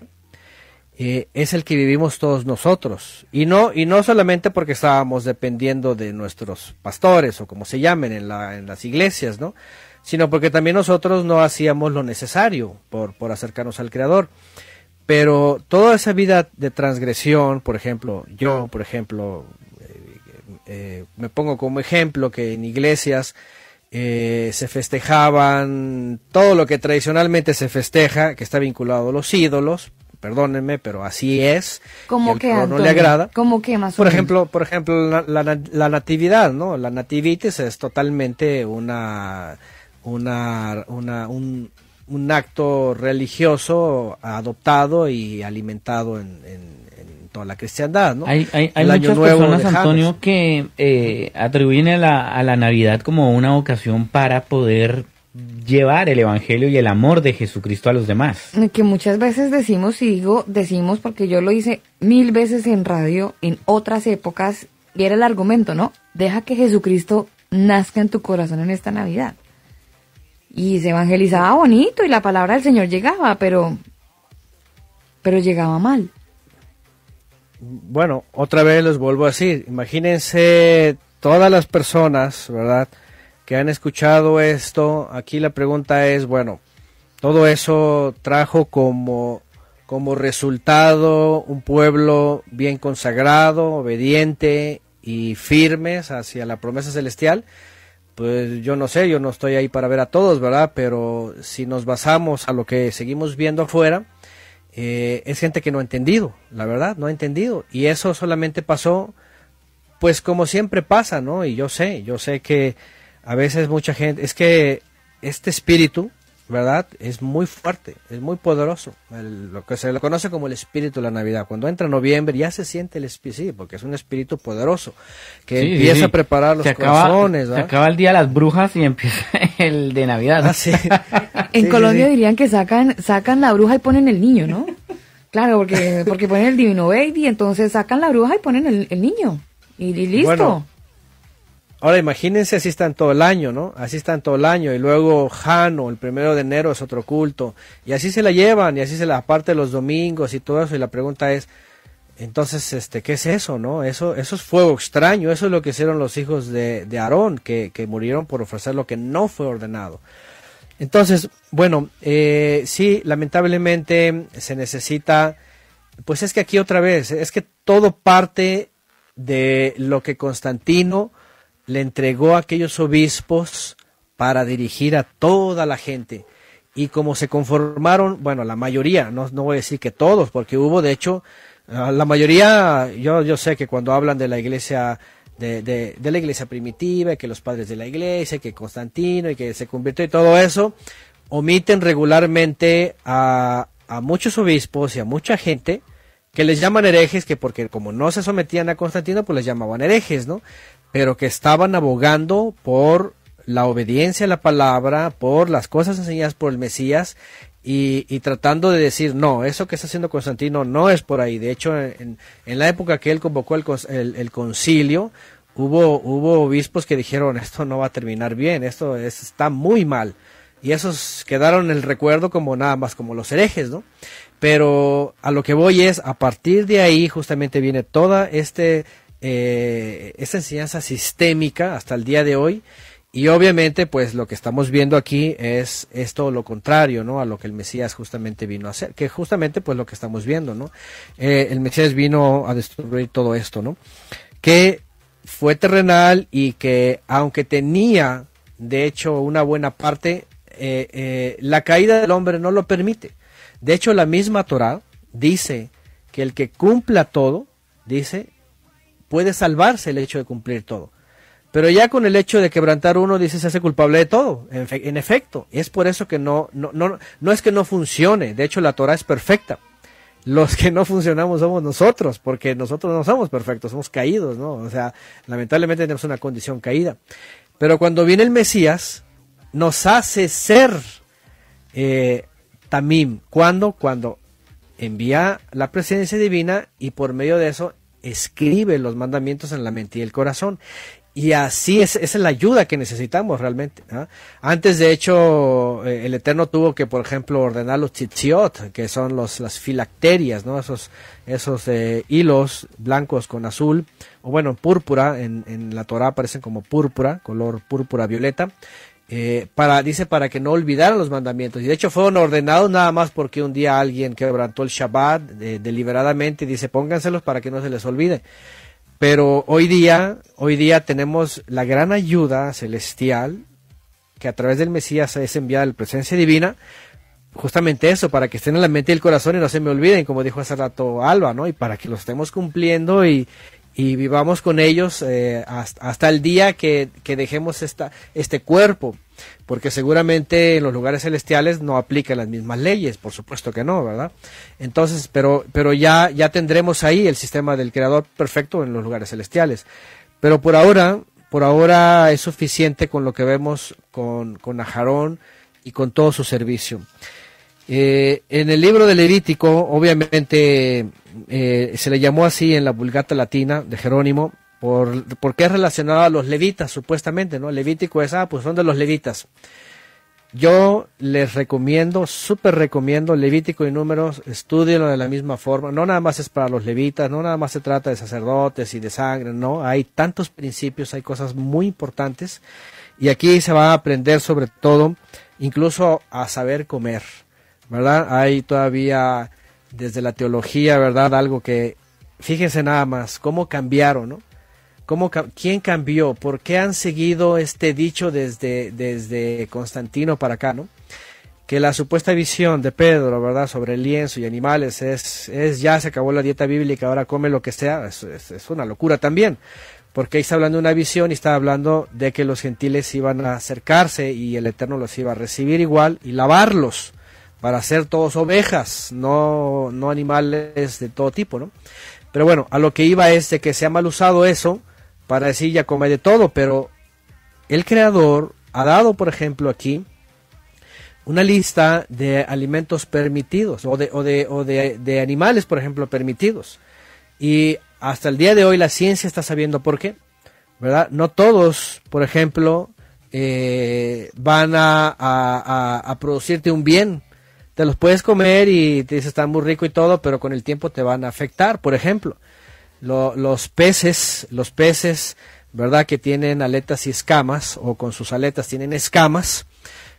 eh, es el que vivimos todos nosotros. Y no, y no solamente porque estábamos dependiendo de nuestros pastores o como se llamen en, la, en las iglesias, ¿no? sino porque también nosotros no hacíamos lo necesario por, acercarnos al Creador. Pero toda esa vida de transgresión, por ejemplo, yo, por ejemplo, eh, eh, me pongo como ejemplo que en iglesias se festejaban todo lo que tradicionalmente se festeja, que está vinculado a los ídolos, perdónenme, pero así es. Como que no le agrada. ¿Cómo que más. Por ejemplo, por ejemplo la, la, natividad, ¿no? La nativitis es totalmente una una, una un, acto religioso adoptado y alimentado en, toda la cristiandad, ¿no? Hay, hay, muchas personas, Antonio, que eh, atribuyen a la, a la Navidad como una ocasión para poder llevar el evangelio y el amor de Jesucristo a los demás. Que muchas veces decimos, y digo, decimos porque yo lo hice mil veces en radio, en otras épocas, y era el argumento, ¿no? Deja que Jesucristo nazca en tu corazón en esta Navidad. Y se evangelizaba bonito y la palabra del Señor llegaba, pero pero llegaba mal. Bueno, otra vez los vuelvo a decir, imagínense todas las personas, ¿verdad? que han escuchado esto, aquí la pregunta es, bueno, todo eso trajo como, como resultado un pueblo bien consagrado, obediente y firmes hacia la promesa celestial. Pues yo no sé, yo no estoy ahí para ver a todos, ¿verdad? Pero si nos basamos a lo que seguimos viendo afuera, eh, es gente que no ha entendido, la verdad, no ha entendido. Y eso solamente pasó, pues como siempre pasa, ¿no? Y yo sé, yo sé que a veces mucha gente, es que este espíritu, ¿verdad? Es muy fuerte, es muy poderoso. lo que se le conoce como el espíritu de la Navidad. Cuando entra noviembre ya se siente el espíritu, sí, porque es un espíritu poderoso que empieza a preparar los corazones. Acaba, se acaba el día de las brujas y empieza el de Navidad. Ah, en Colombia dirían que sacan, sacan la bruja y ponen el niño, ¿no? Claro, porque, porque ponen el divino baby, entonces sacan la bruja y ponen el, niño. Y, listo. Ahora imagínense, así están todo el año, ¿no? Así están todo el año. Y luego Jano, el primero de enero es otro culto. Y así se la llevan, y así se la aparte los domingos y todo eso. Y la pregunta es, entonces, este, ¿qué es eso, no? Eso, eso es fuego extraño. Eso es lo que hicieron los hijos de, Aarón, que, que murieron por ofrecer lo que no fue ordenado. Entonces, bueno, eh, sí, lamentablemente se necesita, pues es que aquí otra vez, es que todo parte de lo que Constantino le entregó a aquellos obispos para dirigir a toda la gente. Y como se conformaron, bueno, la mayoría, no, no voy a decir que todos, porque hubo, de hecho, ah, la mayoría, yo, yo sé que cuando hablan de la iglesia de, de, la iglesia primitiva, que los padres de la iglesia, que Constantino y que se convirtió y todo eso, omiten regularmente a, a, muchos obispos y a mucha gente que les llaman herejes, que porque como no se sometían a Constantino, pues les llamaban herejes, ¿no? pero que estaban abogando por la obediencia a la palabra, por las cosas enseñadas por el Mesías, y, tratando de decir, no, eso que está haciendo Constantino no es por ahí. De hecho, en, la época que él convocó el, concilio, hubo, hubo obispos que dijeron, esto no va a terminar bien, esto está muy mal. Y esos quedaron en el recuerdo como nada más, como los herejes, ¿no? Pero a lo que voy es, a partir de ahí justamente viene toda este, esta eh, esa enseñanza sistémica hasta el día de hoy. Y obviamente, pues lo que estamos viendo aquí es, todo lo contrario, ¿no? A lo que el Mesías justamente vino a hacer, que justamente, pues lo que estamos viendo, ¿no? Eh, el Mesías vino a destruir todo esto, ¿no? Que fue terrenal y que aunque tenía, de hecho, una buena parte, eh, la caída del hombre no lo permite. De hecho, la misma Torah dice que el que cumpla todo, dice, puede salvarse el hecho de cumplir todo. Pero ya con el hecho de quebrantar uno, dice, se hace culpable de todo. En, efecto, es por eso que no, no, es que no funcione. De hecho, la Torah es perfecta. Los que no funcionamos somos nosotros, porque nosotros no somos perfectos, somos caídos, ¿no? O sea, lamentablemente tenemos una condición caída. Pero cuando viene el Mesías, nos hace ser eh, Tamim. Cuando envía la presencia divina y por medio de eso escribe los mandamientos en la mente y el corazón. Y así es, la ayuda que necesitamos realmente. Antes, de hecho, eh, el Eterno tuvo que, por ejemplo, ordenar los tzitziot, que son los, las filacterias, ¿no? esos, esos eh, hilos blancos con azul, o bueno, púrpura, en, en la Torah aparecen como púrpura, color púrpura violeta, eh, para, dice, para que no olvidaran los mandamientos. Y de hecho fueron ordenados nada más porque un día alguien que quebrantó el Shabbat eh, deliberadamente y dice, pónganselos para que no se les olvide. Pero hoy día, hoy día tenemos la gran ayuda celestial que a través del Mesías es enviada la presencia divina, justamente eso, para que estén en la mente y el corazón y no se me olviden, como dijo hace rato Alba, ¿no? Y para que lo estemos cumpliendo y, y vivamos con ellos eh, hasta, el día que, dejemos esta, este cuerpo, porque seguramente en los lugares celestiales no aplican las mismas leyes, por supuesto que no, ¿verdad? Entonces, pero, pero ya, ya tendremos ahí el sistema del Creador perfecto en los lugares celestiales. Pero por ahora, por ahora es suficiente con lo que vemos con, con Ajarón y con todo su servicio. Eh, en el libro de Levítico, obviamente, eh, se le llamó así en la Vulgata Latina de Jerónimo, por, porque es relacionado a los levitas, supuestamente, ¿no? Levítico es, ah, pues son de los levitas. Yo les recomiendo, súper recomiendo Levítico y Números, estudienlo de la misma forma. No nada más es para los levitas, no nada más se trata de sacerdotes y de sangre, no. Hay tantos principios, hay cosas muy importantes. Y aquí se va a aprender sobre todo, incluso a saber comer. ¿verdad? Hay todavía desde la teología, ¿verdad? Algo que, fíjense nada más, cómo cambiaron, ¿no? ¿Cómo, ¿Quién cambió? ¿Por qué han seguido este dicho desde, desde Constantino para acá, ¿no? Que la supuesta visión de Pedro, ¿verdad?, sobre el lienzo y animales es, es ya se acabó la dieta bíblica, ahora come lo que sea, es, es una locura también porque ahí está hablando de una visión y está hablando de que los gentiles iban a acercarse y el Eterno los iba a recibir igual y lavarlos para ser todos ovejas, no, animales de todo tipo, ¿no? Pero bueno, a lo que iba es de que se ha mal usado eso para decir ya come de todo, pero el creador ha dado, por ejemplo, aquí una lista de alimentos permitidos o de, o de, animales, por ejemplo, permitidos. Y hasta el día de hoy la ciencia está sabiendo por qué, ¿verdad? No todos, por ejemplo, eh, van a, producirte un bien te los puedes comer y te dices, están muy rico y todo, pero con el tiempo te van a afectar. Por ejemplo, los peces, los peces, ¿verdad? Que tienen aletas y escamas, o con sus aletas tienen escamas,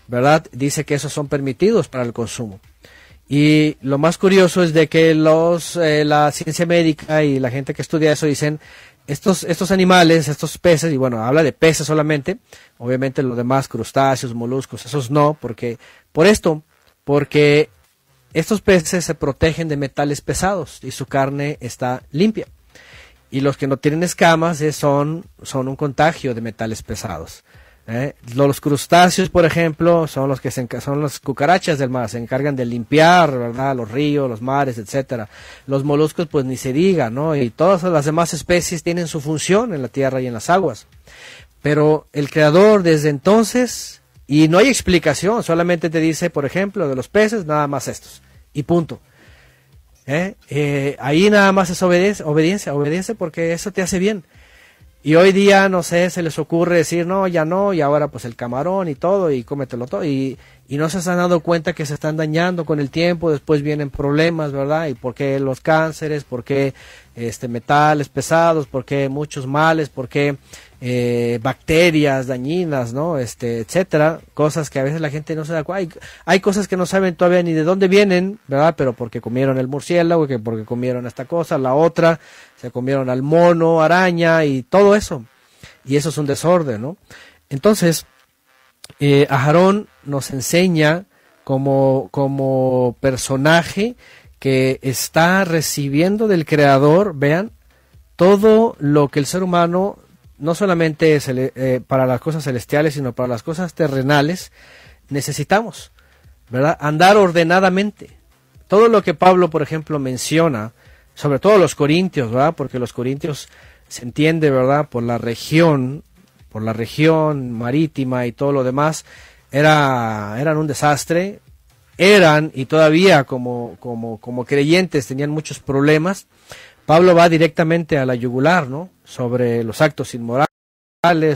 ¿verdad? Dice que esos son permitidos para el consumo. Y lo más curioso es de que los, eh, la ciencia médica y la gente que estudia eso dicen, estos, estos animales, estos peces, y bueno, habla de peces solamente, obviamente los demás, crustáceos, moluscos, esos no, porque por esto, porque estos peces se protegen de metales pesados y su carne está limpia. Y los que no tienen escamas eh, son, un contagio de metales pesados. Eh. Los crustáceos, por ejemplo, son los que son las cucarachas del mar, se encargan de limpiar, Los ríos, los mares, etcétera. Los moluscos, pues ni se diga, ¿no? Y todas las demás especies tienen su función en la tierra y en las aguas. Pero el creador desde entonces y no hay explicación, solamente te dice, por ejemplo, de los peces, nada más estos. Y punto. ¿Eh? Eh, ahí nada más es obediencia, obediencia, porque eso te hace bien. Y hoy día, no sé, se les ocurre decir, no, ya no, y ahora pues el camarón y todo, y cómetelo todo. Y, no se han dado cuenta que se están dañando con el tiempo, después vienen problemas, ¿verdad? Y por qué los cánceres, por qué este, metales pesados, por qué muchos males, por qué eh, bacterias dañinas, ¿no? Este, etcétera, cosas que a veces la gente no se da cuenta. Hay, cosas que no saben todavía ni de dónde vienen, ¿verdad? Pero porque comieron el murciélago, porque comieron esta cosa, la otra, se comieron al mono, araña y todo eso. Y eso es un desorden, ¿no? Entonces, eh, Ajarón nos enseña como, como personaje que está recibiendo del Creador, vean, todo lo que el ser humano no solamente eh, para las cosas celestiales, sino para las cosas terrenales, necesitamos, ¿verdad? Andar ordenadamente. Todo lo que Pablo, por ejemplo, menciona, sobre todo los corintios, ¿verdad? Porque los corintios se entiende, ¿verdad? Por la región, por la región marítima y todo lo demás, era, eran un desastre, eran y todavía como, como, como creyentes tenían muchos problemas. Pablo va directamente a la yugular, ¿no? Sobre los actos inmorales,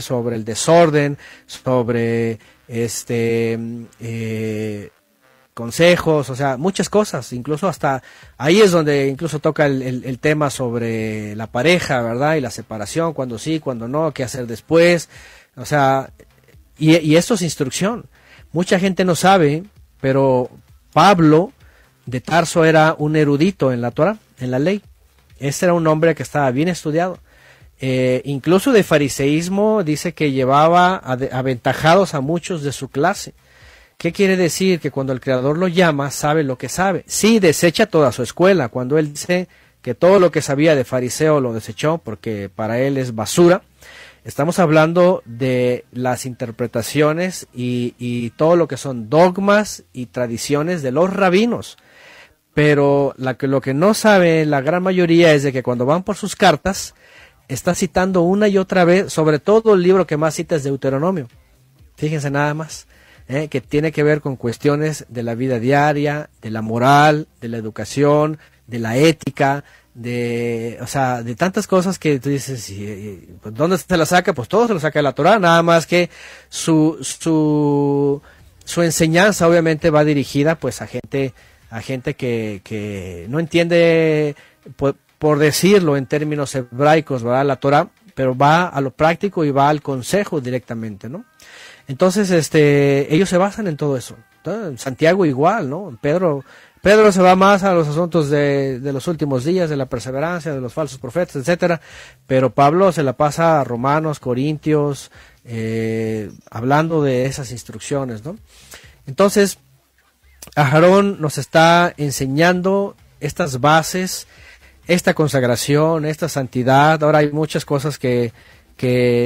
sobre el desorden, sobre este eh, consejos, o sea, muchas cosas, incluso hasta ahí es donde incluso toca el, tema sobre la pareja, ¿verdad? Y la separación, cuando sí, cuando no, qué hacer después, o sea, y, y esto es instrucción. Mucha gente no sabe, pero Pablo de Tarso era un erudito en la Torah, en la ley. Este era un hombre que estaba bien estudiado. Eh, incluso de fariseísmo dice que llevaba aventajados a muchos de su clase. ¿Qué quiere decir? Que cuando el Creador lo llama, sabe lo que sabe. Sí, desecha toda su escuela. Cuando él dice que todo lo que sabía de fariseo lo desechó porque para él es basura, estamos hablando de las interpretaciones y todo lo que son dogmas y tradiciones de los rabinos. Pero la lo que no sabe la gran mayoría es de que cuando van por sus cartas, está citando una y otra vez, sobre todo el libro que más cita es Deuteronomio. Fíjense nada más, ¿eh? que tiene que ver con cuestiones de la vida diaria, de la moral, de la educación, de la ética, de, o sea, de tantas cosas que tú dices, eh, eh, pues, ¿dónde se la saca? Pues todo se lo saca de la Torah, nada más que su, su, su enseñanza obviamente va dirigida pues a gente a gente que, no entiende, por, decirlo en términos hebraicos, ¿verdad? La Torah, pero va a lo práctico y va al consejo directamente, ¿no? Entonces, este, ellos se basan en todo eso. Santiago igual, ¿no? Pedro, Pedro se va más a los asuntos de, los últimos días, de la perseverancia, de los falsos profetas, etcétera, pero Pablo se la pasa a Romanos, Corintios, eh, hablando de esas instrucciones, ¿no? Entonces, Aarón nos está enseñando estas bases, esta consagración, esta santidad. Ahora hay muchas cosas que,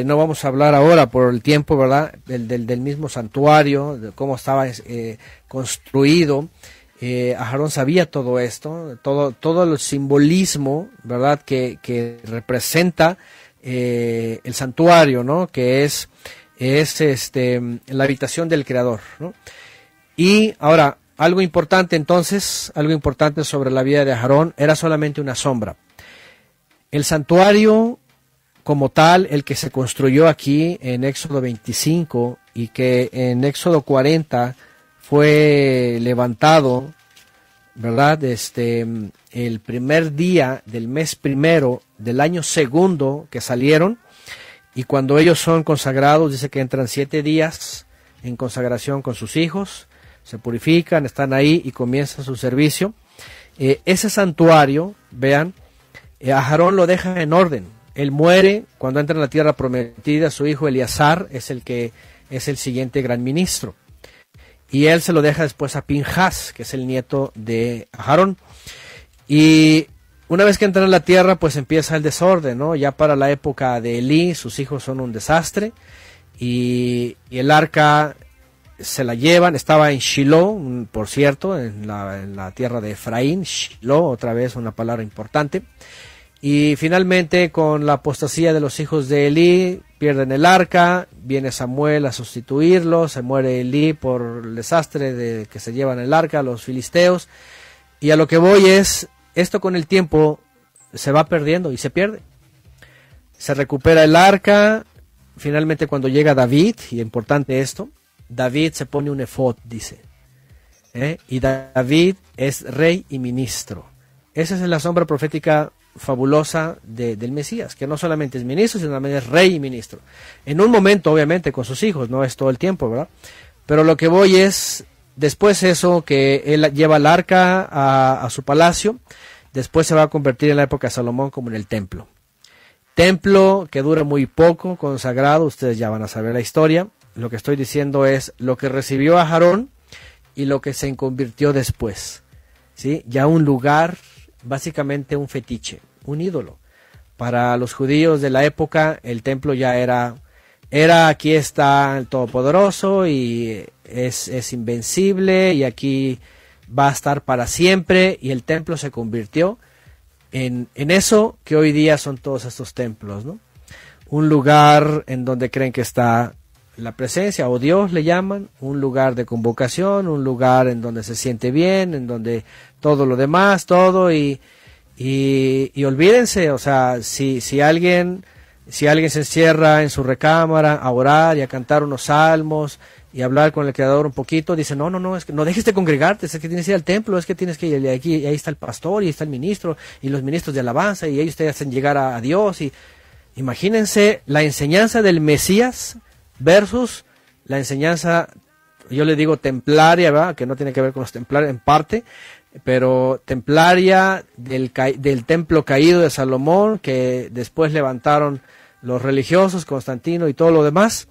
no vamos a hablar ahora por el tiempo, ¿verdad? Del, mismo santuario, de cómo estaba eh, construido. Eh, sabía todo esto, todo, todo el simbolismo, ¿verdad? Que, representa eh, el santuario, ¿no? Que es, este, la habitación del Creador, ¿no? Y ahora, algo importante entonces, algo importante sobre la vida de Aarón, era solamente una sombra. El santuario como tal, el que se construyó aquí en Éxodo 25 y que en Éxodo 40 fue levantado, ¿verdad? Este, el primer día del mes primero del año segundo que salieron y cuando ellos son consagrados, dice que entran siete días en consagración con sus hijos se purifican, están ahí y comienzan su servicio. Eh, ese santuario, vean, eh, Ajarón lo deja en orden. Él muere cuando entra en la tierra prometida, su hijo Eleazar es el que es el siguiente gran ministro. Y él se lo deja después a Pinjas, que es el nieto de Ajarón. Y una vez que entra en la tierra, pues empieza el desorden, ¿no? Ya para la época de Elí, sus hijos son un desastre. Y, y el arca se la llevan, estaba en Shiloh, por cierto, en la, tierra de Efraín, Shiloh, otra vez una palabra importante. Y finalmente, con la apostasía de los hijos de Elí, pierden el arca, viene Samuel a sustituirlo, se muere Elí por el desastre de que se llevan el arca los filisteos. Y a lo que voy es, esto con el tiempo se va perdiendo y se pierde. Se recupera el arca, finalmente cuando llega David, y importante esto, David se pone un efod, dice. ¿eh? Y David es rey y ministro. Esa es la sombra profética fabulosa del Mesías, que no solamente es ministro, sino también es rey y ministro. En un momento, obviamente, con sus hijos, no es todo el tiempo, ¿verdad? Pero lo que voy es, después eso, que él lleva el arca a, a su palacio, después se va a convertir en la época de Salomón como en el templo. Templo que dura muy poco, consagrado, ustedes ya van a saber la historia lo que estoy diciendo es lo que recibió a Aarón y lo que se convirtió después. ¿sí? Ya un lugar, básicamente un fetiche, un ídolo. Para los judíos de la época, el templo ya era, era aquí está el Todopoderoso y es, es invencible y aquí va a estar para siempre y el templo se convirtió en, en eso que hoy día son todos estos templos, ¿no? Un lugar en donde creen que está la presencia o Dios le llaman, un lugar de convocación, un lugar en donde se siente bien, en donde todo lo demás, todo y, y, y olvídense, o sea, si, si alguien si alguien se encierra en su recámara a orar y a cantar unos salmos y hablar con el Creador un poquito, dice, no, no, no, es que no dejes de congregarte, es que tienes que ir al templo, es que tienes que ir aquí, y ahí está el pastor, y está el ministro, y los ministros de alabanza, y ellos te hacen llegar a, a Dios. y Imagínense la enseñanza del Mesías versus la enseñanza, yo le digo templaria, que no tiene que ver con los templarios en parte, pero templaria del, del templo caído de Salomón, que después levantaron los religiosos, Constantino y todo lo demás,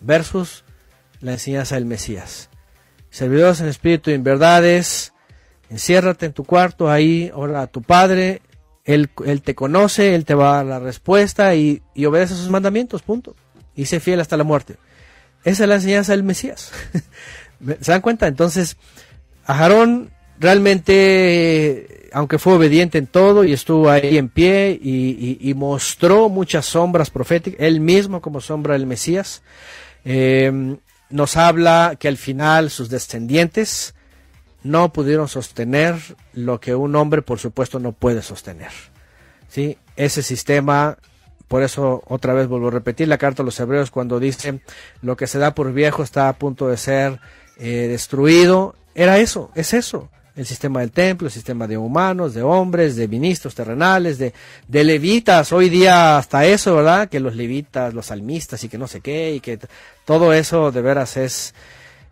versus la enseñanza del Mesías. Servidores en espíritu y en verdades, enciérrate en tu cuarto, ahí ora a tu Padre, él, te conoce, Él te va a dar la respuesta y, y obedece sus mandamientos, punto y se fiel hasta la muerte. Esa es la enseñanza del Mesías. ¿Se dan cuenta? Entonces, Aarón realmente, aunque fue obediente en todo y estuvo ahí en pie y, mostró muchas sombras proféticas, él mismo como sombra del Mesías, eh, nos habla que al final sus descendientes no pudieron sostener lo que un hombre, por supuesto, no puede sostener. ¿sí? Ese sistema por eso, otra vez vuelvo a repetir la carta a los hebreos cuando dice, lo que se da por viejo está a punto de ser eh, destruido. Era eso, es eso. El sistema del templo, el sistema de humanos, de hombres, de ministros terrenales, de, de levitas. Hoy día hasta eso, ¿verdad? Que los levitas, los salmistas y que no sé qué, y que todo eso de veras es,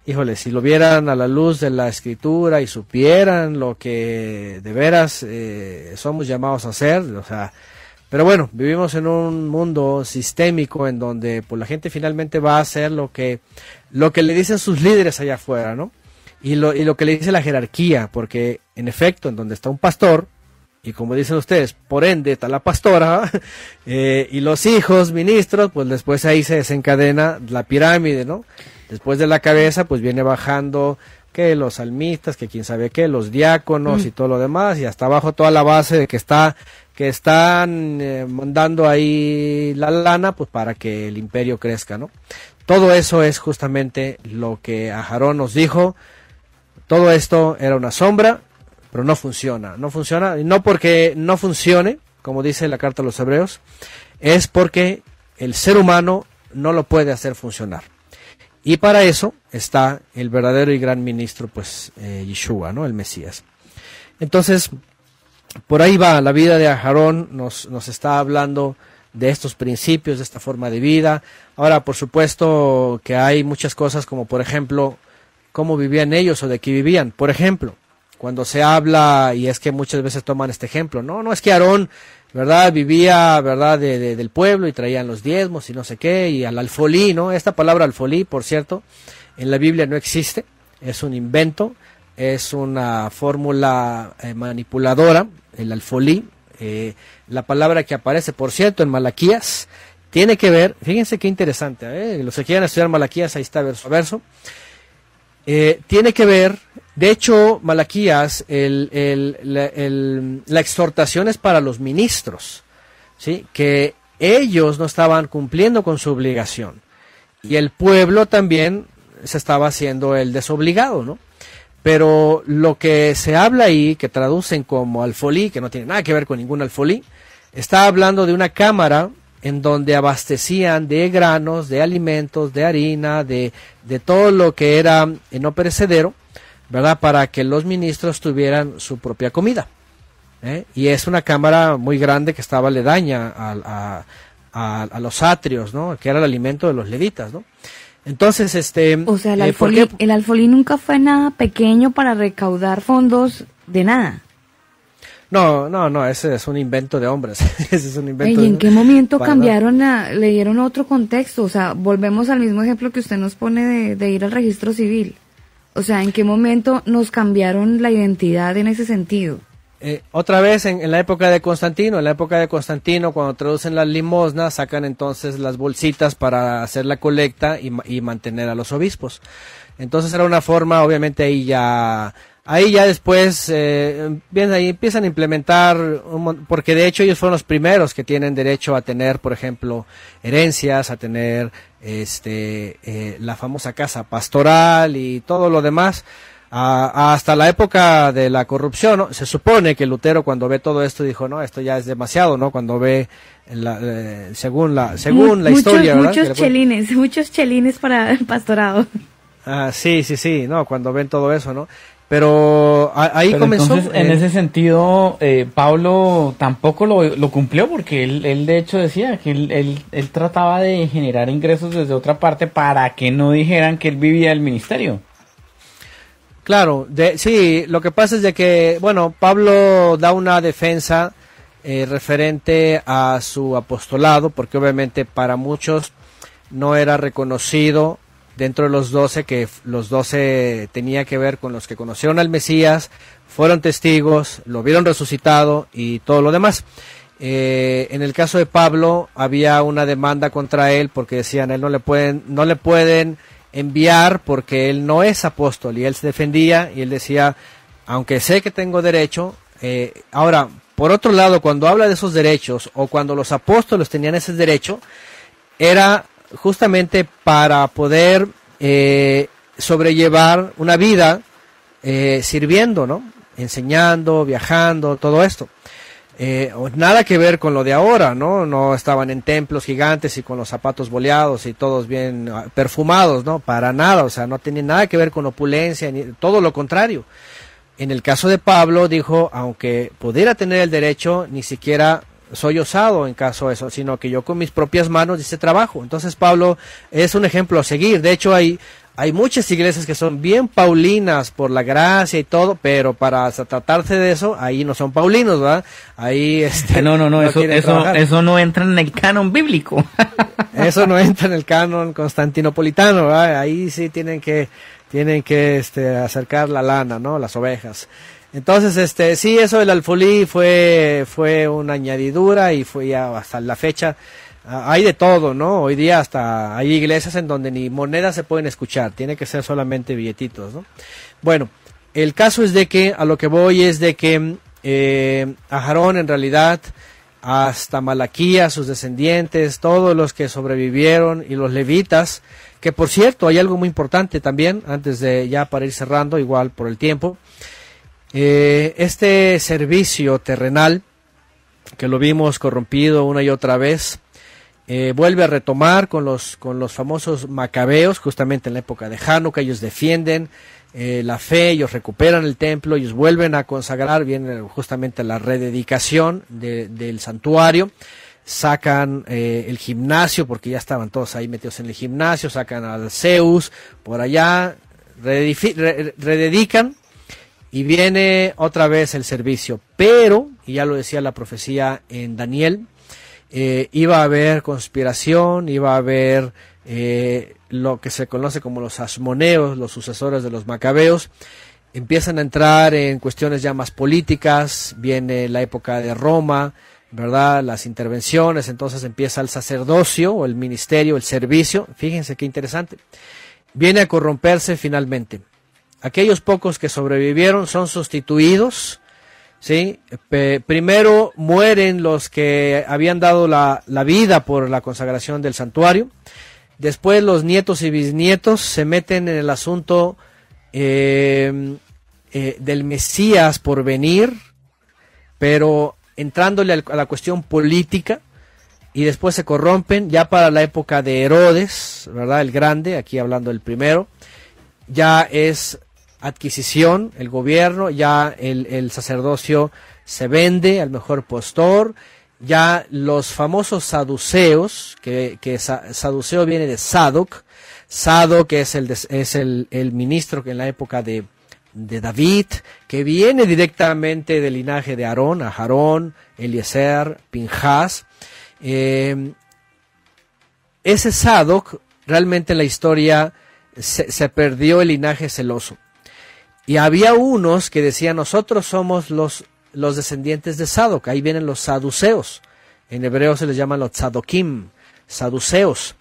híjole, si lo vieran a la luz de la escritura y supieran lo que de veras eh, somos llamados a hacer, o sea, pero bueno, vivimos en un mundo sistémico en donde pues, la gente finalmente va a hacer lo que, lo que le dicen sus líderes allá afuera, ¿no? Y lo, y lo que le dice la jerarquía, porque en efecto, en donde está un pastor, y como dicen ustedes, por ende está la pastora eh, y los hijos, ministros, pues después ahí se desencadena la pirámide, ¿no? Después de la cabeza, pues viene bajando que los salmistas, que quién sabe qué, los diáconos mm. y todo lo demás, y hasta abajo toda la base de que está que están eh, mandando ahí la lana pues para que el imperio crezca, ¿no? Todo eso es justamente lo que Ajarón nos dijo. Todo esto era una sombra, pero no funciona, no funciona, y no porque no funcione, como dice la carta a los hebreos, es porque el ser humano no lo puede hacer funcionar. Y para eso está el verdadero y gran ministro, pues eh, Yeshua, ¿no? El Mesías. Entonces, por ahí va, la vida de Aarón, nos, nos está hablando de estos principios, de esta forma de vida. Ahora, por supuesto que hay muchas cosas como, por ejemplo, cómo vivían ellos o de qué vivían. Por ejemplo, cuando se habla, y es que muchas veces toman este ejemplo, no, no es que Aarón ¿verdad? Vivía, ¿verdad? del pueblo y traían los diezmos y no sé qué, y al alfolí, ¿no? Esta palabra alfolí, por cierto, en la Biblia no existe, es un invento, es una fórmula eh, manipuladora, el alfolí, eh, la palabra que aparece, por cierto, en Malaquías, tiene que ver, fíjense qué interesante, ¿eh? los que quieran estudiar Malaquías, ahí está verso a verso, tiene que ver de hecho, Malaquías, el, la, exhortación es para los ministros, ¿sí? que ellos no estaban cumpliendo con su obligación. Y el pueblo también se estaba haciendo el desobligado, ¿no? Pero lo que se habla ahí, que traducen como alfolí, que no tiene nada que ver con ningún alfolí, está hablando de una cámara en donde abastecían de granos, de alimentos, de harina, de, de todo lo que era no perecedero, ¿verdad? Para que los ministros tuvieran su propia comida. ¿eh? Y es una cámara muy grande que estaba aledaña a, a, a, los atrios, ¿no? Que era el alimento de los levitas, ¿no? Entonces, este... O sea, el, eh, alfolín nunca fue nada pequeño para recaudar fondos de nada. No, no, no, ese es un invento de hombres. ¿Y en qué momento cambiaron a, le dieron otro contexto? O sea, volvemos al mismo ejemplo que usted nos pone de ir al registro civil. O sea, ¿en qué momento nos cambiaron la identidad en ese sentido? Eh, otra vez en, la época de Constantino, en la época de Constantino, cuando traducen las limosnas, sacan entonces las bolsitas para hacer la colecta y, y mantener a los obispos. Entonces era una forma, obviamente ahí ya Ahí ya después eh, ahí empiezan a implementar, porque de hecho ellos fueron los primeros que tienen derecho a tener, por ejemplo, herencias, a tener este, eh, la famosa casa pastoral y todo lo demás. hasta la época de la corrupción, se supone que Lutero cuando ve todo esto dijo, no, esto ya es demasiado, ¿no? Cuando ve, eh, según la, según la historia, muchos, Muchos chelines, muchos chelines para el pastorado. Ah, sí, sí, sí, no, cuando ven todo eso, ¿no? Pero ahí comenzó. en ese sentido, eh, Pablo tampoco lo, cumplió porque él, él, de hecho decía que él, él, trataba de generar ingresos desde otra parte para que no dijeran que él vivía el ministerio. Claro, de, sí, lo que pasa es de que, bueno, Pablo da una defensa eh, referente a su apostolado, porque obviamente para muchos no era reconocido dentro de los doce que los doce tenía que ver con los que conocieron al Mesías, fueron testigos, lo vieron resucitado y todo lo demás. Eh, en el caso de Pablo había una demanda contra él porque decían, él no le pueden, no le pueden enviar porque él no es apóstol y él se defendía y él decía, aunque sé que tengo derecho, eh, ahora, por otro lado, cuando habla de esos derechos o cuando los apóstoles tenían ese derecho, era justamente para poder eh, sobrellevar una vida eh, sirviendo, ¿no? Enseñando, viajando, todo esto. Eh, nada que ver con lo de ahora, ¿no? No estaban en templos gigantes y con los zapatos boleados y todos bien ah, perfumados, ¿no? Para nada, o sea, no tenía nada que ver con opulencia, ni, todo lo contrario. En el caso de Pablo dijo, aunque pudiera tener el derecho, ni siquiera soy osado en caso de eso, sino que yo con mis propias manos hice trabajo. Entonces Pablo es un ejemplo a seguir. De hecho, hay, hay muchas iglesias que son bien paulinas por la gracia y todo, pero para tratarse de eso, ahí no son paulinos, ¿verdad? Ahí este, no, no, no, eso, eso, eso, no entra en el canon bíblico. eso no entra en el canon constantinopolitano, ¿verdad? Ahí sí tienen que, tienen que este, acercar la lana, ¿no? Las ovejas. Entonces, este, sí, eso del alfulí fue, fue una añadidura y fue ya hasta la fecha. Ah, hay de todo, ¿no? Hoy día hasta hay iglesias en donde ni monedas se pueden escuchar, tiene que ser solamente billetitos, ¿no? Bueno, el caso es de que, a lo que voy es de que eh, a Jarón en realidad, hasta Malaquía, sus descendientes, todos los que sobrevivieron y los levitas, que por cierto hay algo muy importante también, antes de ya para ir cerrando, igual por el tiempo, eh, este servicio terrenal, que lo vimos corrompido una y otra vez, eh, vuelve a retomar con los, con los famosos macabeos, justamente en la época de Hanukkah, ellos defienden eh, la fe, ellos recuperan el templo, ellos vuelven a consagrar, viene justamente la rededicación del santuario, sacan el gimnasio, porque ya estaban todos ahí metidos en el gimnasio, sacan al Zeus por allá, rededican y viene otra vez el servicio, pero, y ya lo decía la profecía en Daniel, eh, iba a haber conspiración, iba a haber eh, lo que se conoce como los asmoneos, los sucesores de los macabeos, empiezan a entrar en cuestiones ya más políticas, viene la época de Roma, ¿verdad? Las intervenciones, entonces empieza el sacerdocio o el ministerio, el servicio, fíjense qué interesante, viene a corromperse finalmente aquellos pocos que sobrevivieron son sustituidos. ¿sí? primero mueren los que habían dado la, vida por la consagración del santuario. Después los nietos y bisnietos se meten en el asunto em, eh, del Mesías por venir, pero entrándole a la cuestión política y después se corrompen ya para la época de Herodes, ¿verdad? El grande, aquí hablando del primero, ya es adquisición, el gobierno, ya el, sacerdocio se vende al mejor postor, ya los famosos saduceos, que, saduceo viene de Sadoc, Sadoc es, el, es el, ministro que en la época de, David, que viene directamente del linaje de Aarón, a Aarón, Eliezer, Pinjas. Eh, ese Sadoc, realmente en la historia se, perdió el linaje celoso. Y había unos que decían, nosotros somos los, los descendientes de Sadoc. Ahí vienen los saduceos. En hebreo se les llama los sadokim, saduceos.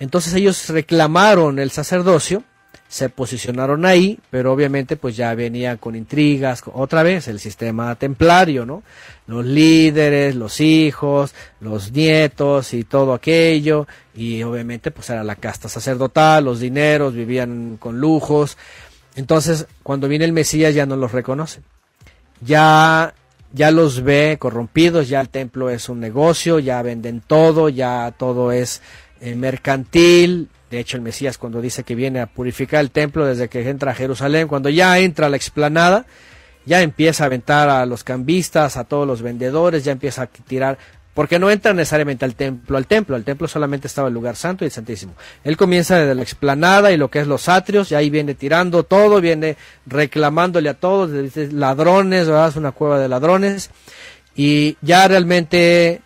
Entonces ellos reclamaron el sacerdocio, se posicionaron ahí, pero obviamente pues ya venían con intrigas, otra vez el sistema templario, ¿no? Los líderes, los hijos, los nietos y todo aquello, y obviamente pues era la casta sacerdotal, los dineros, vivían con lujos, entonces, cuando viene el Mesías ya no los reconoce. Ya, ya los ve corrompidos, ya el templo es un negocio, ya venden todo, ya todo es eh, mercantil. De hecho, el Mesías cuando dice que viene a purificar el templo desde que entra a Jerusalén, cuando ya entra a la explanada, ya empieza a aventar a los cambistas, a todos los vendedores, ya empieza a tirar porque no entra necesariamente al templo, al templo, al templo solamente estaba el lugar santo y el santísimo. Él comienza desde la explanada y lo que es los atrios, y ahí viene tirando todo, viene reclamándole a todos, dice, ladrones, ¿verdad? es una cueva de ladrones, y ya realmente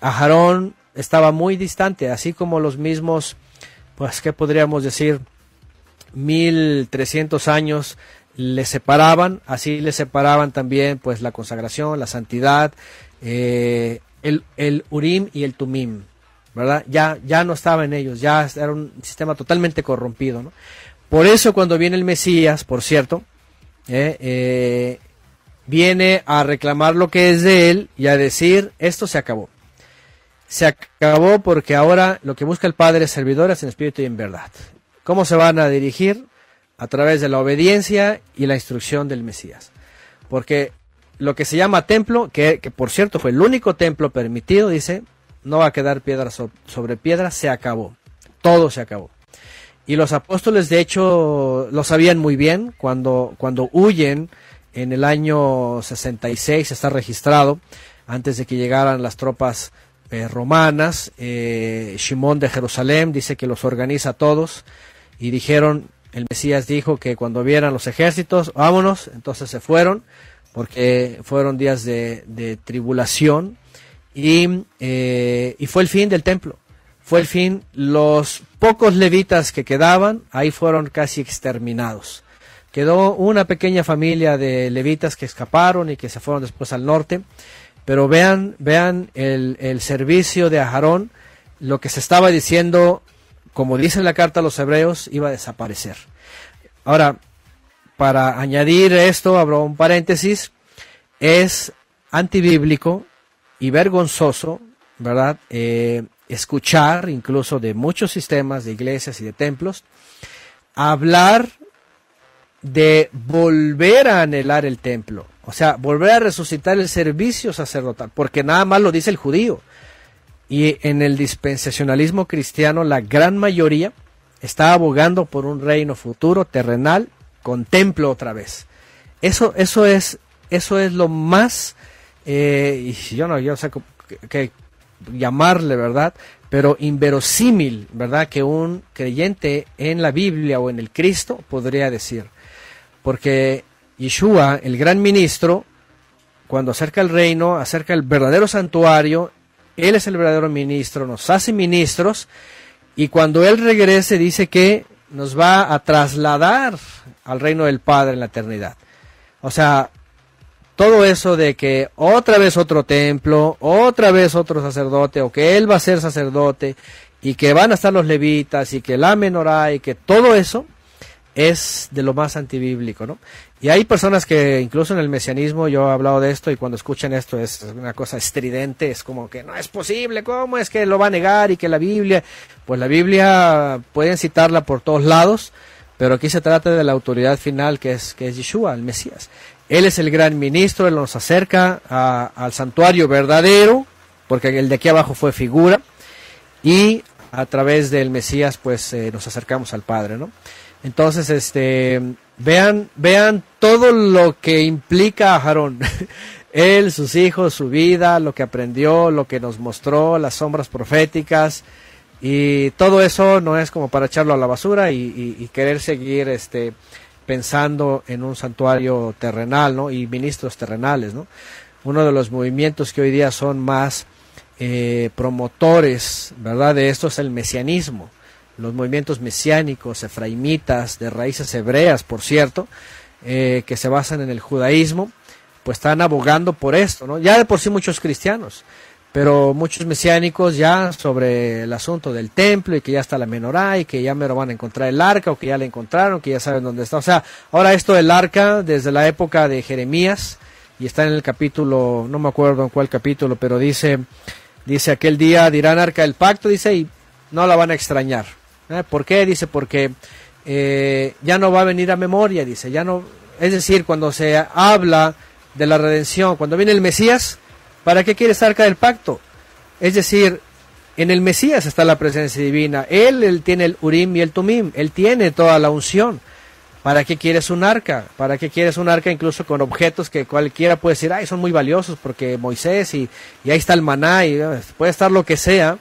a Jarón estaba muy distante, así como los mismos, pues ¿qué podríamos decir, 1300 años le separaban, así le separaban también pues la consagración, la santidad, eh, el, Urim y el Tumim, ¿verdad? Ya, ya no estaba en ellos, ya era un sistema totalmente corrompido, ¿no? Por eso cuando viene el Mesías, por cierto, eh, eh, viene a reclamar lo que es de él y a decir, esto se acabó. Se acabó porque ahora lo que busca el Padre es servidores en espíritu y en verdad. ¿Cómo se van a dirigir? A través de la obediencia y la instrucción del Mesías. Porque lo que se llama templo, que, por cierto fue el único templo permitido, dice, no va a quedar piedra sobre piedra, se acabó, todo se acabó. Y los apóstoles, de hecho, lo sabían muy bien cuando, cuando huyen en el año 66, está registrado, antes de que llegaran las tropas eh, romanas, eh, Shimón de Jerusalén dice que los organiza todos y dijeron, el Mesías dijo que cuando vieran los ejércitos, vámonos, entonces se fueron porque fueron días de, tribulación eh, y, fue el fin del templo. Fue el fin, los pocos levitas que quedaban, ahí fueron casi exterminados. Quedó una pequeña familia de levitas que escaparon y que se fueron después al norte. Pero vean, vean el, servicio de Ajarón, lo que se estaba diciendo, como dice la carta a los hebreos, iba a desaparecer. Ahora, para añadir esto, abro un paréntesis, es antibíblico y vergonzoso, ¿verdad? Eh, escuchar incluso de muchos sistemas, de iglesias y de templos, hablar de volver a anhelar el templo, o sea, volver a resucitar el servicio sacerdotal, porque nada más lo dice el judío. Y en el dispensacionalismo cristiano la gran mayoría está abogando por un reino futuro terrenal contemplo otra vez. Eso, eso es, eso es lo más, eh, yo no, yo sé qué llamarle, ¿verdad? Pero inverosímil, ¿verdad? Que un creyente en la Biblia o en el Cristo podría decir. Porque Yeshua, el gran ministro, cuando acerca el reino, acerca el verdadero santuario, Él es el verdadero ministro, nos hace ministros, y cuando Él regrese dice que nos va a trasladar al reino del Padre en la eternidad. O sea, todo eso de que otra vez otro templo, otra vez otro sacerdote, o que él va a ser sacerdote, y que van a estar los levitas, y que la menorá, y que todo eso es de lo más antibíblico, ¿no? Y hay personas que incluso en el mesianismo yo he hablado de esto y cuando escuchan esto es una cosa estridente, es como que no es posible, ¿cómo es que lo va a negar y que la Biblia? Pues la Biblia pueden citarla por todos lados, pero aquí se trata de la autoridad final que es, que es Yeshua, el Mesías. Él es el gran ministro, él nos acerca al santuario verdadero, porque el de aquí abajo fue figura, y a través del Mesías pues eh, nos acercamos al Padre, ¿no? Entonces, este, vean, vean todo lo que implica a Aarón. Él, sus hijos, su vida, lo que aprendió, lo que nos mostró, las sombras proféticas. Y todo eso no es como para echarlo a la basura y, querer seguir este, pensando en un santuario terrenal ¿no? y ministros terrenales. ¿no? Uno de los movimientos que hoy día son más eh, promotores ¿verdad? de esto es el mesianismo los movimientos mesiánicos, efraimitas, de raíces hebreas, por cierto, eh, que se basan en el judaísmo, pues están abogando por esto, ¿no? Ya de por sí muchos cristianos, pero muchos mesiánicos ya sobre el asunto del templo y que ya está la menorá y que ya me lo van a encontrar el arca o que ya la encontraron, que ya saben dónde está. O sea, ahora esto del arca desde la época de Jeremías y está en el capítulo, no me acuerdo en cuál capítulo, pero dice, dice aquel día dirán arca del pacto, dice, y no la van a extrañar. Eh, ¿Por qué? Dice, porque eh, ya no va a venir a memoria, dice, ya no, es decir, cuando se habla de la redención, cuando viene el Mesías, ¿para qué quieres arca del pacto? Es decir, en el Mesías está la presencia divina, él, él tiene el Urim y el Tumim, él tiene toda la unción. ¿Para qué quieres un arca? ¿Para qué quieres un arca incluso con objetos que cualquiera puede decir, ay, son muy valiosos porque Moisés y, y ahí está el maná y eh, puede estar lo que sea?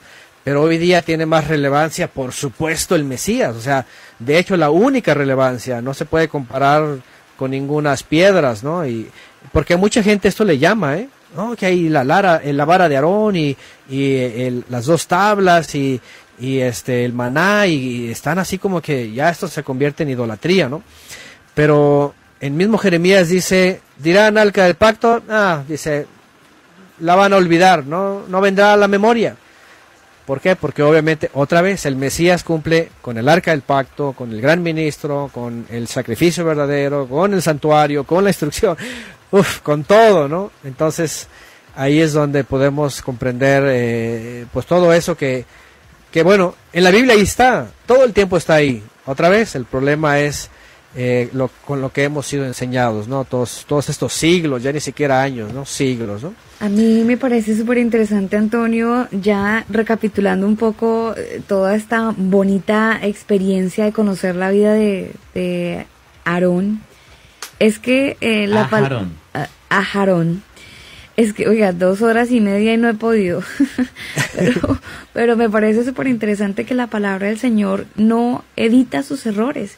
pero hoy día tiene más relevancia, por supuesto, el Mesías. O sea, de hecho, la única relevancia, no se puede comparar con ninguna piedras, ¿no? Y, porque a mucha gente esto le llama, ¿eh? ¿No? Que hay la, lara, eh, la vara de Aarón y, eh, las dos tablas y, este, el maná y están así como que ya esto se convierte en idolatría, ¿no? Pero el mismo Jeremías dice, dirán alca del pacto, ah, dice, la van a olvidar, ¿no? No vendrá a la memoria. ¿Por qué? Porque obviamente otra vez el Mesías cumple con el arca del pacto, con el gran ministro, con el sacrificio verdadero, con el santuario, con la instrucción, con todo, ¿no? Entonces ahí es donde podemos comprender eh, pues todo eso que, que, bueno, en la Biblia ahí está, todo el tiempo está ahí. Otra vez, el problema es eh, lo, con lo que hemos sido enseñados, ¿no? Todos, todos estos siglos, ya ni siquiera años, ¿no? Siglos, ¿no? A mí me parece súper interesante, Antonio, ya recapitulando un poco eh, toda esta bonita experiencia de conocer la vida de, Aarón, es que eh, la palabra... A, Es que, oiga, dos horas y media y no he podido. pero, pero me parece súper interesante que la palabra del Señor no evita sus errores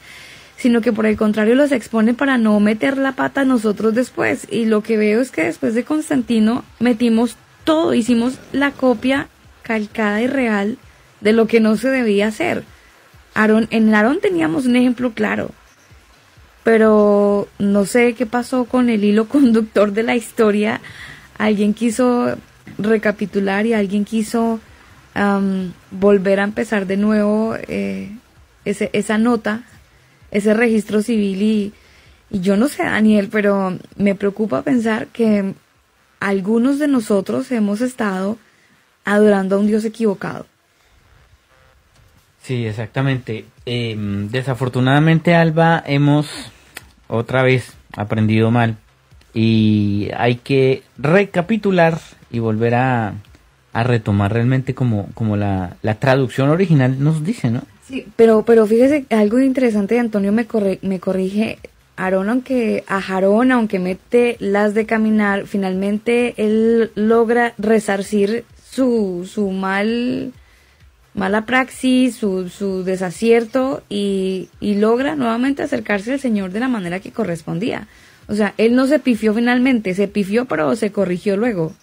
sino que por el contrario los expone para no meter la pata nosotros después. Y lo que veo es que después de Constantino metimos todo, hicimos la copia calcada y real de lo que no se debía hacer. aaron en Aarón teníamos un ejemplo claro, pero no sé qué pasó con el hilo conductor de la historia. Alguien quiso recapitular y alguien quiso um, volver a empezar de nuevo eh, esa nota ese registro civil y, yo no sé, Daniel, pero me preocupa pensar que algunos de nosotros hemos estado adorando a un Dios equivocado. Sí, exactamente. Em, desafortunadamente, Alba, hemos otra vez aprendido mal y hay que recapitular y volver a, retomar realmente como, como la, la traducción original nos dice, ¿no? pero, pero fíjese, algo interesante de Antonio me, corrige. Aarón, aunque a Jarón, aunque mete las de caminar, finalmente él logra resarcir su, su mal mala praxis, su, su desacierto y, y, logra nuevamente acercarse al Señor de la manera que correspondía. O sea, él no se pifió finalmente, se pifió pero se corrigió luego.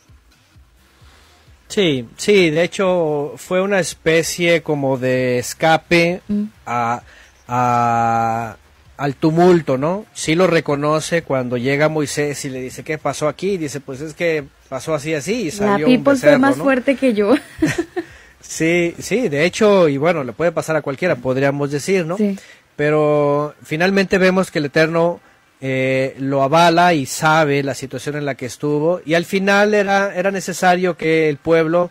Sí, sí, de hecho fue una especie como de escape mm. a, al tumulto, ¿no? Sí lo reconoce cuando llega Moisés y le dice, ¿qué pasó aquí? dice, pues es que pasó así, así, y salió La fue más fuerte que yo. sí, sí, de hecho, y bueno, le puede pasar a cualquiera, podríamos decir, ¿no? Pero finalmente vemos que el Eterno eh, lo avala y sabe la situación en la que estuvo y al final era, era necesario que el pueblo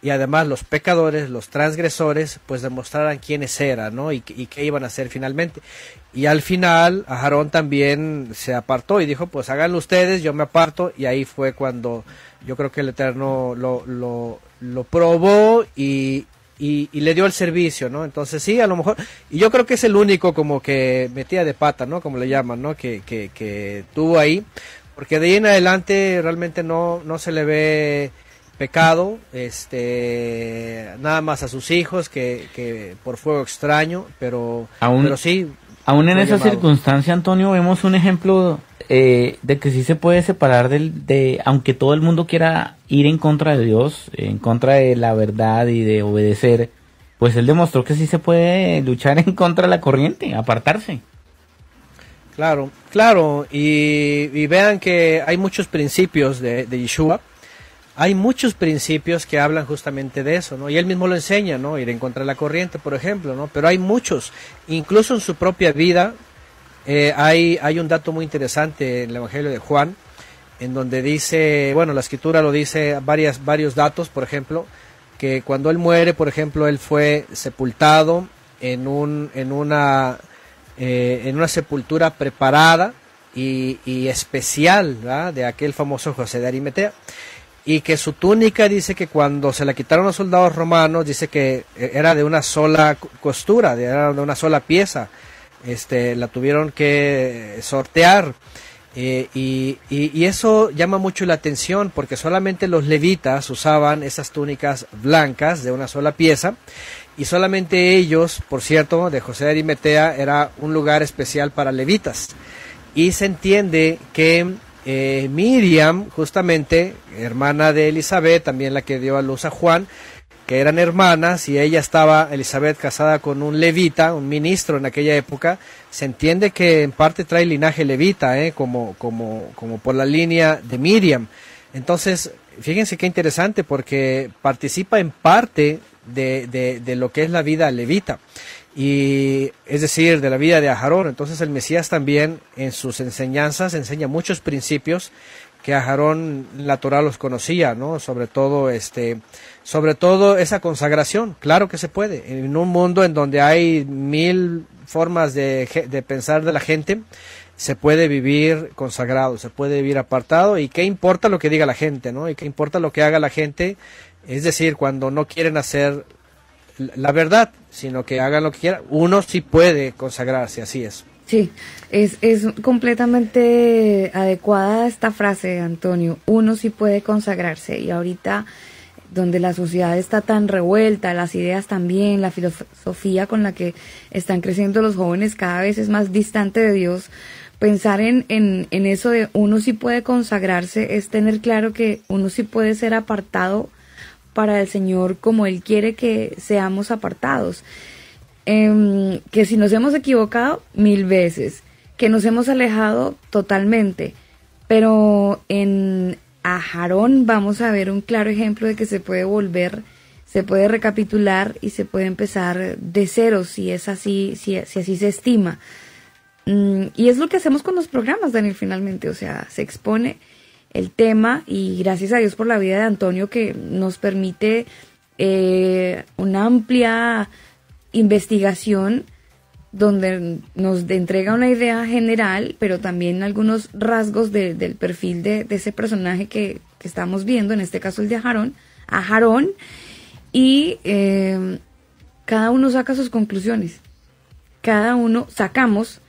y además los pecadores, los transgresores, pues demostraran quiénes eran, ¿no? Y, qué iban a hacer finalmente. Y al final, Aarón también se apartó y dijo, pues háganlo ustedes, yo me aparto. Y ahí fue cuando yo creo que el Eterno lo, lo probó y, y, le dio el servicio, ¿no? Entonces sí, a lo mejor, y yo creo que es el único como que metía de pata, ¿no? Como le llaman, ¿no? Que, que, tuvo ahí, porque de ahí en adelante realmente no, no se le ve pecado, este, nada más a sus hijos que, que por fuego extraño, pero, aún, pero sí. Aún en esa circunstancia, Antonio, vemos un ejemplo eh, de que sí se puede separar del, de, aunque todo el mundo quiera ir en contra de Dios, en contra de la verdad y de obedecer, pues él demostró que sí se puede luchar en contra de la corriente, apartarse. Claro, claro, y, vean que hay muchos principios de, de Yeshua, hay muchos principios que hablan justamente de eso, ¿no? Y él mismo lo enseña, ¿no? Ir en contra de la corriente, por ejemplo, ¿no? Pero hay muchos, incluso en su propia vida, eh, hay, un dato muy interesante en el Evangelio de Juan, en donde dice, bueno, la escritura lo dice varias, varios datos, por ejemplo, que cuando él muere, por ejemplo, él fue sepultado en, un, en, una, eh, en una sepultura preparada y, especial de aquel famoso José de Arimetea. Y que su túnica dice que cuando se la quitaron los soldados romanos, dice que era de una sola costura, de una sola pieza este, la tuvieron que sortear. Eh, y, eso llama mucho la atención porque solamente los levitas usaban esas túnicas blancas de una sola pieza y solamente ellos, por cierto, de José de Arimetea era un lugar especial para levitas. Y se entiende que eh, Miriam, justamente, hermana de Elizabeth, también la que dio a luz a Juan, eran hermanas y ella estaba, Elizabeth, casada con un levita, un ministro en aquella época, se entiende que en parte trae linaje levita, ¿eh? como, como, como por la línea de Miriam. Entonces, fíjense qué interesante porque participa en parte de, de, lo que es la vida levita y es decir, de la vida de Ajarón. Entonces el Mesías también en sus enseñanzas enseña muchos principios que Ajarón la Torah los conocía, ¿no? Sobre todo este sobre todo esa consagración. Claro que se puede. En un mundo en donde hay mil formas de, de, pensar de la gente, se puede vivir consagrado, se puede vivir apartado y qué importa lo que diga la gente, ¿no? Y qué importa lo que haga la gente, es decir, cuando no quieren hacer la verdad, sino que hagan lo que quieran, uno sí puede consagrarse, así es. Sí, es, es completamente adecuada esta frase, Antonio. Uno sí puede consagrarse y ahorita donde la sociedad está tan revuelta, las ideas también, la filosofía con la que están creciendo los jóvenes cada vez es más distante de Dios, pensar en, eso de uno sí puede consagrarse es tener claro que uno sí puede ser apartado para el Señor como Él quiere que seamos apartados. Em, que si nos hemos equivocado mil veces, que nos hemos alejado totalmente, pero en, a Jarón, vamos a ver un claro ejemplo de que se puede volver, se puede recapitular y se puede empezar de cero, si es así, si, así se estima. Mm, y es lo que hacemos con los programas, Daniel, finalmente. O sea, se expone el tema y gracias a Dios por la vida de Antonio que nos permite eh, una amplia investigación donde nos entrega una idea general, pero también algunos rasgos del perfil de, ese personaje que, estamos viendo, en este caso el de Ajarón, y em, cada uno saca sus conclusiones, cada uno sacamos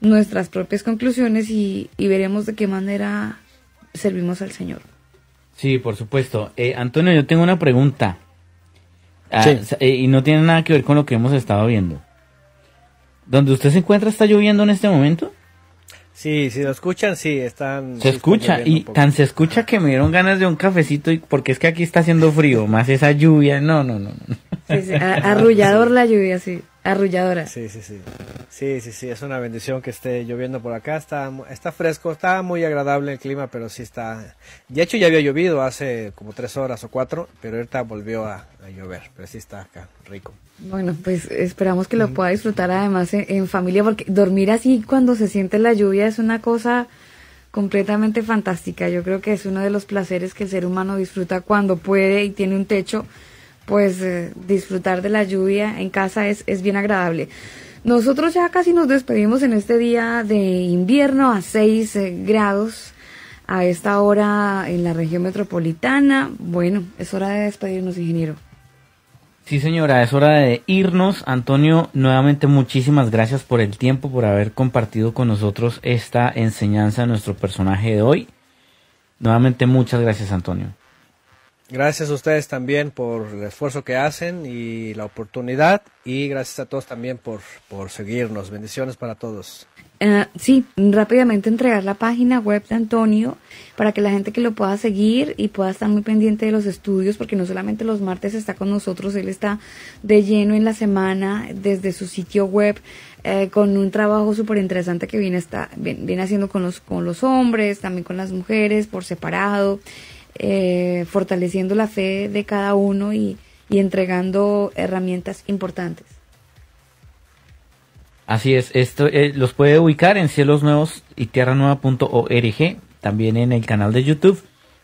nuestras propias conclusiones y, veremos de qué manera servimos al Señor. Sí, por supuesto. Eh, Antonio, yo tengo una pregunta. Ah, eh, y no tiene nada que ver con lo que hemos estado viendo. ¿Donde usted se encuentra está lloviendo en este momento? Sí, si lo escuchan, sí, están... Se escucha, y tan se escucha que me dieron ganas de un cafecito, porque es que aquí está haciendo frío, más esa lluvia, no, no, no. no. arrullador la lluvia, sí. Arrulladora. Sí, sí, sí. Sí, sí, sí, es una bendición que esté lloviendo por acá. Está, está fresco, está muy agradable el clima, pero sí está... De hecho, ya había llovido hace como tres horas o cuatro, pero ahorita volvió a, llover, pero sí está acá, rico. Bueno, pues esperamos que lo pueda disfrutar además en, en familia, porque dormir así cuando se siente la lluvia es una cosa completamente fantástica. Yo creo que es uno de los placeres que el ser humano disfruta cuando puede y tiene un techo pues eh, disfrutar de la lluvia en casa es, es bien agradable. Nosotros ya casi nos despedimos en este día de invierno a 6 eh, grados a esta hora en la región metropolitana. Bueno, es hora de despedirnos, ingeniero. Sí, señora, es hora de irnos. Antonio, nuevamente muchísimas gracias por el tiempo, por haber compartido con nosotros esta enseñanza de nuestro personaje de hoy. Nuevamente muchas gracias, Antonio. Gracias a ustedes también por el esfuerzo que hacen y la oportunidad y gracias a todos también por, por seguirnos. Bendiciones para todos. Ah, sí, rápidamente entregar la página web de Antonio para que la gente que lo pueda seguir y pueda estar muy pendiente de los estudios, porque no solamente los martes está con nosotros, él está de lleno en la semana desde su sitio web eh, con un trabajo súper interesante que viene, está, viene haciendo con los, con los hombres, también con las mujeres, por separado. Eh, fortaleciendo la fe de cada uno y, entregando herramientas importantes. Así es, esto eh, los puede ubicar en nuevos y tierranueva.org, también en el canal de YouTube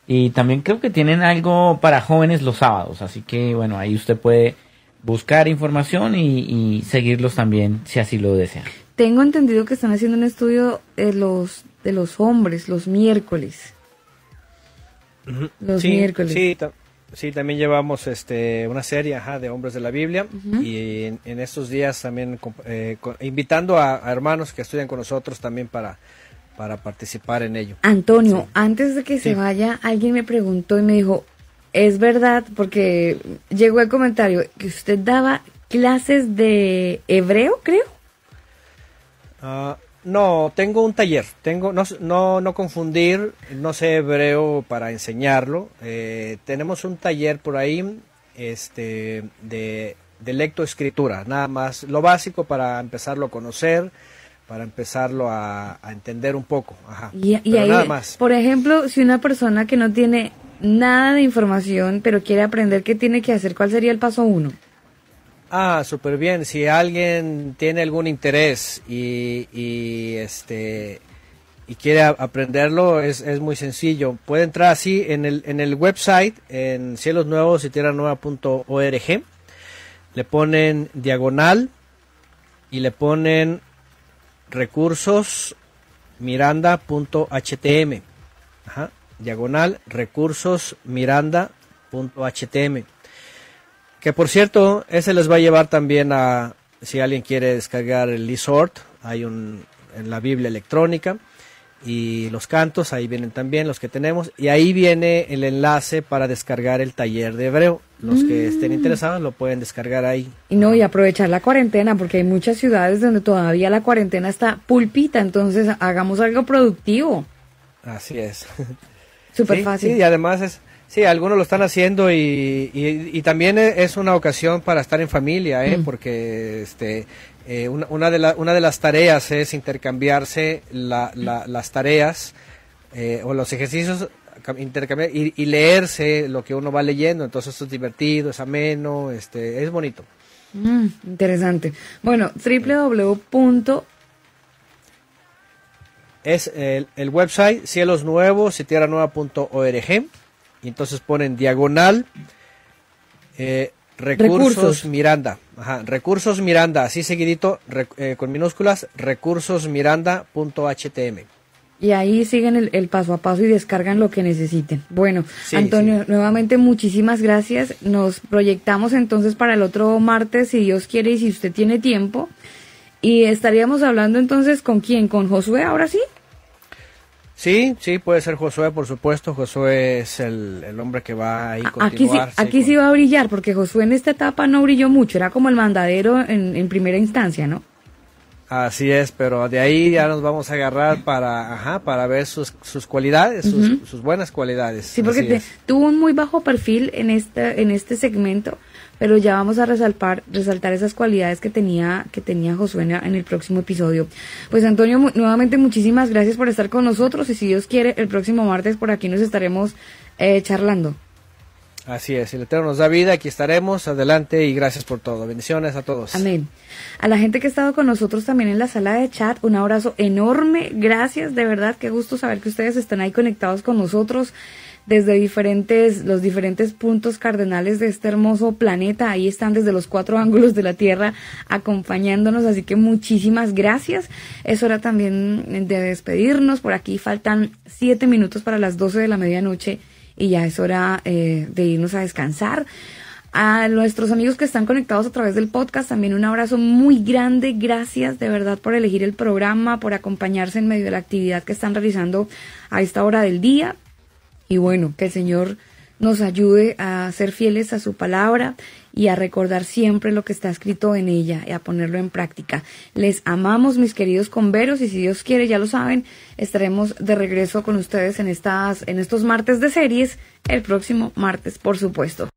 y también creo que tienen algo para jóvenes los sábados, así que bueno, ahí usted puede buscar información y, y seguirlos también si así lo desea. Tengo entendido que están haciendo un estudio de eh, los de los hombres los miércoles los miércoles. Sí, también llevamos este una serie de hombres de la Biblia y en, estos días también eh, invitando a, hermanos que estudian con nosotros también para para participar en ello. Antonio, antes de que se vaya, alguien me preguntó y me dijo, es verdad, porque llegó el comentario que usted daba clases de hebreo, creo. Ah no, tengo un taller. Tengo, no, no, confundir, no sé hebreo para enseñarlo. Eh, tenemos un taller por ahí este, de, de lectoescritura, nada más lo básico para empezarlo a conocer, para empezarlo a, entender un poco. Ajá. Y, y ahí, nada más. Por ejemplo, si una persona que no tiene nada de información, pero quiere aprender qué tiene que hacer, ¿cuál sería el paso uno? Ah, súper bien. Si alguien tiene algún interés y, este y quiere aprenderlo, es, muy sencillo. Puede entrar así en el, en el website, en nuevos y Le ponen diagonal y le ponen recursos miranda.htm. Diagonal recursos que por cierto, ese les va a llevar también a, si alguien quiere descargar el eSort, hay un, en la Biblia electrónica, y los cantos, ahí vienen también los que tenemos, y ahí viene el enlace para descargar el taller de hebreo. Los que mm. estén interesados lo pueden descargar ahí. Y no, y ah. aprovechar la cuarentena, porque hay muchas ciudades donde todavía la cuarentena está pulpita, entonces hagamos algo productivo. Así es. Súper fácil. y además es Sí, algunos lo están haciendo y, también e, es una ocasión para estar en familia, ¿eh? porque este, eh, una, una, de una de las tareas es intercambiarse las tareas eh, o los ejercicios intercambiar y, y, leerse lo que uno va leyendo. Entonces esto es divertido, es ameno, este, es bonito. Mm, interesante. Bueno, www. Es el, el website cielosnuevos y tierranueva.org y entonces ponen diagonal eh, recursos, Miranda. recursos Miranda, así seguidito, eh, con minúsculas, recursosmiranda.htm. Y ahí siguen el, paso a paso y descargan lo que necesiten. Bueno, Antonio, nuevamente muchísimas gracias. Nos proyectamos entonces para el otro martes, si Dios quiere y si usted tiene tiempo. Y estaríamos hablando entonces con quién, con Josué, ahora sí. Sí, sí, puede ser Josué, por supuesto. Josué es el, hombre que va ahí Aquí, sí, aquí sí va a brillar, porque Josué en esta etapa no brilló mucho, era como el mandadero en, primera instancia, ¿no? Así es, pero de ahí ya nos vamos a agarrar para, ajá, para ver sus, sus cualidades, sus, sus buenas cualidades. Sí, porque tuvo un muy bajo perfil en, en este segmento pero ya vamos a resaltar, resaltar esas cualidades que tenía, que tenía Josué en el próximo episodio. Pues Antonio, nuevamente muchísimas gracias por estar con nosotros y si Dios quiere, el próximo martes por aquí nos estaremos eh, charlando. Así es, el Eterno nos da vida, aquí estaremos, adelante y gracias por todo. Bendiciones a todos. Amén. A la gente que ha estado con nosotros también en la sala de chat, un abrazo enorme, gracias, de verdad, qué gusto saber que ustedes están ahí conectados con nosotros desde diferentes, los diferentes puntos cardenales de este hermoso planeta. Ahí están desde los cuatro ángulos de la Tierra acompañándonos, así que muchísimas gracias. Es hora también de despedirnos. Por aquí faltan siete minutos para las doce de la medianoche y ya es hora eh, de irnos a descansar. A nuestros amigos que están conectados a través del podcast, también un abrazo muy grande. Gracias de verdad por elegir el programa, por acompañarse en medio de la actividad que están realizando a esta hora del día. Y bueno, que el Señor nos ayude a ser fieles a su palabra y a recordar siempre lo que está escrito en ella y a ponerlo en práctica. Les amamos, mis queridos converos, y si Dios quiere, ya lo saben, estaremos de regreso con ustedes en, estas, en estos martes de series, el próximo martes, por supuesto.